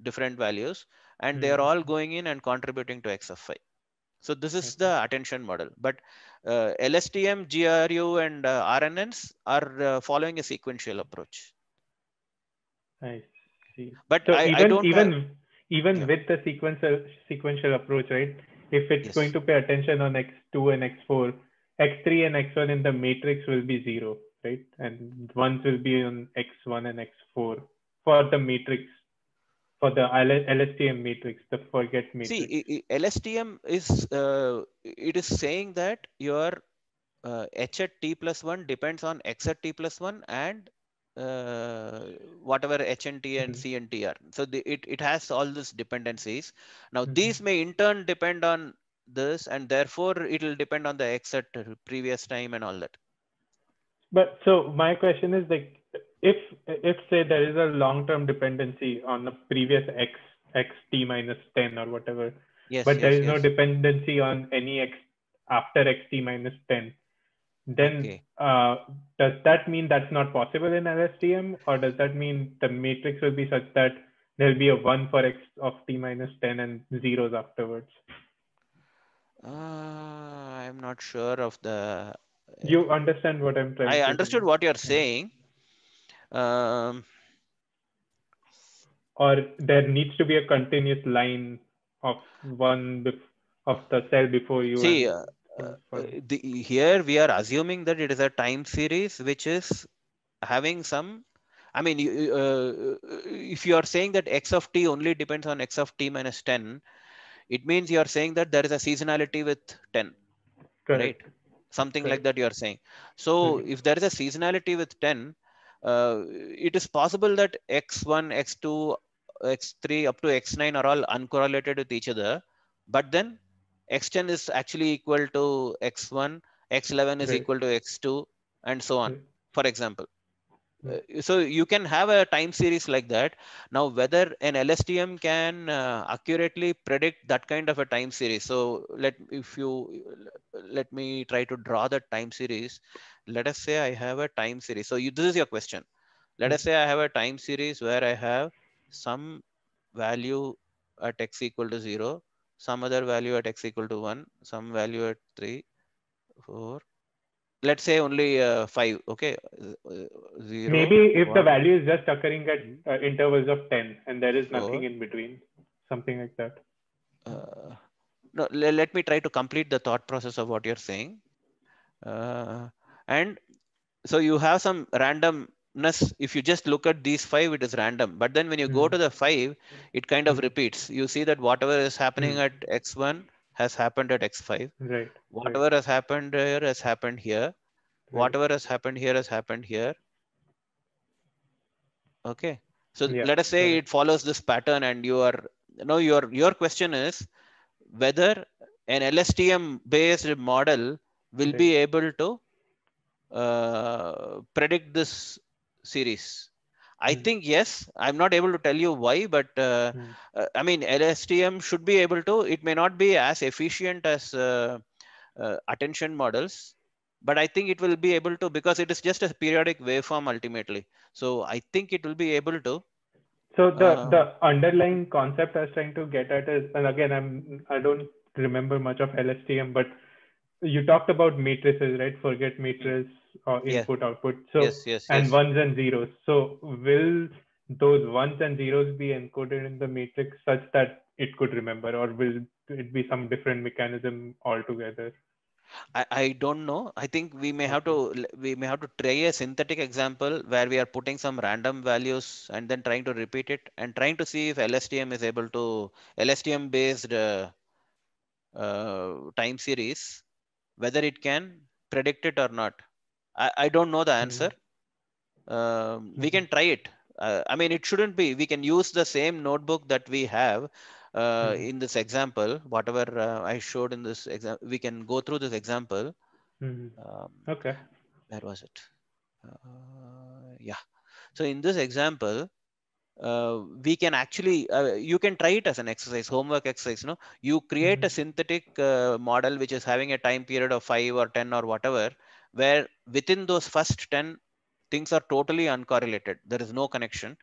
different values and mm. they hmm. are all going in and contributing to x of 5 so this is okay. the attention model. But uh, LSTM, GRU, and uh, RNNs are uh, following a sequential approach. I see. But so I, even, I don't even have... even yeah. with the sequential sequential approach, right? If it's yes. going to pay attention on X2 and X4, X3 and X1 in the matrix will be zero, right? And ones will be on X1 and X4 for the matrix for the LSTM matrix, the forget matrix. See, LSTM is uh, it is saying that your uh, h at t plus one depends on x at t plus one and uh, whatever h and t and mm -hmm. c and t are. So the, it it has all these dependencies. Now mm -hmm. these may in turn depend on this, and therefore it will depend on the x at previous time and all that. But so my question is like if if say there is a long term dependency on the previous x x t minus 10 or whatever yes, but yes, there is yes. no dependency on any x after x t minus 10 then okay. uh, does that mean that's not possible in lstm or does that mean the matrix will be such that there'll be a 1 for x of t minus 10 and zeros afterwards uh, i'm not sure of the you understand what i'm trying i understood what you're saying yeah um, or there needs to be a continuous line of one bef- of the cell before you. See, and, uh, uh, the, here we are assuming that it is a time series which is having some. I mean, uh, uh, if you are saying that x of t only depends on x of t minus 10, it means you are saying that there is a seasonality with 10, Correct. right? Something Correct. like that you are saying. So mm-hmm. if there is a seasonality with 10, uh, it is possible that x1, x2, x3 up to x9 are all uncorrelated with each other, but then x10 is actually equal to x1, x11 is right. equal to x2, and so on, right. for example. Uh, so you can have a time series like that now whether an lstm can uh, accurately predict that kind of a time series so let if you let me try to draw that time series let us say i have a time series so you, this is your question let mm -hmm. us say i have a time series where i have some value at x equal to 0 some other value at x equal to 1 some value at 3 4 let's say only uh, five okay uh, Zero, maybe if one. the value is just occurring at uh, intervals of 10 and there is so, oh. nothing in between something like that uh, no, let me try to complete the thought process of what you're saying uh, and so you have some randomness if you just look at these five it is random but then when you mm -hmm. go to the five it kind of hmm. repeats you see that whatever is happening mm -hmm. at x1 has happened at x5 right whatever right. has happened here has happened here right. whatever has happened here has happened here okay so yeah. let us say right. it follows this pattern and you are you no know, your your question is whether an lstm based model will be able to uh, predict this series I hmm. think yes. I'm not able to tell you why, but uh, mm. uh, I mean, LSTM should be able to. It may not be as efficient as uh, uh, attention models, but I think it will be able to because it is just a periodic waveform ultimately. So I think it will be able to. So the uh, the underlying concept I was trying to get at is, and again, I'm I don't remember much of LSTM, but you talked about matrices, right? Forget matrices or input yeah. output so yes, yes, and yes. ones and zeros so will those ones and zeros be encoded in the matrix such that it could remember or will it be some different mechanism altogether I, I don't know i think we may have to we may have to try a synthetic example where we are putting some random values and then trying to repeat it and trying to see if lstm is able to lstm based uh, uh, time series whether it can predict it or not I, I don't know the answer. Mm-hmm. Um, we hmm. can try it. Uh, I mean, it shouldn't be. We can use the same notebook that we have uh, mm-hmm. in this example, whatever uh, I showed in this example. We can go through this example. Mm-hmm. Um, okay. Where was it? Uh, yeah. So in this example, uh, we can actually uh, you can try it as an exercise homework exercise no you create mm-hmm. a hmm. synthetic uh, model which is having a time period of 5 or 10 or whatever where within those first 10 things are totally uncorrelated there is no connection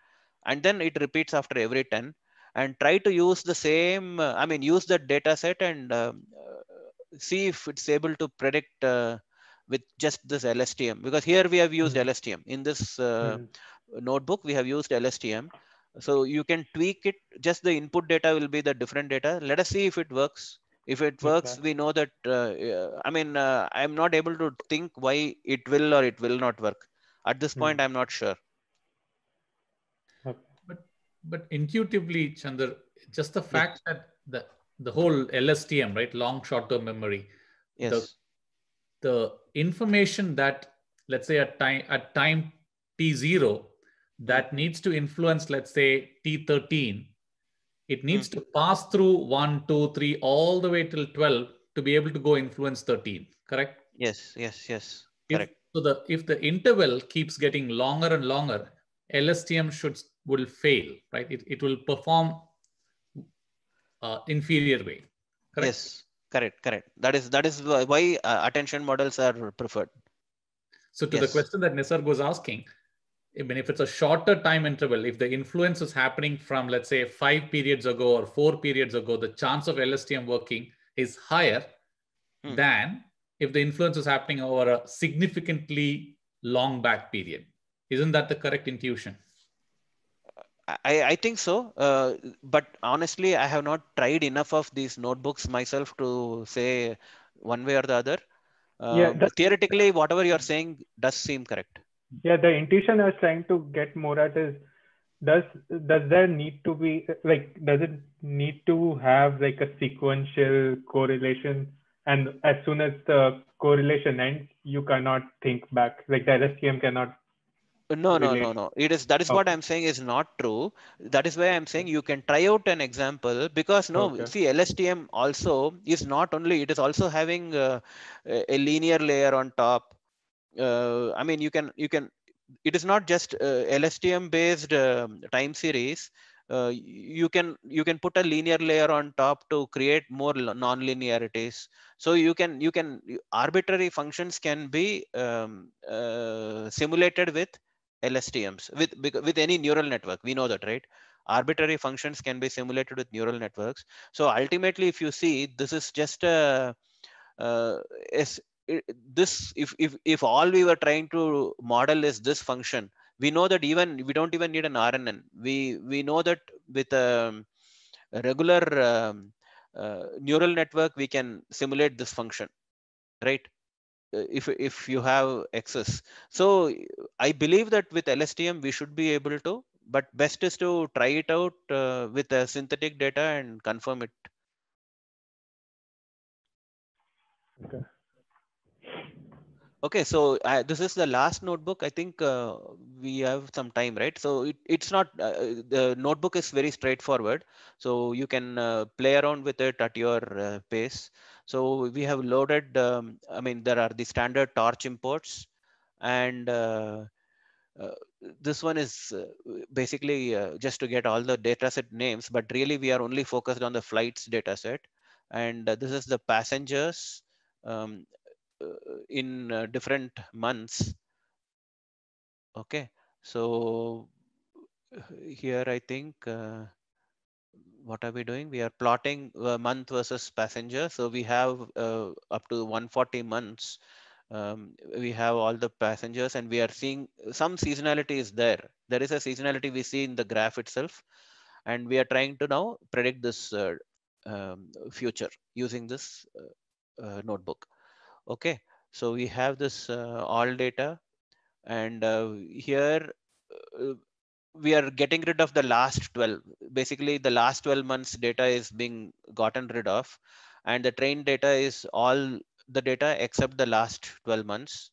and then it repeats after every 10 and try to use the same uh, i mean use that data set and um, uh, see if it's able to predict uh, with just this lstm because here we have used lstm hmm. in this uh, mm. notebook we have used lstm so you can tweak it just the input data will be the different data let us see if it works if it works okay. we know that uh, i mean uh, i'm not able to think why it will or it will not work at this hmm. point i'm not sure but but intuitively chandra just the fact that the the whole lstm right long short term memory yes the, the information that let's say at time at time t0 that needs to influence let's say t13 it needs mm-hmm. to pass through 1, 2, 3, all the way till 12 to be able to go influence 13, correct? Yes, yes, yes. If, correct. So the if the interval keeps getting longer and longer, LSTM should will fail, right? It, it will perform uh, inferior way. Correct? Yes, correct, correct. That is that is why uh, attention models are preferred. So to yes. the question that Nisarg was asking, I mean, if it's a shorter time interval, if the influence is happening from, let's say, five periods ago or four periods ago, the chance of LSTM working is higher hmm. than if the influence is happening over a significantly long back period. Isn't that the correct intuition? Uh, I, I think so. Uh, but honestly, I have not tried enough of these notebooks myself to say one way or the other. Uh, yeah, theoretically, whatever you're saying does seem correct yeah the intuition i was trying to get more at is does does there need to be like does it need to have like a sequential correlation and as soon as the correlation ends you cannot think back like the lstm cannot uh, no no no no it is that is okay. what i'm saying is not true that is why i'm saying you can try out an example because no okay. see lstm also is not only it is also having uh, a, a linear layer on top uh, I mean, you can you can. It is not just uh, LSTM based um, time series. Uh, you can you can put a linear layer on top to create more non-linearities. So you can you can arbitrary functions can be um, uh, simulated with LSTMs with with any neural network. We know that, right? Arbitrary functions can be simulated with neural networks. So ultimately, if you see, this is just a, this if, if if all we were trying to model is this function we know that even we don't even need an rnn we we know that with um, a regular um, uh, neural network we can simulate this function right uh, if if you have access so i believe that with lstm we should be able to but best is to try it out uh, with a uh, synthetic data and confirm it okay Okay, so uh, this is the last notebook. I think uh, we have some time, right? So it, it's not, uh, the notebook is very straightforward. So you can uh, play around with it at your uh, pace. So we have loaded, um, I mean, there are the standard torch imports and this one is basically just to get all the data set names, but really we are only focused on the flights data set. And this is the passengers, um, uh, in uh, different months. Okay, so uh, here I think, what are we doing? We are plotting month versus passenger. So we have up to 140 months. Um, we have all the passengers and we are seeing some seasonality is there. There is a seasonality we see in the graph itself. And we are trying to now predict this um, future using this uh, uh, notebook. Okay, so we have this uh, all data and uh, here uh, we are getting rid of the last 12. Basically the last 12 months data is being gotten rid of and the train data is all the data except the last 12 months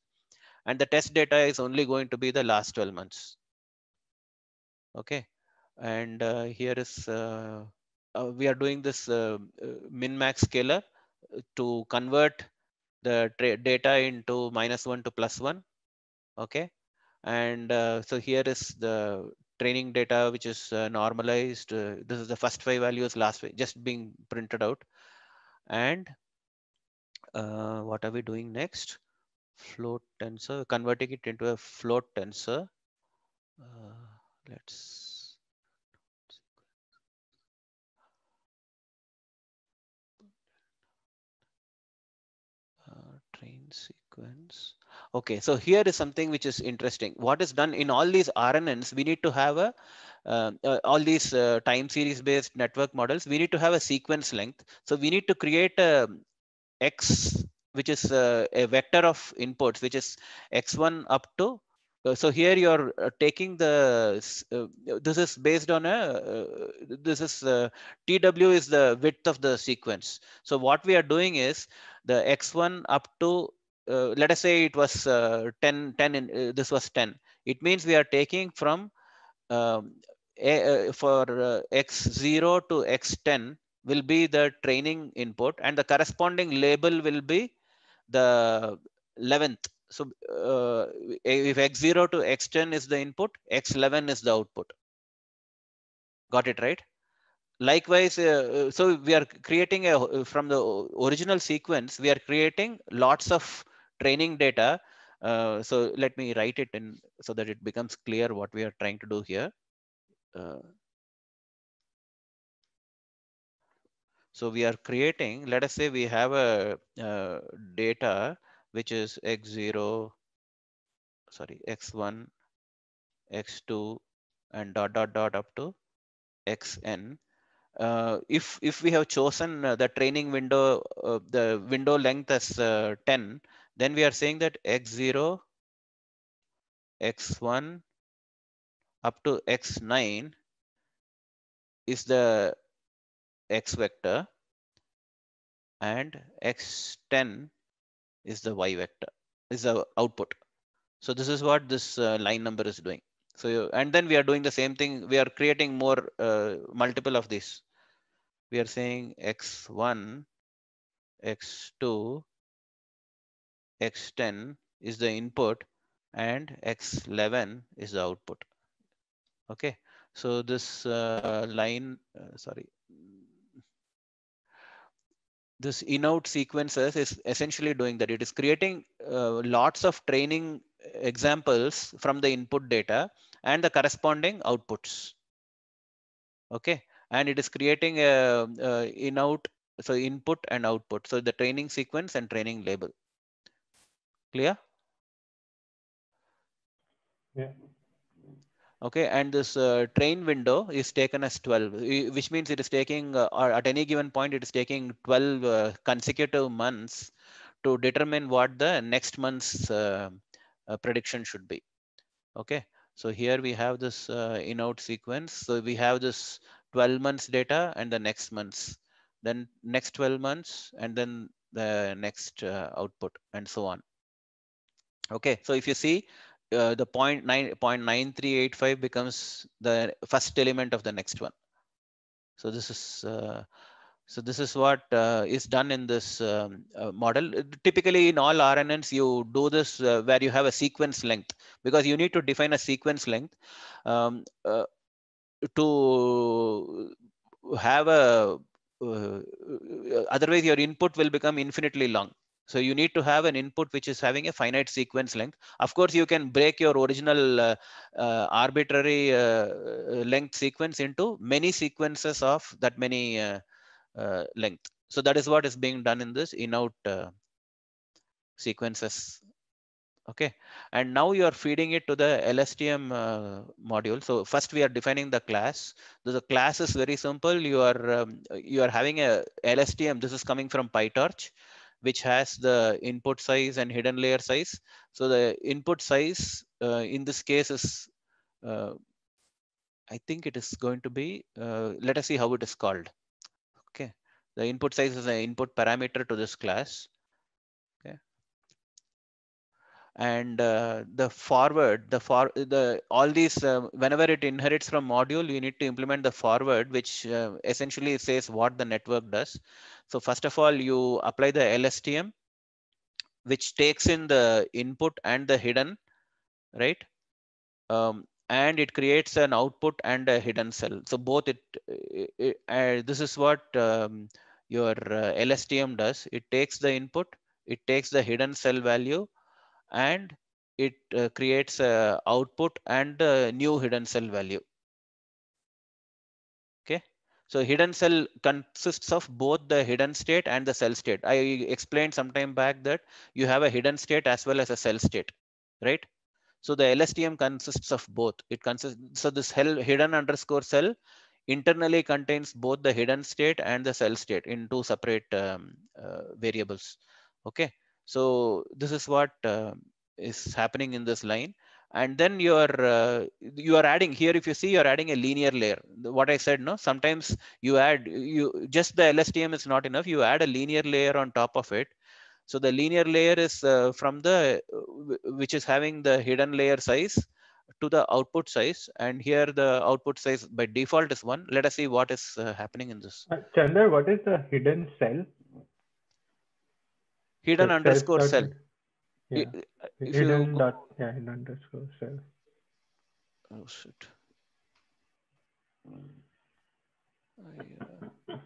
and the test data is only going to be the last 12 months. Okay, and uh, here is, uh, uh, we are doing this min max scalar to convert the data into minus one to plus one. Okay. And uh, so here is the training data, which is uh, normalized. Uh, this is the first five values last week, just being printed out. And uh, what are we doing next? Float tensor, converting it into a float tensor. Uh, let's sequence. Okay, so here is something which is interesting. What is done in all these RNNs, we need to have a, um, uh, all these uh, time series based network models, we need to have a sequence length. So we need to create a um, X, which is uh, a vector of inputs, which is X1 up to uh, so here you're uh, taking the, uh, this is based on a, this is TW is the width of the sequence. So what we are doing is the X1 up to, let us say it was 10, 10 in, this was 10. It means we are taking from um, a, uh, for uh, x0 to x10 will be the training input and the corresponding label will be the 11th so uh, if x0 to x10 is the input, x11 is the output. Got it right? Likewise, uh, uh, so we are creating a, from the original sequence, we are creating lots of training data. Uh, so let me write it in so that it becomes clear what we are trying to do here. Uh, so we are creating, let us say we have a uh, data which is x0, sorry, x1, x2, and dot, dot, dot up to xn. Uh, if, if we have chosen uh, the training window, uh, the window length as uh, 10, then we are saying that x0, x1, up to x9 is the x vector and x10 is the y vector, is the output. So this is what this uh, line number is doing. So you, and then we are doing the same thing. We are creating more uh, multiple of this. We are saying x1, x2, x10 is the input and x11 is the output. Okay, so this uh, line, uh, sorry, this in-out sequences is essentially doing that. It is creating uh, lots of training examples from the input data and the corresponding outputs. Okay, and it is creating a, a in-out, so input and output. So the training sequence and training label. Clear? Yeah okay and this uh, train window is taken as 12 which means it is taking uh, or at any given point it is taking 12 uh, consecutive months to determine what the next month's uh, uh, prediction should be okay so here we have this uh, in out sequence so we have this 12 months data and the next months then next 12 months and then the next output and so on okay so if you see uh, the point nine point nine three eight five becomes the first element of the next one. So this is uh, so this is what uh, is done in this um, uh, model. Typically in all RNNs, you do this uh, where you have a sequence length because you need to define a sequence length um, uh, to have a, uh, otherwise your input will become infinitely long. So you need to have an input which is having a finite sequence length. Of course, you can break your original uh, uh, arbitrary uh, uh length sequence into many sequences of that many uh, uh, length. So that is what is being done in this in-out sequences. Okay, and now you are feeding it to the LSTM module. So first we are defining the class. So the class is very simple. You are um, you are having a LSTM. This is coming from PyTorch which has the input size and hidden layer size. So the input size uh, in this case is, uh, I think it is going to be, uh, let us see how it is called. Okay, the input size is an input parameter to this class and uh, the forward the for the all these uh, whenever it inherits from module you need to implement the forward which uh, essentially says what the network does so first of all you apply the lstm which takes in the input and the hidden right um, and it creates an output and a hidden cell so both it, it, uh, this is what um, your uh, lstm does it takes the input it takes the hidden cell value and it uh, creates a output and a new hidden cell value. Okay, so hidden cell consists of both the hidden state and the cell state. I explained sometime back that you have a hidden state as well as a cell state, right? So the LSTM consists of both. It consists so this hidden underscore cell internally contains both the hidden state and the cell state in two separate um, uh, variables. Okay, so this is what uh, is happening in this line. And then you are uh, you are adding here. If you see, you're adding a linear layer. What I said, no. Sometimes you add you just the LSTM is not enough. You add a linear layer on top of it. So the linear layer is uh, from the uh, which is having the hidden layer size to the output size and here the output size by default is one let us see what is uh, happening in this uh, chandra what is the hidden cell hidden so underscore dot, cell yeah. hidden you, dot yeah hidden underscore cell oh shit I, uh...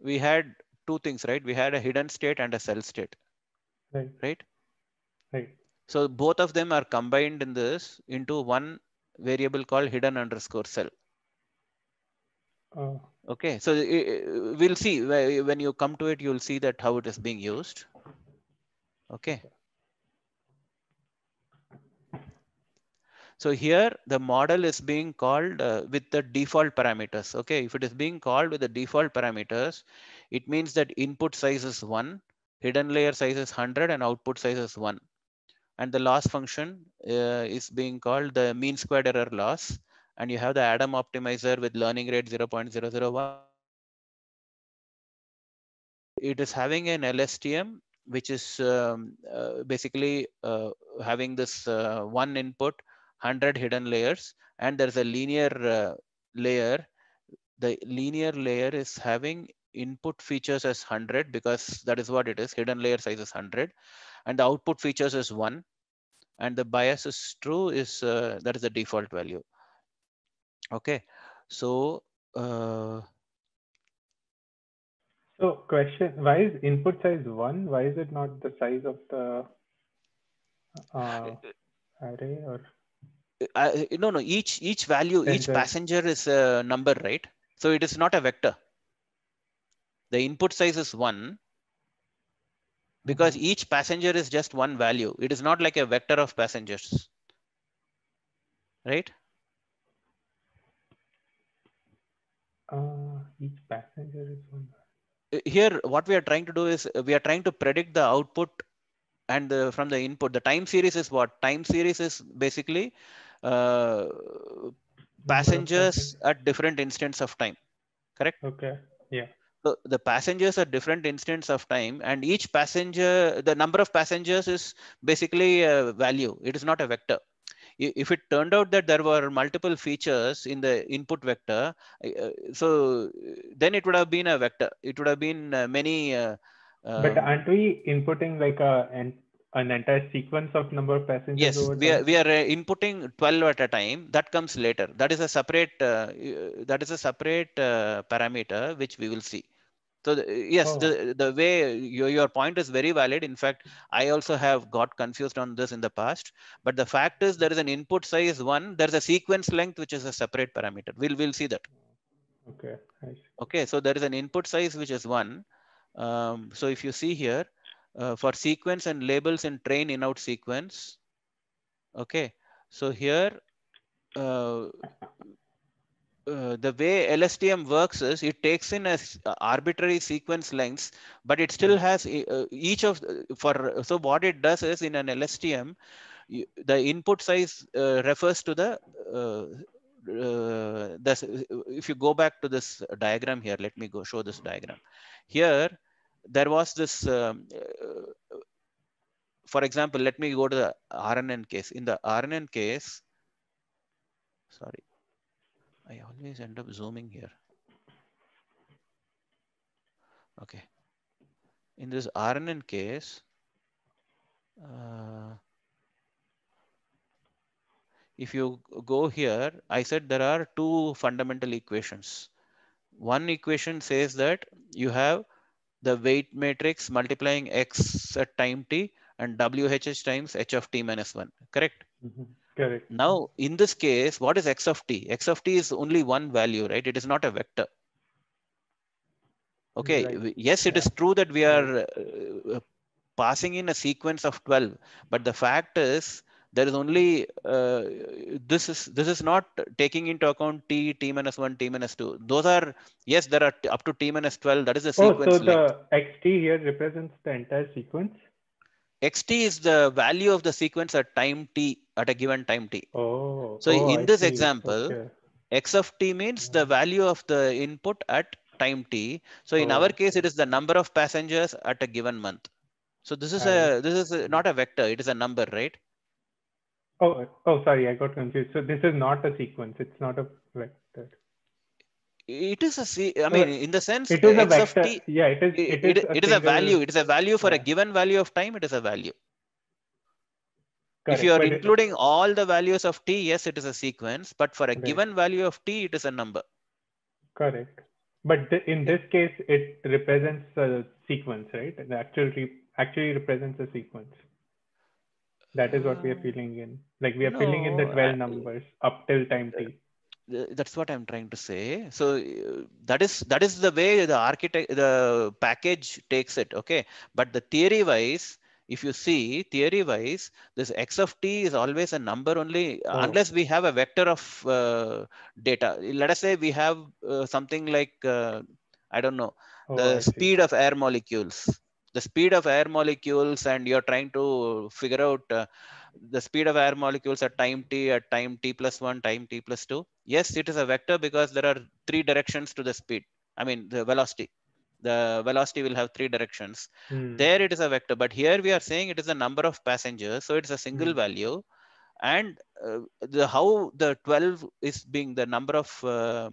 we had two things, right? We had a hidden state and a cell state, right? Right. right. So both of them are combined in this into one variable called hidden underscore cell. Oh. Okay, so uh, we'll see when you come to it, you'll see that how it is being used. Okay. So here the model is being called uh, with the default parameters. Okay, if it is being called with the default parameters, it means that input size is one, hidden layer size is 100 and output size is one and the loss function uh, is being called the mean squared error loss and you have the adam optimizer with learning rate 0.001 it is having an lstm which is um, uh, basically uh, having this uh, one input 100 hidden layers and there's a linear uh, layer the linear layer is having input features as 100 because that is what it is hidden layer size is 100 and the output features is one and the bias is true is uh, that is the default value. Okay, so. Uh, so question, why is input size one? Why is it not the size of the uh, array or? Uh, no, no, each, each value, Center. each passenger is a number, right? So it is not a vector. The input size is one because each passenger is just one value. It is not like a vector of passengers, right? Uh, each passenger is one. Uh, here, what we are trying to do is uh, we are trying to predict the output and the, from the input. The time series is what? Time series is basically uh, passengers at different instants of time, correct? Okay, yeah the passengers are different instants of time and each passenger, the number of passengers is basically a value. It is not a vector. If it turned out that there were multiple features in the input vector, uh, so uh, then it would have been a vector. It would have been uh, many. Uh, but aren't we inputting like a, an an entire sequence of number of passengers yes we are, we are inputting 12 at a time that comes later that is a separate uh, that is a separate uh, parameter which we will see so the, uh, yes oh. the, the way your, your point is very valid in fact i also have got confused on this in the past but the fact is there is an input size one there's a sequence length which is a separate parameter we'll we'll see that okay okay so there is an input size which is one um, so if you see here uh, for sequence and labels in train in out sequence okay so here uh, uh, the way LSTM works is it takes in a uh, arbitrary sequence lengths, but it still has uh, each of uh, for so what it does is in an LSTM, you, the input size uh, refers to the the if you go back to this diagram here, let me go show this diagram. Here, there was this. Um, for example, let me go to the RNN case. In the RNN case, sorry, I always end up zooming here. Okay. In this RNN case, uh, if you go here, I said there are two fundamental equations. One equation says that you have the weight matrix multiplying x at time t and whh times h of t minus 1, correct? Mm -hmm. Correct. Now, in this case, what is x of t? x of t is only one value, right? It is not a vector. Okay. Right. Yes, it yeah. is true that we are uh, passing in a sequence of 12, but the fact is there is only uh, this is this is not taking into account t t minus 1 t minus 2 those are yes there are up to t minus 12 that is the oh, sequence so length. the xt here represents the entire sequence xt is the value of the sequence at time t at a given time t. Oh, so oh, in this example, okay. x of t means the hmm. value of the input at time t. So in oh. our case, it is the number of passengers at a given month. So this is a this is a, not a vector; it is a number, right? Oh, oh, sorry, I got confused. So this is not a sequence; it's not a vector. It is a se- I mean, so in the sense, it is a vector. T, yeah, it is. It, it, is, it is a value. It is a value for yeah. a given value of time. It is a value. Correct. If you are but including it, all the values of t, yes, it is a sequence, but for a right. given value of t, it is a number. Correct. But th in this case, it represents a sequence, right? It actually, re actually represents a sequence. That is what we are uh, filling in. Like we are no, filling in the 12 numbers up till time t that's what i'm trying to say so uh, that is that is the way the architect the package takes it okay but the theory wise if you see theory wise, this x of t is always a number only oh. unless we have a vector of uh, data. Let us say we have uh, something like, uh, I don't know, oh, the I speed see. of air molecules. The speed of air molecules and you're trying to figure out uh, the speed of air molecules at time t, at time t plus 1, time t plus 2. Yes, it is a vector because there are three directions to the speed. I mean, the velocity the velocity will have three directions mm. there it is a vector but here we are saying it is the number of passengers so it's a single mm. value and uh, the how the 12 is being the number of uh,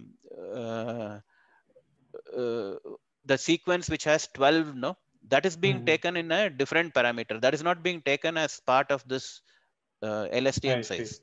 uh, uh the sequence which has 12 no that is being mm taken in a different parameter that is not being taken as part of this uh, lstm I size see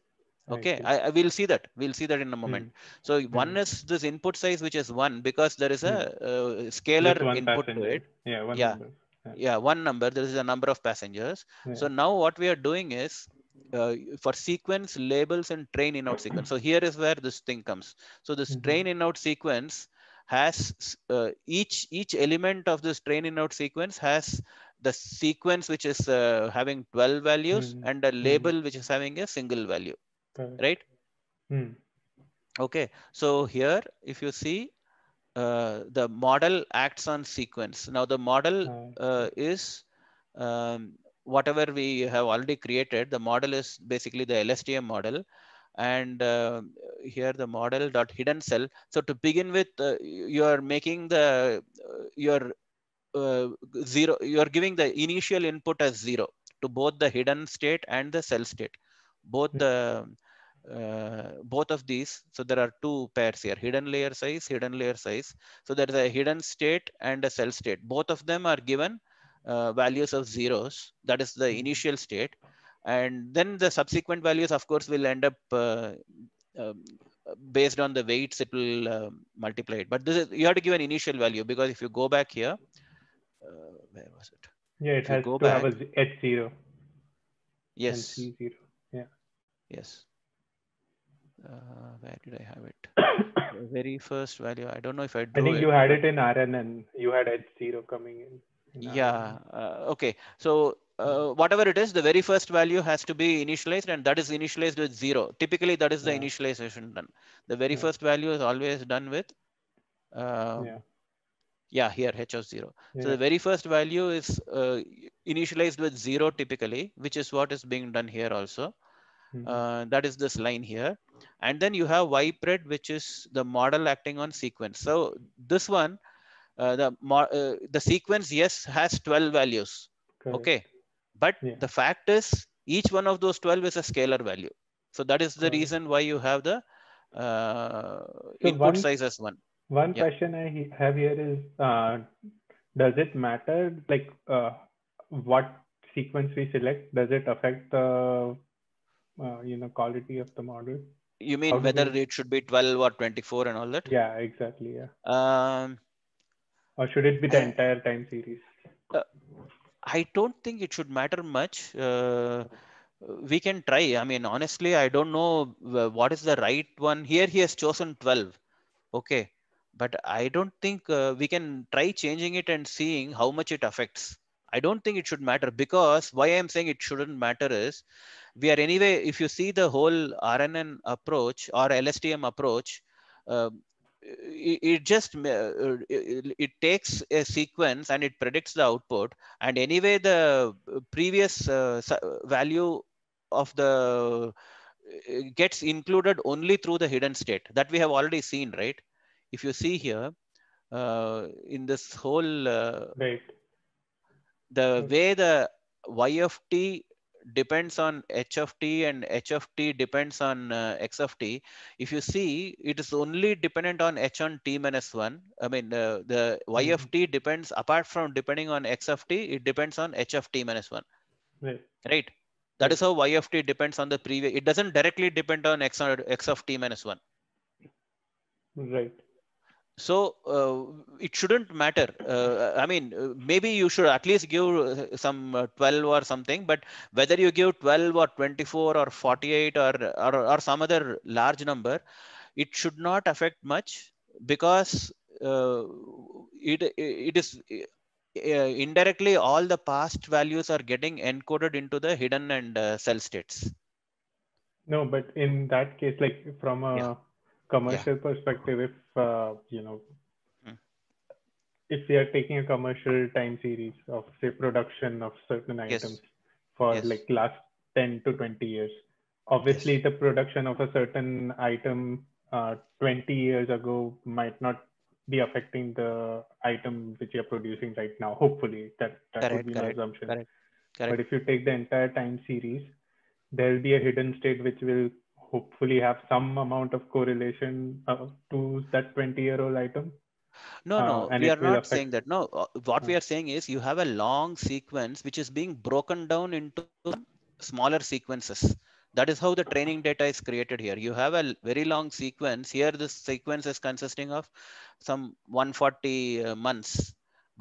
okay I, I, will see that we'll see that in a hmm. moment mm. so mm. one is this input size which is one because there is a hmm. uh, scalar input to it yeah one yeah. Number. yeah. yeah one number there is a number of passengers yeah. so now what we are doing is uh, for sequence labels and train in out sequence so here is where this thing comes so this mm-hmm. train in out sequence has uh, each each element of this train in out sequence has the sequence which is uh, having 12 values mm-hmm. and a mm-hmm. label mm-hmm. which is having a single value right? Mm. Okay, so here, if you see, uh, the model acts on sequence. Now the model ah, uh, is um, whatever we have already created. The model is basically the LSTM model. And uh, here the model dot hidden cell. So to begin with, uh, you are making the, uh, your uh, zero, you're giving the initial input as zero to both the hidden state and the cell state both hmm. the uh, both of these. So there are two pairs here, hidden layer size, hidden layer size. So there's a hidden state and a cell state. Both of them are given uh, values of zeros. That is the hmm. initial state. And then the subsequent values, of course, will end up uh, um, based on the weights, it will uh, multiply it. But this is, you have to give an initial value because if you go back here, uh, where was it? Yeah, it if has go to back, have a H0. Yes. 0 Yes. Uh, where did I have it? very first value. I don't know if I drew I think it, you had it in RNN. You had H0 coming in. in yeah. Uh, okay. So uh, whatever it is, the very first value has to be initialized and that is initialized with zero. Typically that is the yeah. initialization done. The very yeah. first value is always done with, uh, yeah. yeah, here h of zero. So the very first value is uh, initialized with zero typically, which is what is being done here also. Mm-hmm. Uh, that is this line here. And then you have YPRED, which is the model acting on sequence. So this one, uh, the, uh, the sequence, yes, has 12 values. Correct. Okay. But yeah. the fact is, each one of those 12 is a scalar value. So that is the reason why you have the uh, so input one, size as one. One yeah. question I have here is, uh, does it matter like uh, what sequence we select? Does it affect the uh, you know quality of the model you mean How whether it should be 12 or 24 and all that yeah exactly yeah um, or should it be the entire time series uh, i don't think it should matter much uh, we can try i mean honestly i don't know what is the right one here he has chosen 12 okay but i don't think uh, we can try changing it and seeing how much it affects I don't think it should matter because why I'm saying it shouldn't matter is we are anyway, if you see the whole RNN approach or LSTM approach, uh, it, it, just uh, it, it, takes a sequence and it predicts the output and anyway the previous uh, value of the uh, gets included only through the hidden state that we have already seen right if you see here uh, in this whole uh, right the hmm. way the y of t depends on h of t and h of t depends on uh, x of t if you see it is only dependent on h on t minus 1 i mean uh, the y of hmm. t depends apart from depending on x of t it depends on h of t minus 1 right right That is how y of t depends on the previous it doesn't directly depend on x on x of t minus 1 right so uh, it shouldn't matter uh, i mean uh, maybe you should at least give uh, some uh, 12 or something but whether you give 12 or 24 or 48 or or, or some other large number it should not affect much because uh, it it is indirectly all the past values are getting encoded into the hidden and cell states no but in that case like from a yeah commercial yeah. perspective, if uh, you know, mm. if we are taking a commercial time series of say production of certain yes. items for yes. like last 10 to 20 years, obviously yes. the production of a certain item uh, 20 years ago might not be affecting the item which you're producing right now. Hopefully, that, that correct, would be an my assumption. Correct, correct. But if you take the entire time series, there will be a hidden state which will hopefully have some amount of correlation uh, to that 20 year old item no uh, no we are not affect... saying that no uh, what we hmm. are saying is you have a long sequence which is being broken down into smaller sequences that is how the training data is created here you have a very long sequence here this sequence is consisting of some 140 uh, months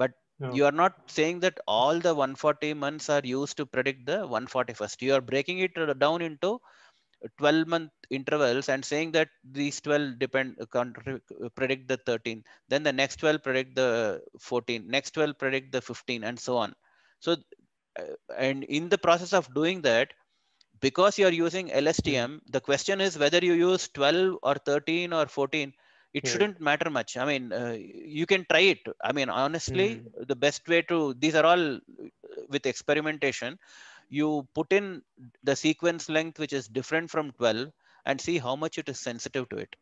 but no. you are not saying that all the 140 months are used to predict the 141st you are breaking it uh, down into 12 month intervals and saying that these 12 depend predict the 13 then the next 12 predict the 14 next 12 predict the 15 and so on so uh, and in the process of doing that because you're using lstm the question is whether you use 12 or 13 or 14 it shouldn't matter much i mean uh, you can try it i mean honestly mm. the best way to these are all with experimentation you put in the sequence length, which is different from 12 and see how much it is sensitive to it.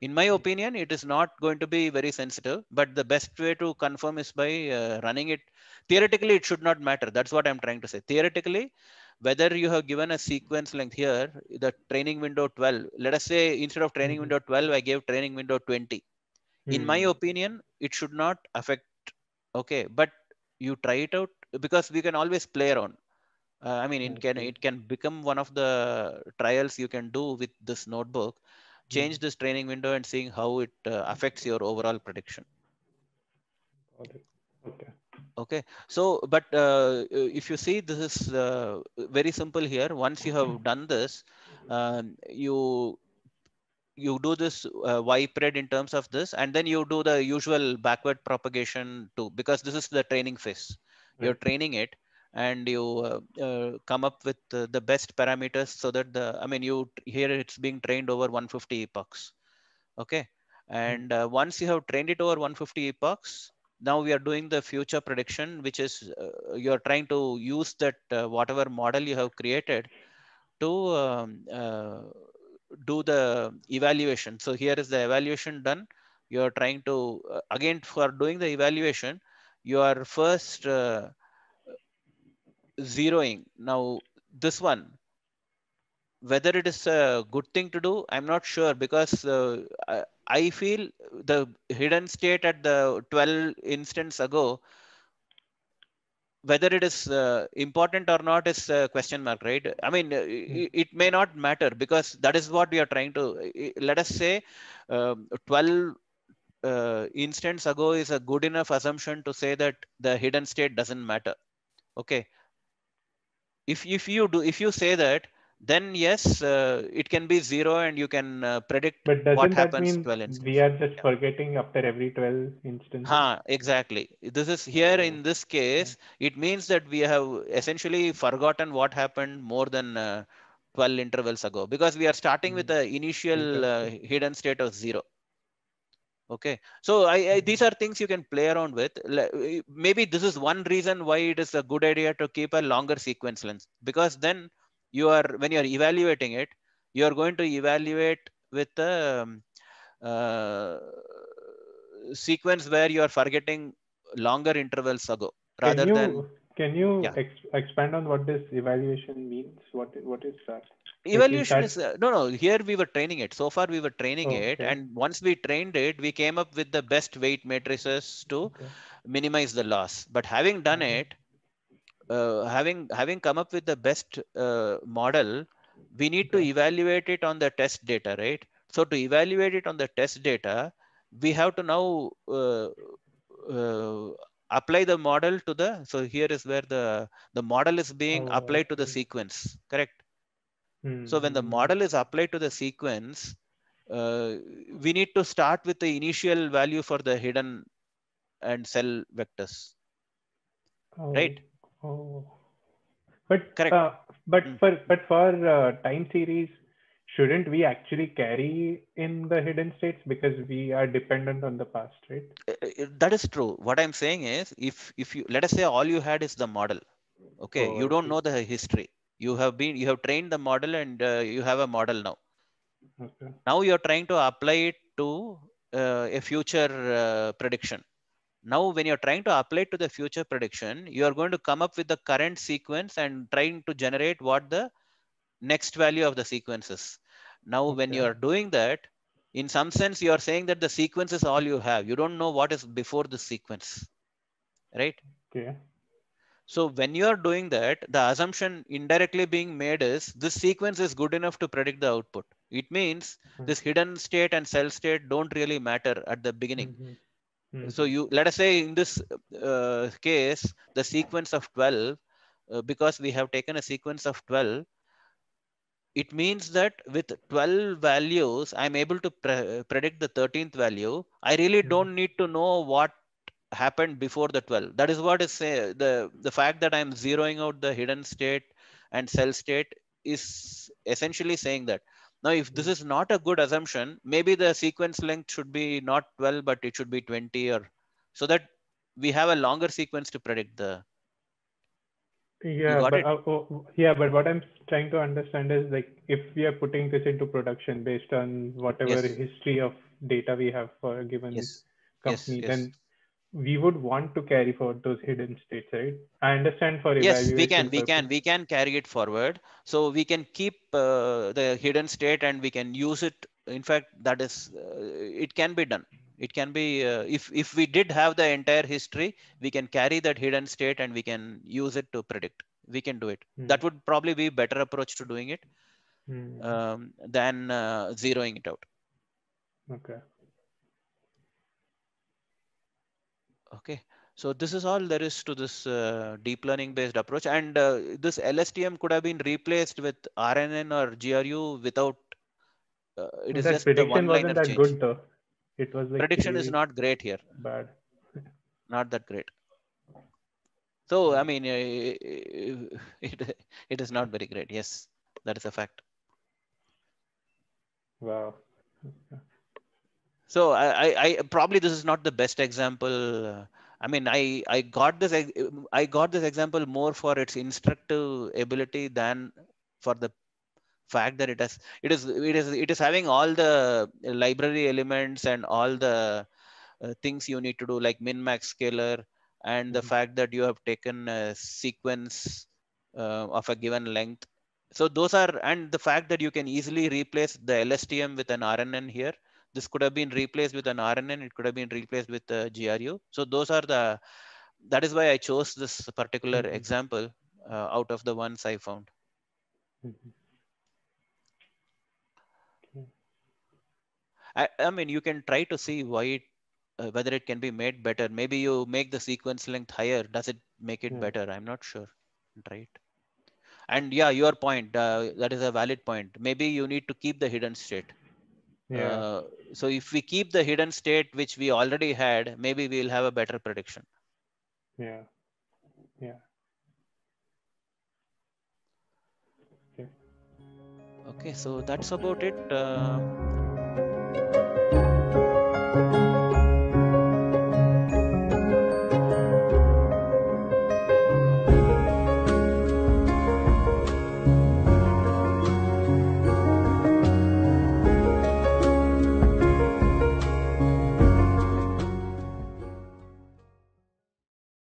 In my hmm. opinion, it is not going to be very sensitive, but the best way to confirm is by uh, running it. Theoretically, it should not matter. That's what I'm trying to say. Theoretically, whether you have given a sequence length here, the training window 12, let us say instead of training hmm. window 12, I gave training window 20. In my hmm. opinion, it should not affect. Okay, but you try it out because we can always play around uh, i mean it can it can become one of the trials you can do with this notebook change hmm. this training window and seeing how it uh, affects your overall prediction okay okay so but uh, if you see this is uh, very simple here once you have done this um, you you do this uh, y pred in terms of this and then you do the usual backward propagation too because this is the training phase you're training it and you uh, uh, come up with the best parameters so that the, I mean, you here it's being trained over 150 epochs. Okay. And uh, once you have trained it over 150 epochs, now we are doing the future prediction, which is you are trying to use that whatever model you have created to um, do the evaluation. So here is the evaluation done. You are trying to, again, for doing the evaluation, you are first uh, zeroing. Now this one, whether it is a good thing to do, I'm not sure because uh, I feel the hidden state at the 12 instants ago, whether it is uh, important or not is a question mark, right? I mean, uh, it, hmm. it, may not matter because that is what we are trying to, let us say um, 12 uh, ago is a good enough assumption to say that the hidden state doesn't matter. Okay, if if you do if you say that then yes uh, it can be zero and you can uh, predict but doesn't what that happens mean 12 instances. we are just yeah. forgetting after every 12 instances huh, exactly this is here in this case it means that we have essentially forgotten what happened more than uh, 12 intervals ago because we are starting mm -hmm. with the initial uh, hidden state of zero okay so I, I, these mm-hmm. are things you can play around with eh, maybe this is one reason why it is a good idea to keep a longer sequence length because then you are when you are evaluating it you are going to evaluate with a um, uh, sequence where you are forgetting longer intervals ago rather you, than can you yeah. ex expand on what this evaluation means? What what is that? Evaluation is, that... Uh, is no no. Here we were training it. So far we were training it, and once we trained it, we came up with the best weight matrices to okay. minimize the loss. But having done mm -hmm. it, uh, having having come up with the best uh, model, we need okay. to evaluate it on the test data, right? So to evaluate it on the test data, we have to now uh, uh, apply the model to the, so here is where the, the model is being oh, applied to the sequence, correct? Hmm. So when the hmm. model is applied to the sequence, uh, we need to start with the initial value for the hidden and cell vectors, oh, right? Oh. But, correct. Uh, but, hmm. for, but for uh, time series, shouldn't we actually carry in the hidden states because we are dependent on the past right uh, uh, that is true what i'm saying is if if you let us say all you had is the model okay oh, you don't know the history you have been you have trained the model and uh, you have a model now okay. now you're trying to apply it to uh, a future uh, prediction now when you're trying to apply to the future prediction you are going to come up with the current sequence and trying to generate what the next value of the sequence is now, okay. when you are doing that, in some sense, you are saying that the sequence is all you have. You don't know what is before the sequence, right? Okay. So when you are doing that, the assumption indirectly being made is this sequence is good enough to predict the output. It means mm-hmm. this hidden state and cell state don't really matter at the beginning. Mm-hmm. Mm-hmm. So you let us say in this uh, case, the sequence of 12, uh, because we have taken a sequence of 12, it means that with 12 values, I'm able to pre predict the 13th value. I really hmm. don't need to know what happened before the 12. That is what is say, the, the fact that I'm zeroing out the hidden state and cell state is essentially saying that. Now, if this is not a good assumption, maybe the sequence length should be not 12, but it should be 20 or so that we have a longer sequence to predict the yeah, but, uh, yeah, but what I'm trying to understand is like if we are putting this into production based on whatever yes. history of data we have for a given yes. company, yes, then we would want to carry forward those hidden states, right? I understand for yes, we can, we can, we can carry it forward. So we can keep uh, the hidden state and we can use it. In fact, that is, uh, it can be done it can be uh, if if we did have the entire history we can carry that hidden state and we can use it to predict we can do it mm. that would probably be better approach to doing it mm. um, than uh, zeroing it out okay okay so this is all there is to this uh, deep learning based approach and uh, this lstm could have been replaced with rnn or gru without uh, it is that just prediction wasn't that change. good though it was like prediction is not great here bad not that great so i mean eh, eh, it, it is not very great yes that is a fact wow so I, I, I probably this is not the best example I mean, I, I got this I got this example more for its instructive ability than for the fact that it has it is it is it is having all the library elements and all the uh, things you need to do like min max scalar and the mm-hmm. fact that you have taken a sequence uh, of a given length so those are and the fact that you can easily replace the lstm with an rnn here this could have been replaced with an rnn it could have been replaced with a gru so those are the that is why i chose this particular mm-hmm. example uh, out of the ones i found mm-hmm. I, I mean, you can try to see why it, uh, whether it can be made better. Maybe you make the sequence length higher. Does it make it yeah. Hmm. better? I'm not sure. Right. And yeah, your point, uh, that is a valid point. Maybe you need to keep the hidden state. Yeah. Uh, so if we keep the hidden state, which we already had, maybe we'll have a better prediction. Yeah. Yeah. okay so that's about it uh...